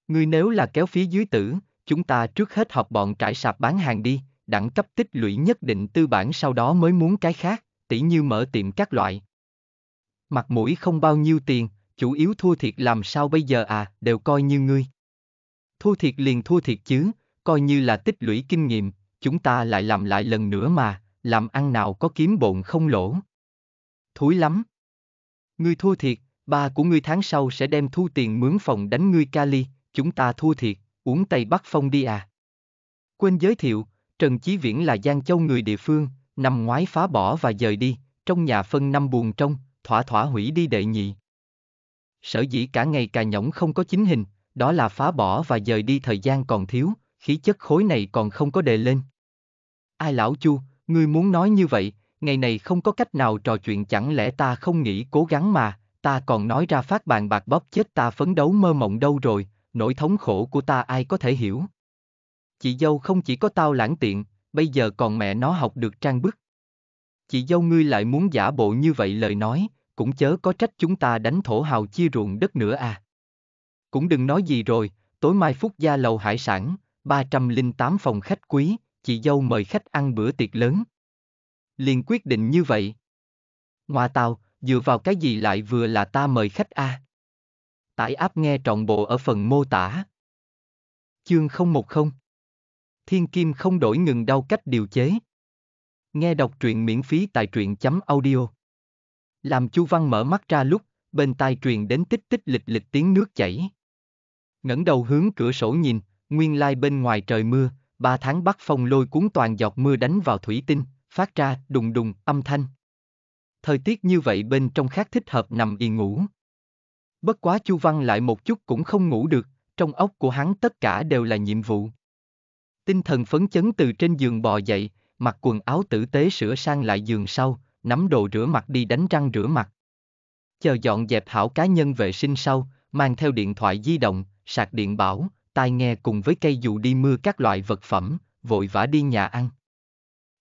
Ngươi nếu là kéo phía dưới tử, chúng ta trước hết học bọn trải sạp bán hàng đi, đẳng cấp tích lũy nhất định tư bản sau đó mới muốn cái khác, tỉ như mở tiệm các loại, mặt mũi không bao nhiêu tiền, chủ yếu thua thiệt làm sao bây giờ à, đều coi như ngươi. Thua thiệt liền thua thiệt chứ, coi như là tích lũy kinh nghiệm, chúng ta lại làm lại lần nữa mà, làm ăn nào có kiếm bộn không lỗ. Thúi lắm. Ngươi thua thiệt, ba của ngươi tháng sau sẽ đem thu tiền mướn phòng đánh ngươi Cali, chúng ta thua thiệt, uống tay bắt Phong đi à. Quên giới thiệu, Trần Chí Viễn là Giang Châu người địa phương, năm ngoái phá bỏ và dời đi, trong nhà phân năm buồn trong, thỏa thỏa hủy đi đệ nhị. Sở dĩ cả ngày cà nhõng không có chính hình, đó là phá bỏ và dời đi thời gian còn thiếu, khí chất khối này còn không có đề lên. Ai lão chu, ngươi muốn nói như vậy, ngày này không có cách nào trò chuyện chẳng lẽ ta không nghĩ cố gắng mà, ta còn nói ra phát bàn bạc bóp chết ta phấn đấu mơ mộng đâu rồi, nỗi thống khổ của ta ai có thể hiểu. Chị dâu không chỉ có tao lãng tiện, bây giờ còn mẹ nó học được trang bức. Chị dâu ngươi lại muốn giả bộ như vậy lời nói, cũng chớ có trách chúng ta đánh thổ hào chia ruộng đất nữa à. Cũng đừng nói gì rồi, tối mai Phúc Gia Lầu Hải Sản, 308 phòng khách quý, chị dâu mời khách ăn bữa tiệc lớn. Liền quyết định như vậy. Ngoà tàu, dựa vào cái gì lại vừa là ta mời khách a? À? Tải áp nghe trọn bộ ở phần mô tả. Chương 010 Thiên Kim không đổi ngừng đau cách điều chế. Nghe đọc truyện miễn phí tại truyện chấm audio. Làm Chu Văn mở mắt ra lúc, bên tai truyền đến tích tích lịch lịch tiếng nước chảy. ngẩng đầu hướng cửa sổ nhìn, nguyên lai bên ngoài trời mưa, ba tháng bắc phong lôi cuốn toàn giọt mưa đánh vào thủy tinh, phát ra đùng đùng âm thanh. Thời tiết như vậy bên trong khác thích hợp nằm yên ngủ. Bất quá Chu Văn lại một chút cũng không ngủ được, trong óc của hắn tất cả đều là nhiệm vụ. Tinh thần phấn chấn từ trên giường bò dậy, mặc quần áo tử tế sửa sang lại giường sau, nắm đồ rửa mặt đi đánh răng rửa mặt. Chờ dọn dẹp hảo cá nhân vệ sinh sau, mang theo điện thoại di động, sạc điện bảo, tai nghe cùng với cây dù đi mưa các loại vật phẩm, vội vã đi nhà ăn.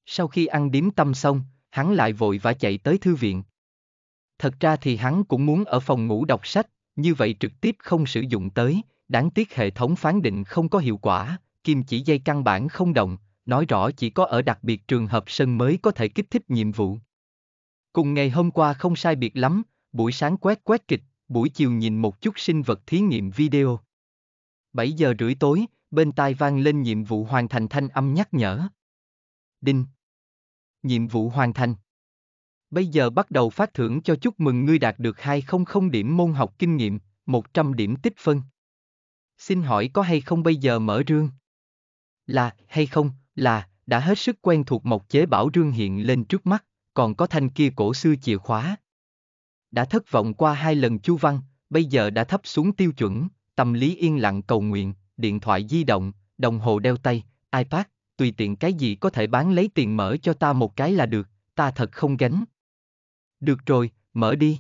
Sau khi ăn điếm tâm xong, hắn lại vội vã chạy tới thư viện. Thật ra thì hắn cũng muốn ở phòng ngủ đọc sách, như vậy trực tiếp không sử dụng tới, đáng tiếc hệ thống phán định không có hiệu quả, kim chỉ dây căn bản không động, nói rõ chỉ có ở đặc biệt trường hợp sân mới có thể kích thích nhiệm vụ. Cùng ngày hôm qua không sai biệt lắm, buổi sáng quét quét kịch, buổi chiều nhìn một chút sinh vật thí nghiệm video. 7 giờ rưỡi tối, bên tai vang lên nhiệm vụ hoàn thành thanh âm nhắc nhở. Đinh. Nhiệm vụ hoàn thành. Bây giờ bắt đầu phát thưởng cho chúc mừng ngươi đạt được 200 điểm môn học kinh nghiệm, 100 điểm tích phân. Xin hỏi có hay không bây giờ mở rương? Là, hay không, là, đã hết sức quen thuộc mộc chế bảo rương hiện lên trước mắt, còn có thanh kia cổ xưa chìa khóa. Đã thất vọng qua hai lần Chu Văn, bây giờ đã thấp xuống tiêu chuẩn, tâm lý yên lặng cầu nguyện, điện thoại di động, đồng hồ đeo tay, iPad, tùy tiện cái gì có thể bán lấy tiền mở cho ta một cái là được, ta thật không gánh. Được rồi, mở đi.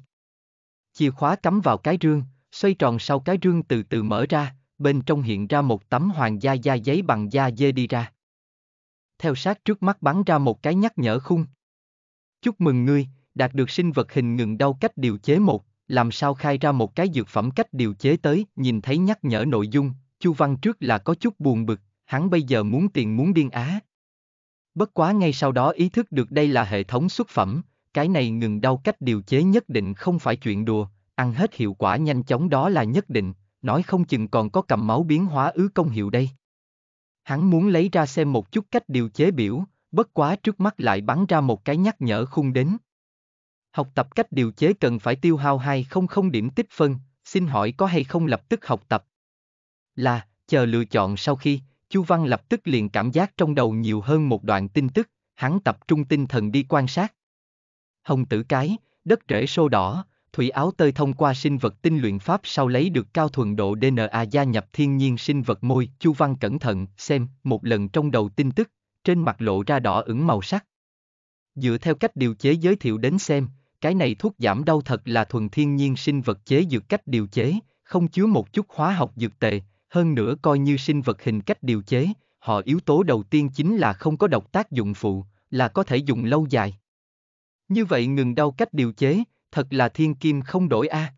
Chìa khóa cắm vào cái rương, xoay tròn sau cái rương từ từ mở ra, bên trong hiện ra một tấm hoàng gia da giấy bằng da dê đi ra. Theo sát trước mắt bắn ra một cái nhắc nhở khung. Chúc mừng ngươi, đạt được sinh vật hình ngừng đau cách điều chế một, làm sao khai ra một cái dược phẩm cách điều chế tới, nhìn thấy nhắc nhở nội dung, Chu Văn trước là có chút buồn bực, hắn bây giờ muốn tiền muốn điên á. Bất quá ngay sau đó ý thức được đây là hệ thống xuất phẩm, cái này ngừng đau cách điều chế nhất định không phải chuyện đùa, ăn hết hiệu quả nhanh chóng đó là nhất định, nói không chừng còn có cầm máu biến hóa ứ công hiệu đây. Hắn muốn lấy ra xem một chút cách điều chế biểu, bất quá trước mắt lại bắn ra một cái nhắc nhở khung đến. Học tập cách điều chế cần phải tiêu hao 200 điểm tích phân, xin hỏi có hay không lập tức học tập? Là, chờ lựa chọn sau khi, Chu Văn lập tức liền cảm giác trong đầu nhiều hơn một đoạn tin tức, hắn tập trung tinh thần đi quan sát. Hồng tử cái, đất rễ sô đỏ, thủy áo tơi thông qua sinh vật tinh luyện pháp sau lấy được cao thuần độ DNA gia nhập thiên nhiên sinh vật môi, Chu Văn cẩn thận xem một lần trong đầu tin tức, trên mặt lộ ra đỏ ửng màu sắc. Dựa theo cách điều chế giới thiệu đến xem, cái này thuốc giảm đau thật là thuần thiên nhiên sinh vật chế dược cách điều chế, không chứa một chút hóa học dược tệ, hơn nữa coi như sinh vật hình cách điều chế, họ yếu tố đầu tiên chính là không có độc tác dụng phụ, là có thể dùng lâu dài. Như vậy ngừng đau cách điều chế, thật là thiên kim không đổi a. À.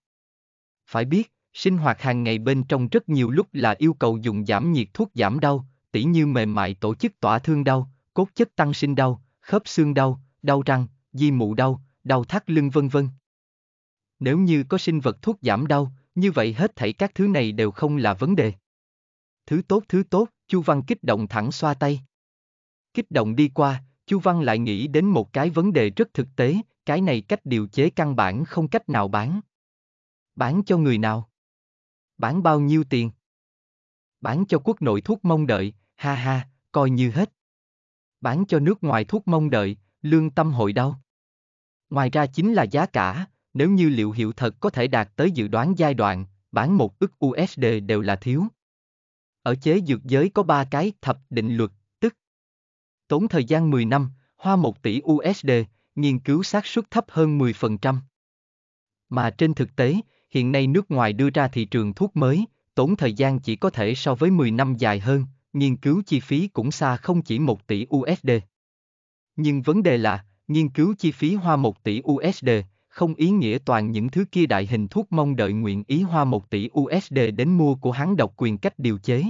Phải biết, sinh hoạt hàng ngày bên trong rất nhiều lúc là yêu cầu dùng giảm nhiệt thuốc giảm đau, tỉ như mềm mại tổ chức tỏa thương đau, cốt chất tăng sinh đau, khớp xương đau, đau răng, di mụ đau, đau thắt lưng vân vân. Nếu như có sinh vật thuốc giảm đau, như vậy hết thảy các thứ này đều không là vấn đề. Thứ tốt thứ tốt, Chu Văn kích động thẳng xoa tay. Kích động đi qua, Chu Văn lại nghĩ đến một cái vấn đề rất thực tế, cái này cách điều chế căn bản không cách nào bán. Bán cho người nào? Bán bao nhiêu tiền? Bán cho quốc nội thuốc mong đợi, ha ha, coi như hết. Bán cho nước ngoài thuốc mong đợi, lương tâm hội đau. Ngoài ra chính là giá cả, nếu như liệu hiệu thật có thể đạt tới dự đoán giai đoạn, bán một ức USD đều là thiếu. Ở chế dược giới có ba cái thập định luật, tức tốn thời gian 10 năm, hoa 1 tỷ USD, nghiên cứu xác suất thấp hơn 10%. Mà trên thực tế, hiện nay nước ngoài đưa ra thị trường thuốc mới, tốn thời gian chỉ có thể so với 10 năm dài hơn, nghiên cứu chi phí cũng xa không chỉ 1 tỷ USD. Nhưng vấn đề là, nghiên cứu chi phí hoa 1 tỷ USD, không ý nghĩa toàn những thứ kia đại hình thuốc mong đợi nguyện ý hoa 1 tỷ USD đến mua của hắn độc quyền cách điều chế.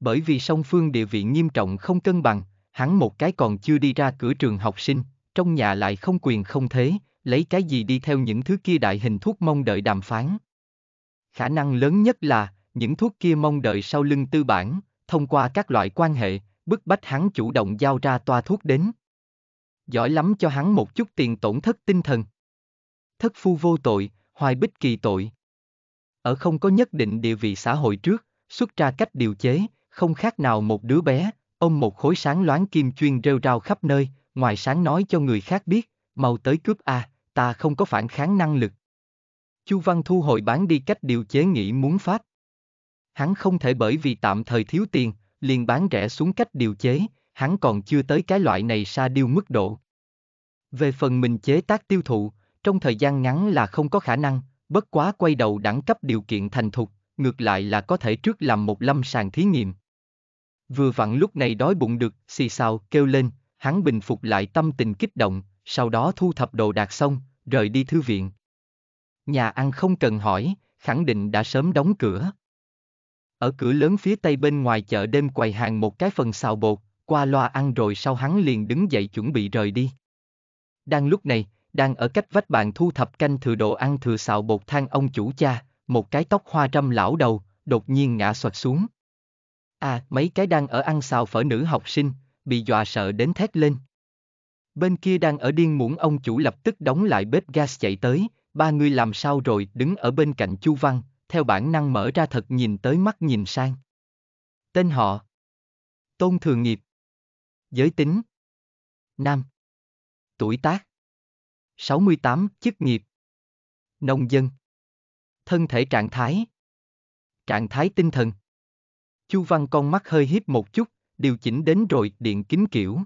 Bởi vì song phương địa vị nghiêm trọng không cân bằng, hắn một cái còn chưa đi ra cửa trường học sinh, trong nhà lại không quyền không thế, lấy cái gì đi theo những thứ kia đại hình thuốc mong đợi đàm phán. Khả năng lớn nhất là, những thuốc kia mong đợi sau lưng tư bản, thông qua các loại quan hệ, bức bách hắn chủ động giao ra toa thuốc đến. Giỏi lắm cho hắn một chút tiền tổn thất tinh thần. Thất phu vô tội, hoài bích kỳ tội. Ở không có nhất định địa vị xã hội trước, xuất ra cách điều chế, không khác nào một đứa bé, ông một khối sáng loáng kim chuyên rêu rao khắp nơi, ngoài sáng nói cho người khác biết, mau tới cướp a, à, ta không có phản kháng năng lực. Chu Văn thu hồi bán đi cách điều chế nghĩ muốn phát hắn không thể bởi vì tạm thời thiếu tiền, liền bán rẻ xuống cách điều chế, hắn còn chưa tới cái loại này sa điêu mức độ. Về phần mình chế tác tiêu thụ, trong thời gian ngắn là không có khả năng, bất quá quay đầu đẳng cấp điều kiện thành thục, ngược lại là có thể trước làm một lâm sàng thí nghiệm. Vừa vặn lúc này đói bụng được, xì xào, kêu lên, hắn bình phục lại tâm tình kích động, sau đó thu thập đồ đạc xong, rời đi thư viện. Nhà ăn không cần hỏi, khẳng định đã sớm đóng cửa. Ở cửa lớn phía tây bên ngoài chợ đêm quầy hàng một cái phần xào bột, qua loa ăn rồi sau hắn liền đứng dậy chuẩn bị rời đi. Đang lúc này, đang ở cách vách bàn thu thập canh thừa đồ ăn thừa xào bột thang ông chủ cha, một cái tóc hoa trăm lão đầu, đột nhiên ngã xoạch xuống. À, mấy cái đang ở ăn xào phở nữ học sinh, bị dọa sợ đến thét lên. Bên kia đang ở điên muỗng ông chủ lập tức đóng lại bếp gas chạy tới, ba người làm sao rồi đứng ở bên cạnh Chu Văn, theo bản năng mở ra thật nhìn tới mắt nhìn sang. Tên họ Tôn Thường Nghiệp Giới tính Nam Tuổi tác 68 chức nghiệp Nông dân Thân thể trạng thái Trạng thái tinh thần Chu Văn con mắt hơi híp một chút, điều chỉnh đến rồi điện kính kiểu.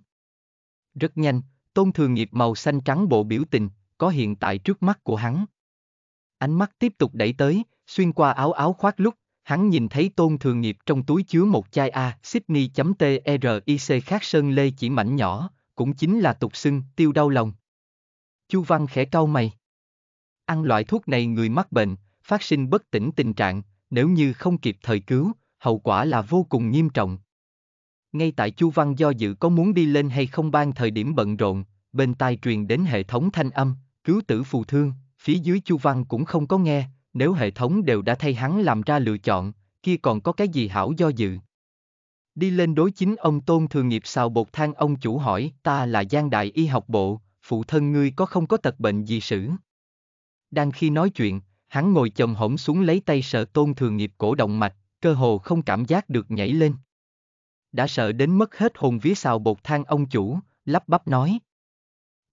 Rất nhanh, tôn thường nghiệp màu xanh trắng bộ biểu tình, có hiện tại trước mắt của hắn. Ánh mắt tiếp tục đẩy tới, Xuyên qua áo áo khoác lúc, hắn nhìn thấy tôn thường nghiệp trong túi chứa một chai A Sydney.tric e khác sơn lê chỉ mảnh nhỏ, cũng chính là tục xưng tiêu đau lòng. Chu Văn khẽ cau mày. Ăn loại thuốc này người mắc bệnh, phát sinh bất tỉnh tình trạng, nếu như không kịp thời cứu, hậu quả là vô cùng nghiêm trọng. Ngay tại Chu Văn do dự có muốn đi lên hay không ban thời điểm bận rộn, bên tai truyền đến hệ thống thanh âm, cứu tử phù thương, phía dưới Chu Văn cũng không có nghe, nếu hệ thống đều đã thay hắn làm ra lựa chọn, kia còn có cái gì hảo do dự. Đi lên đối chính ông Tôn Thường Nghiệp xào bột than ông chủ hỏi, ta là Giang Đại Y học bộ, phụ thân ngươi có không có tật bệnh gì sử. Đang khi nói chuyện, hắn ngồi chồm hổm xuống lấy tay sợ Tôn Thường Nghiệp cổ động mạch, cơ hồ không cảm giác được nhảy lên. Đã sợ đến mất hết hồn vía xào bột than ông chủ, lắp bắp nói.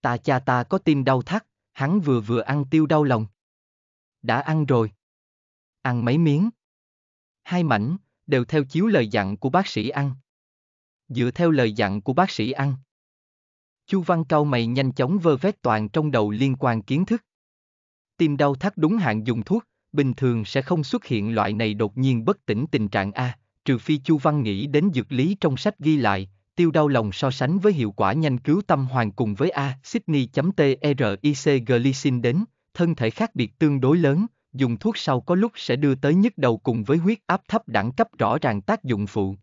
Ta cha ta có tim đau thắt, hắn vừa vừa ăn tiêu đau lòng đã ăn rồi. Ăn mấy miếng? Hai mảnh, đều theo chiếu lời dặn của bác sĩ ăn. Dựa theo lời dặn của bác sĩ ăn. Chu Văn cau mày nhanh chóng vơ vét toàn trong đầu liên quan kiến thức. Tim đau thắt đúng hạn dùng thuốc, bình thường sẽ không xuất hiện loại này đột nhiên bất tỉnh tình trạng A, trừ phi Chu Văn nghĩ đến dược lý trong sách ghi lại, tiêu đau lòng so sánh với hiệu quả nhanh cứu tâm hoàn cùng với A, Sydney.TRIC e đến, thân thể khác biệt tương đối lớn, dùng thuốc sau có lúc sẽ đưa tới nhức đầu cùng với huyết áp thấp đẳng cấp rõ ràng tác dụng phụ.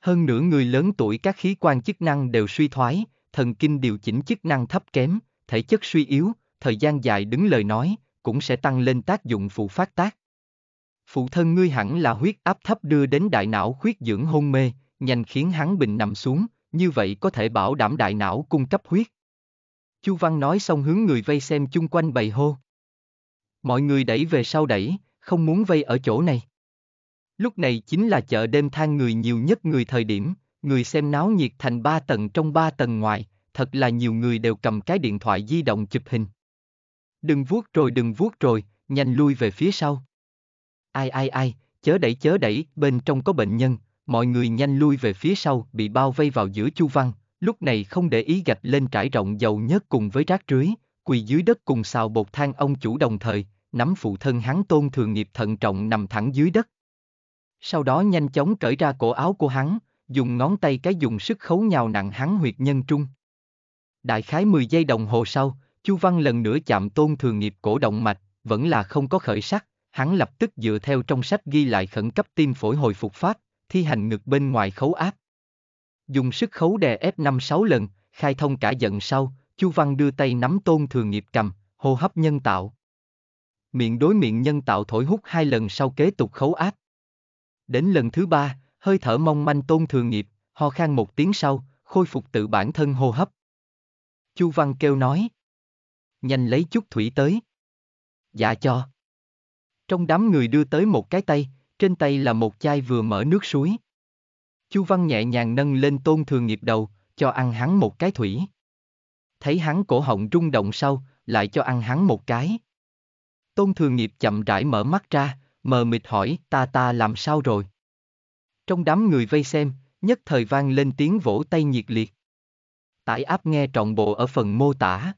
Hơn nữa người lớn tuổi các khí quan chức năng đều suy thoái, thần kinh điều chỉnh chức năng thấp kém, thể chất suy yếu, thời gian dài đứng lời nói, cũng sẽ tăng lên tác dụng phụ phát tác. Phụ thân ngươi hẳn là huyết áp thấp đưa đến đại não khuyết dưỡng hôn mê, nhanh khiến hắn bình nằm xuống, như vậy có thể bảo đảm đại não cung cấp huyết Chu Văn nói xong hướng người vây xem chung quanh bày hô. Mọi người đẩy về sau đẩy, không muốn vây ở chỗ này. Lúc này chính là chợ đêm than người nhiều nhất người thời điểm, người xem náo nhiệt thành ba tầng trong ba tầng ngoài, thật là nhiều người đều cầm cái điện thoại di động chụp hình. Đừng vuốt rồi đừng vuốt rồi, nhanh lui về phía sau. Ai ai ai, chớ đẩy chớ đẩy, bên trong có bệnh nhân, mọi người nhanh lui về phía sau, bị bao vây vào giữa Chu Văn, lúc này không để ý gạch lên trải rộng dầu nhớt cùng với rác rưới, quỳ dưới đất cùng xào bột than ông chủ đồng thời, nắm phụ thân hắn tôn thường nghiệp thận trọng nằm thẳng dưới đất. Sau đó nhanh chóng cởi ra cổ áo của hắn, dùng ngón tay cái dùng sức khấu nhào nặng hắn huyệt nhân trung. Đại khái 10 giây đồng hồ sau, Chu Văn lần nữa chạm tôn thường nghiệp cổ động mạch, vẫn là không có khởi sắc, hắn lập tức dựa theo trong sách ghi lại khẩn cấp tim phổi hồi phục phát, thi hành ngực bên ngoài khấu áp, dùng sức khấu đè ép năm sáu lần, khai thông cả giận sau, Chu Văn đưa tay nắm tôn thường nghiệp cầm, hô hấp nhân tạo. Miệng đối miệng nhân tạo thổi hút hai lần sau kế tục khấu áp. Đến lần thứ ba, hơi thở mong manh tôn thường nghiệp, ho khan một tiếng sau, khôi phục tự bản thân hô hấp. Chu Văn kêu nói. Nhanh lấy chút thủy tới. Dạ cho. Trong đám người đưa tới một cái tay, trên tay là một chai vừa mở nước suối. Chu Văn nhẹ nhàng nâng lên tôn thường nghiệp đầu, cho ăn hắn một cái thủy. Thấy hắn cổ họng rung động sau, lại cho ăn hắn một cái. Tôn thường nghiệp chậm rãi mở mắt ra, mờ mịt hỏi ta ta làm sao rồi. Trong đám người vây xem, nhất thời vang lên tiếng vỗ tay nhiệt liệt. Tải áp nghe trọn bộ ở phần mô tả.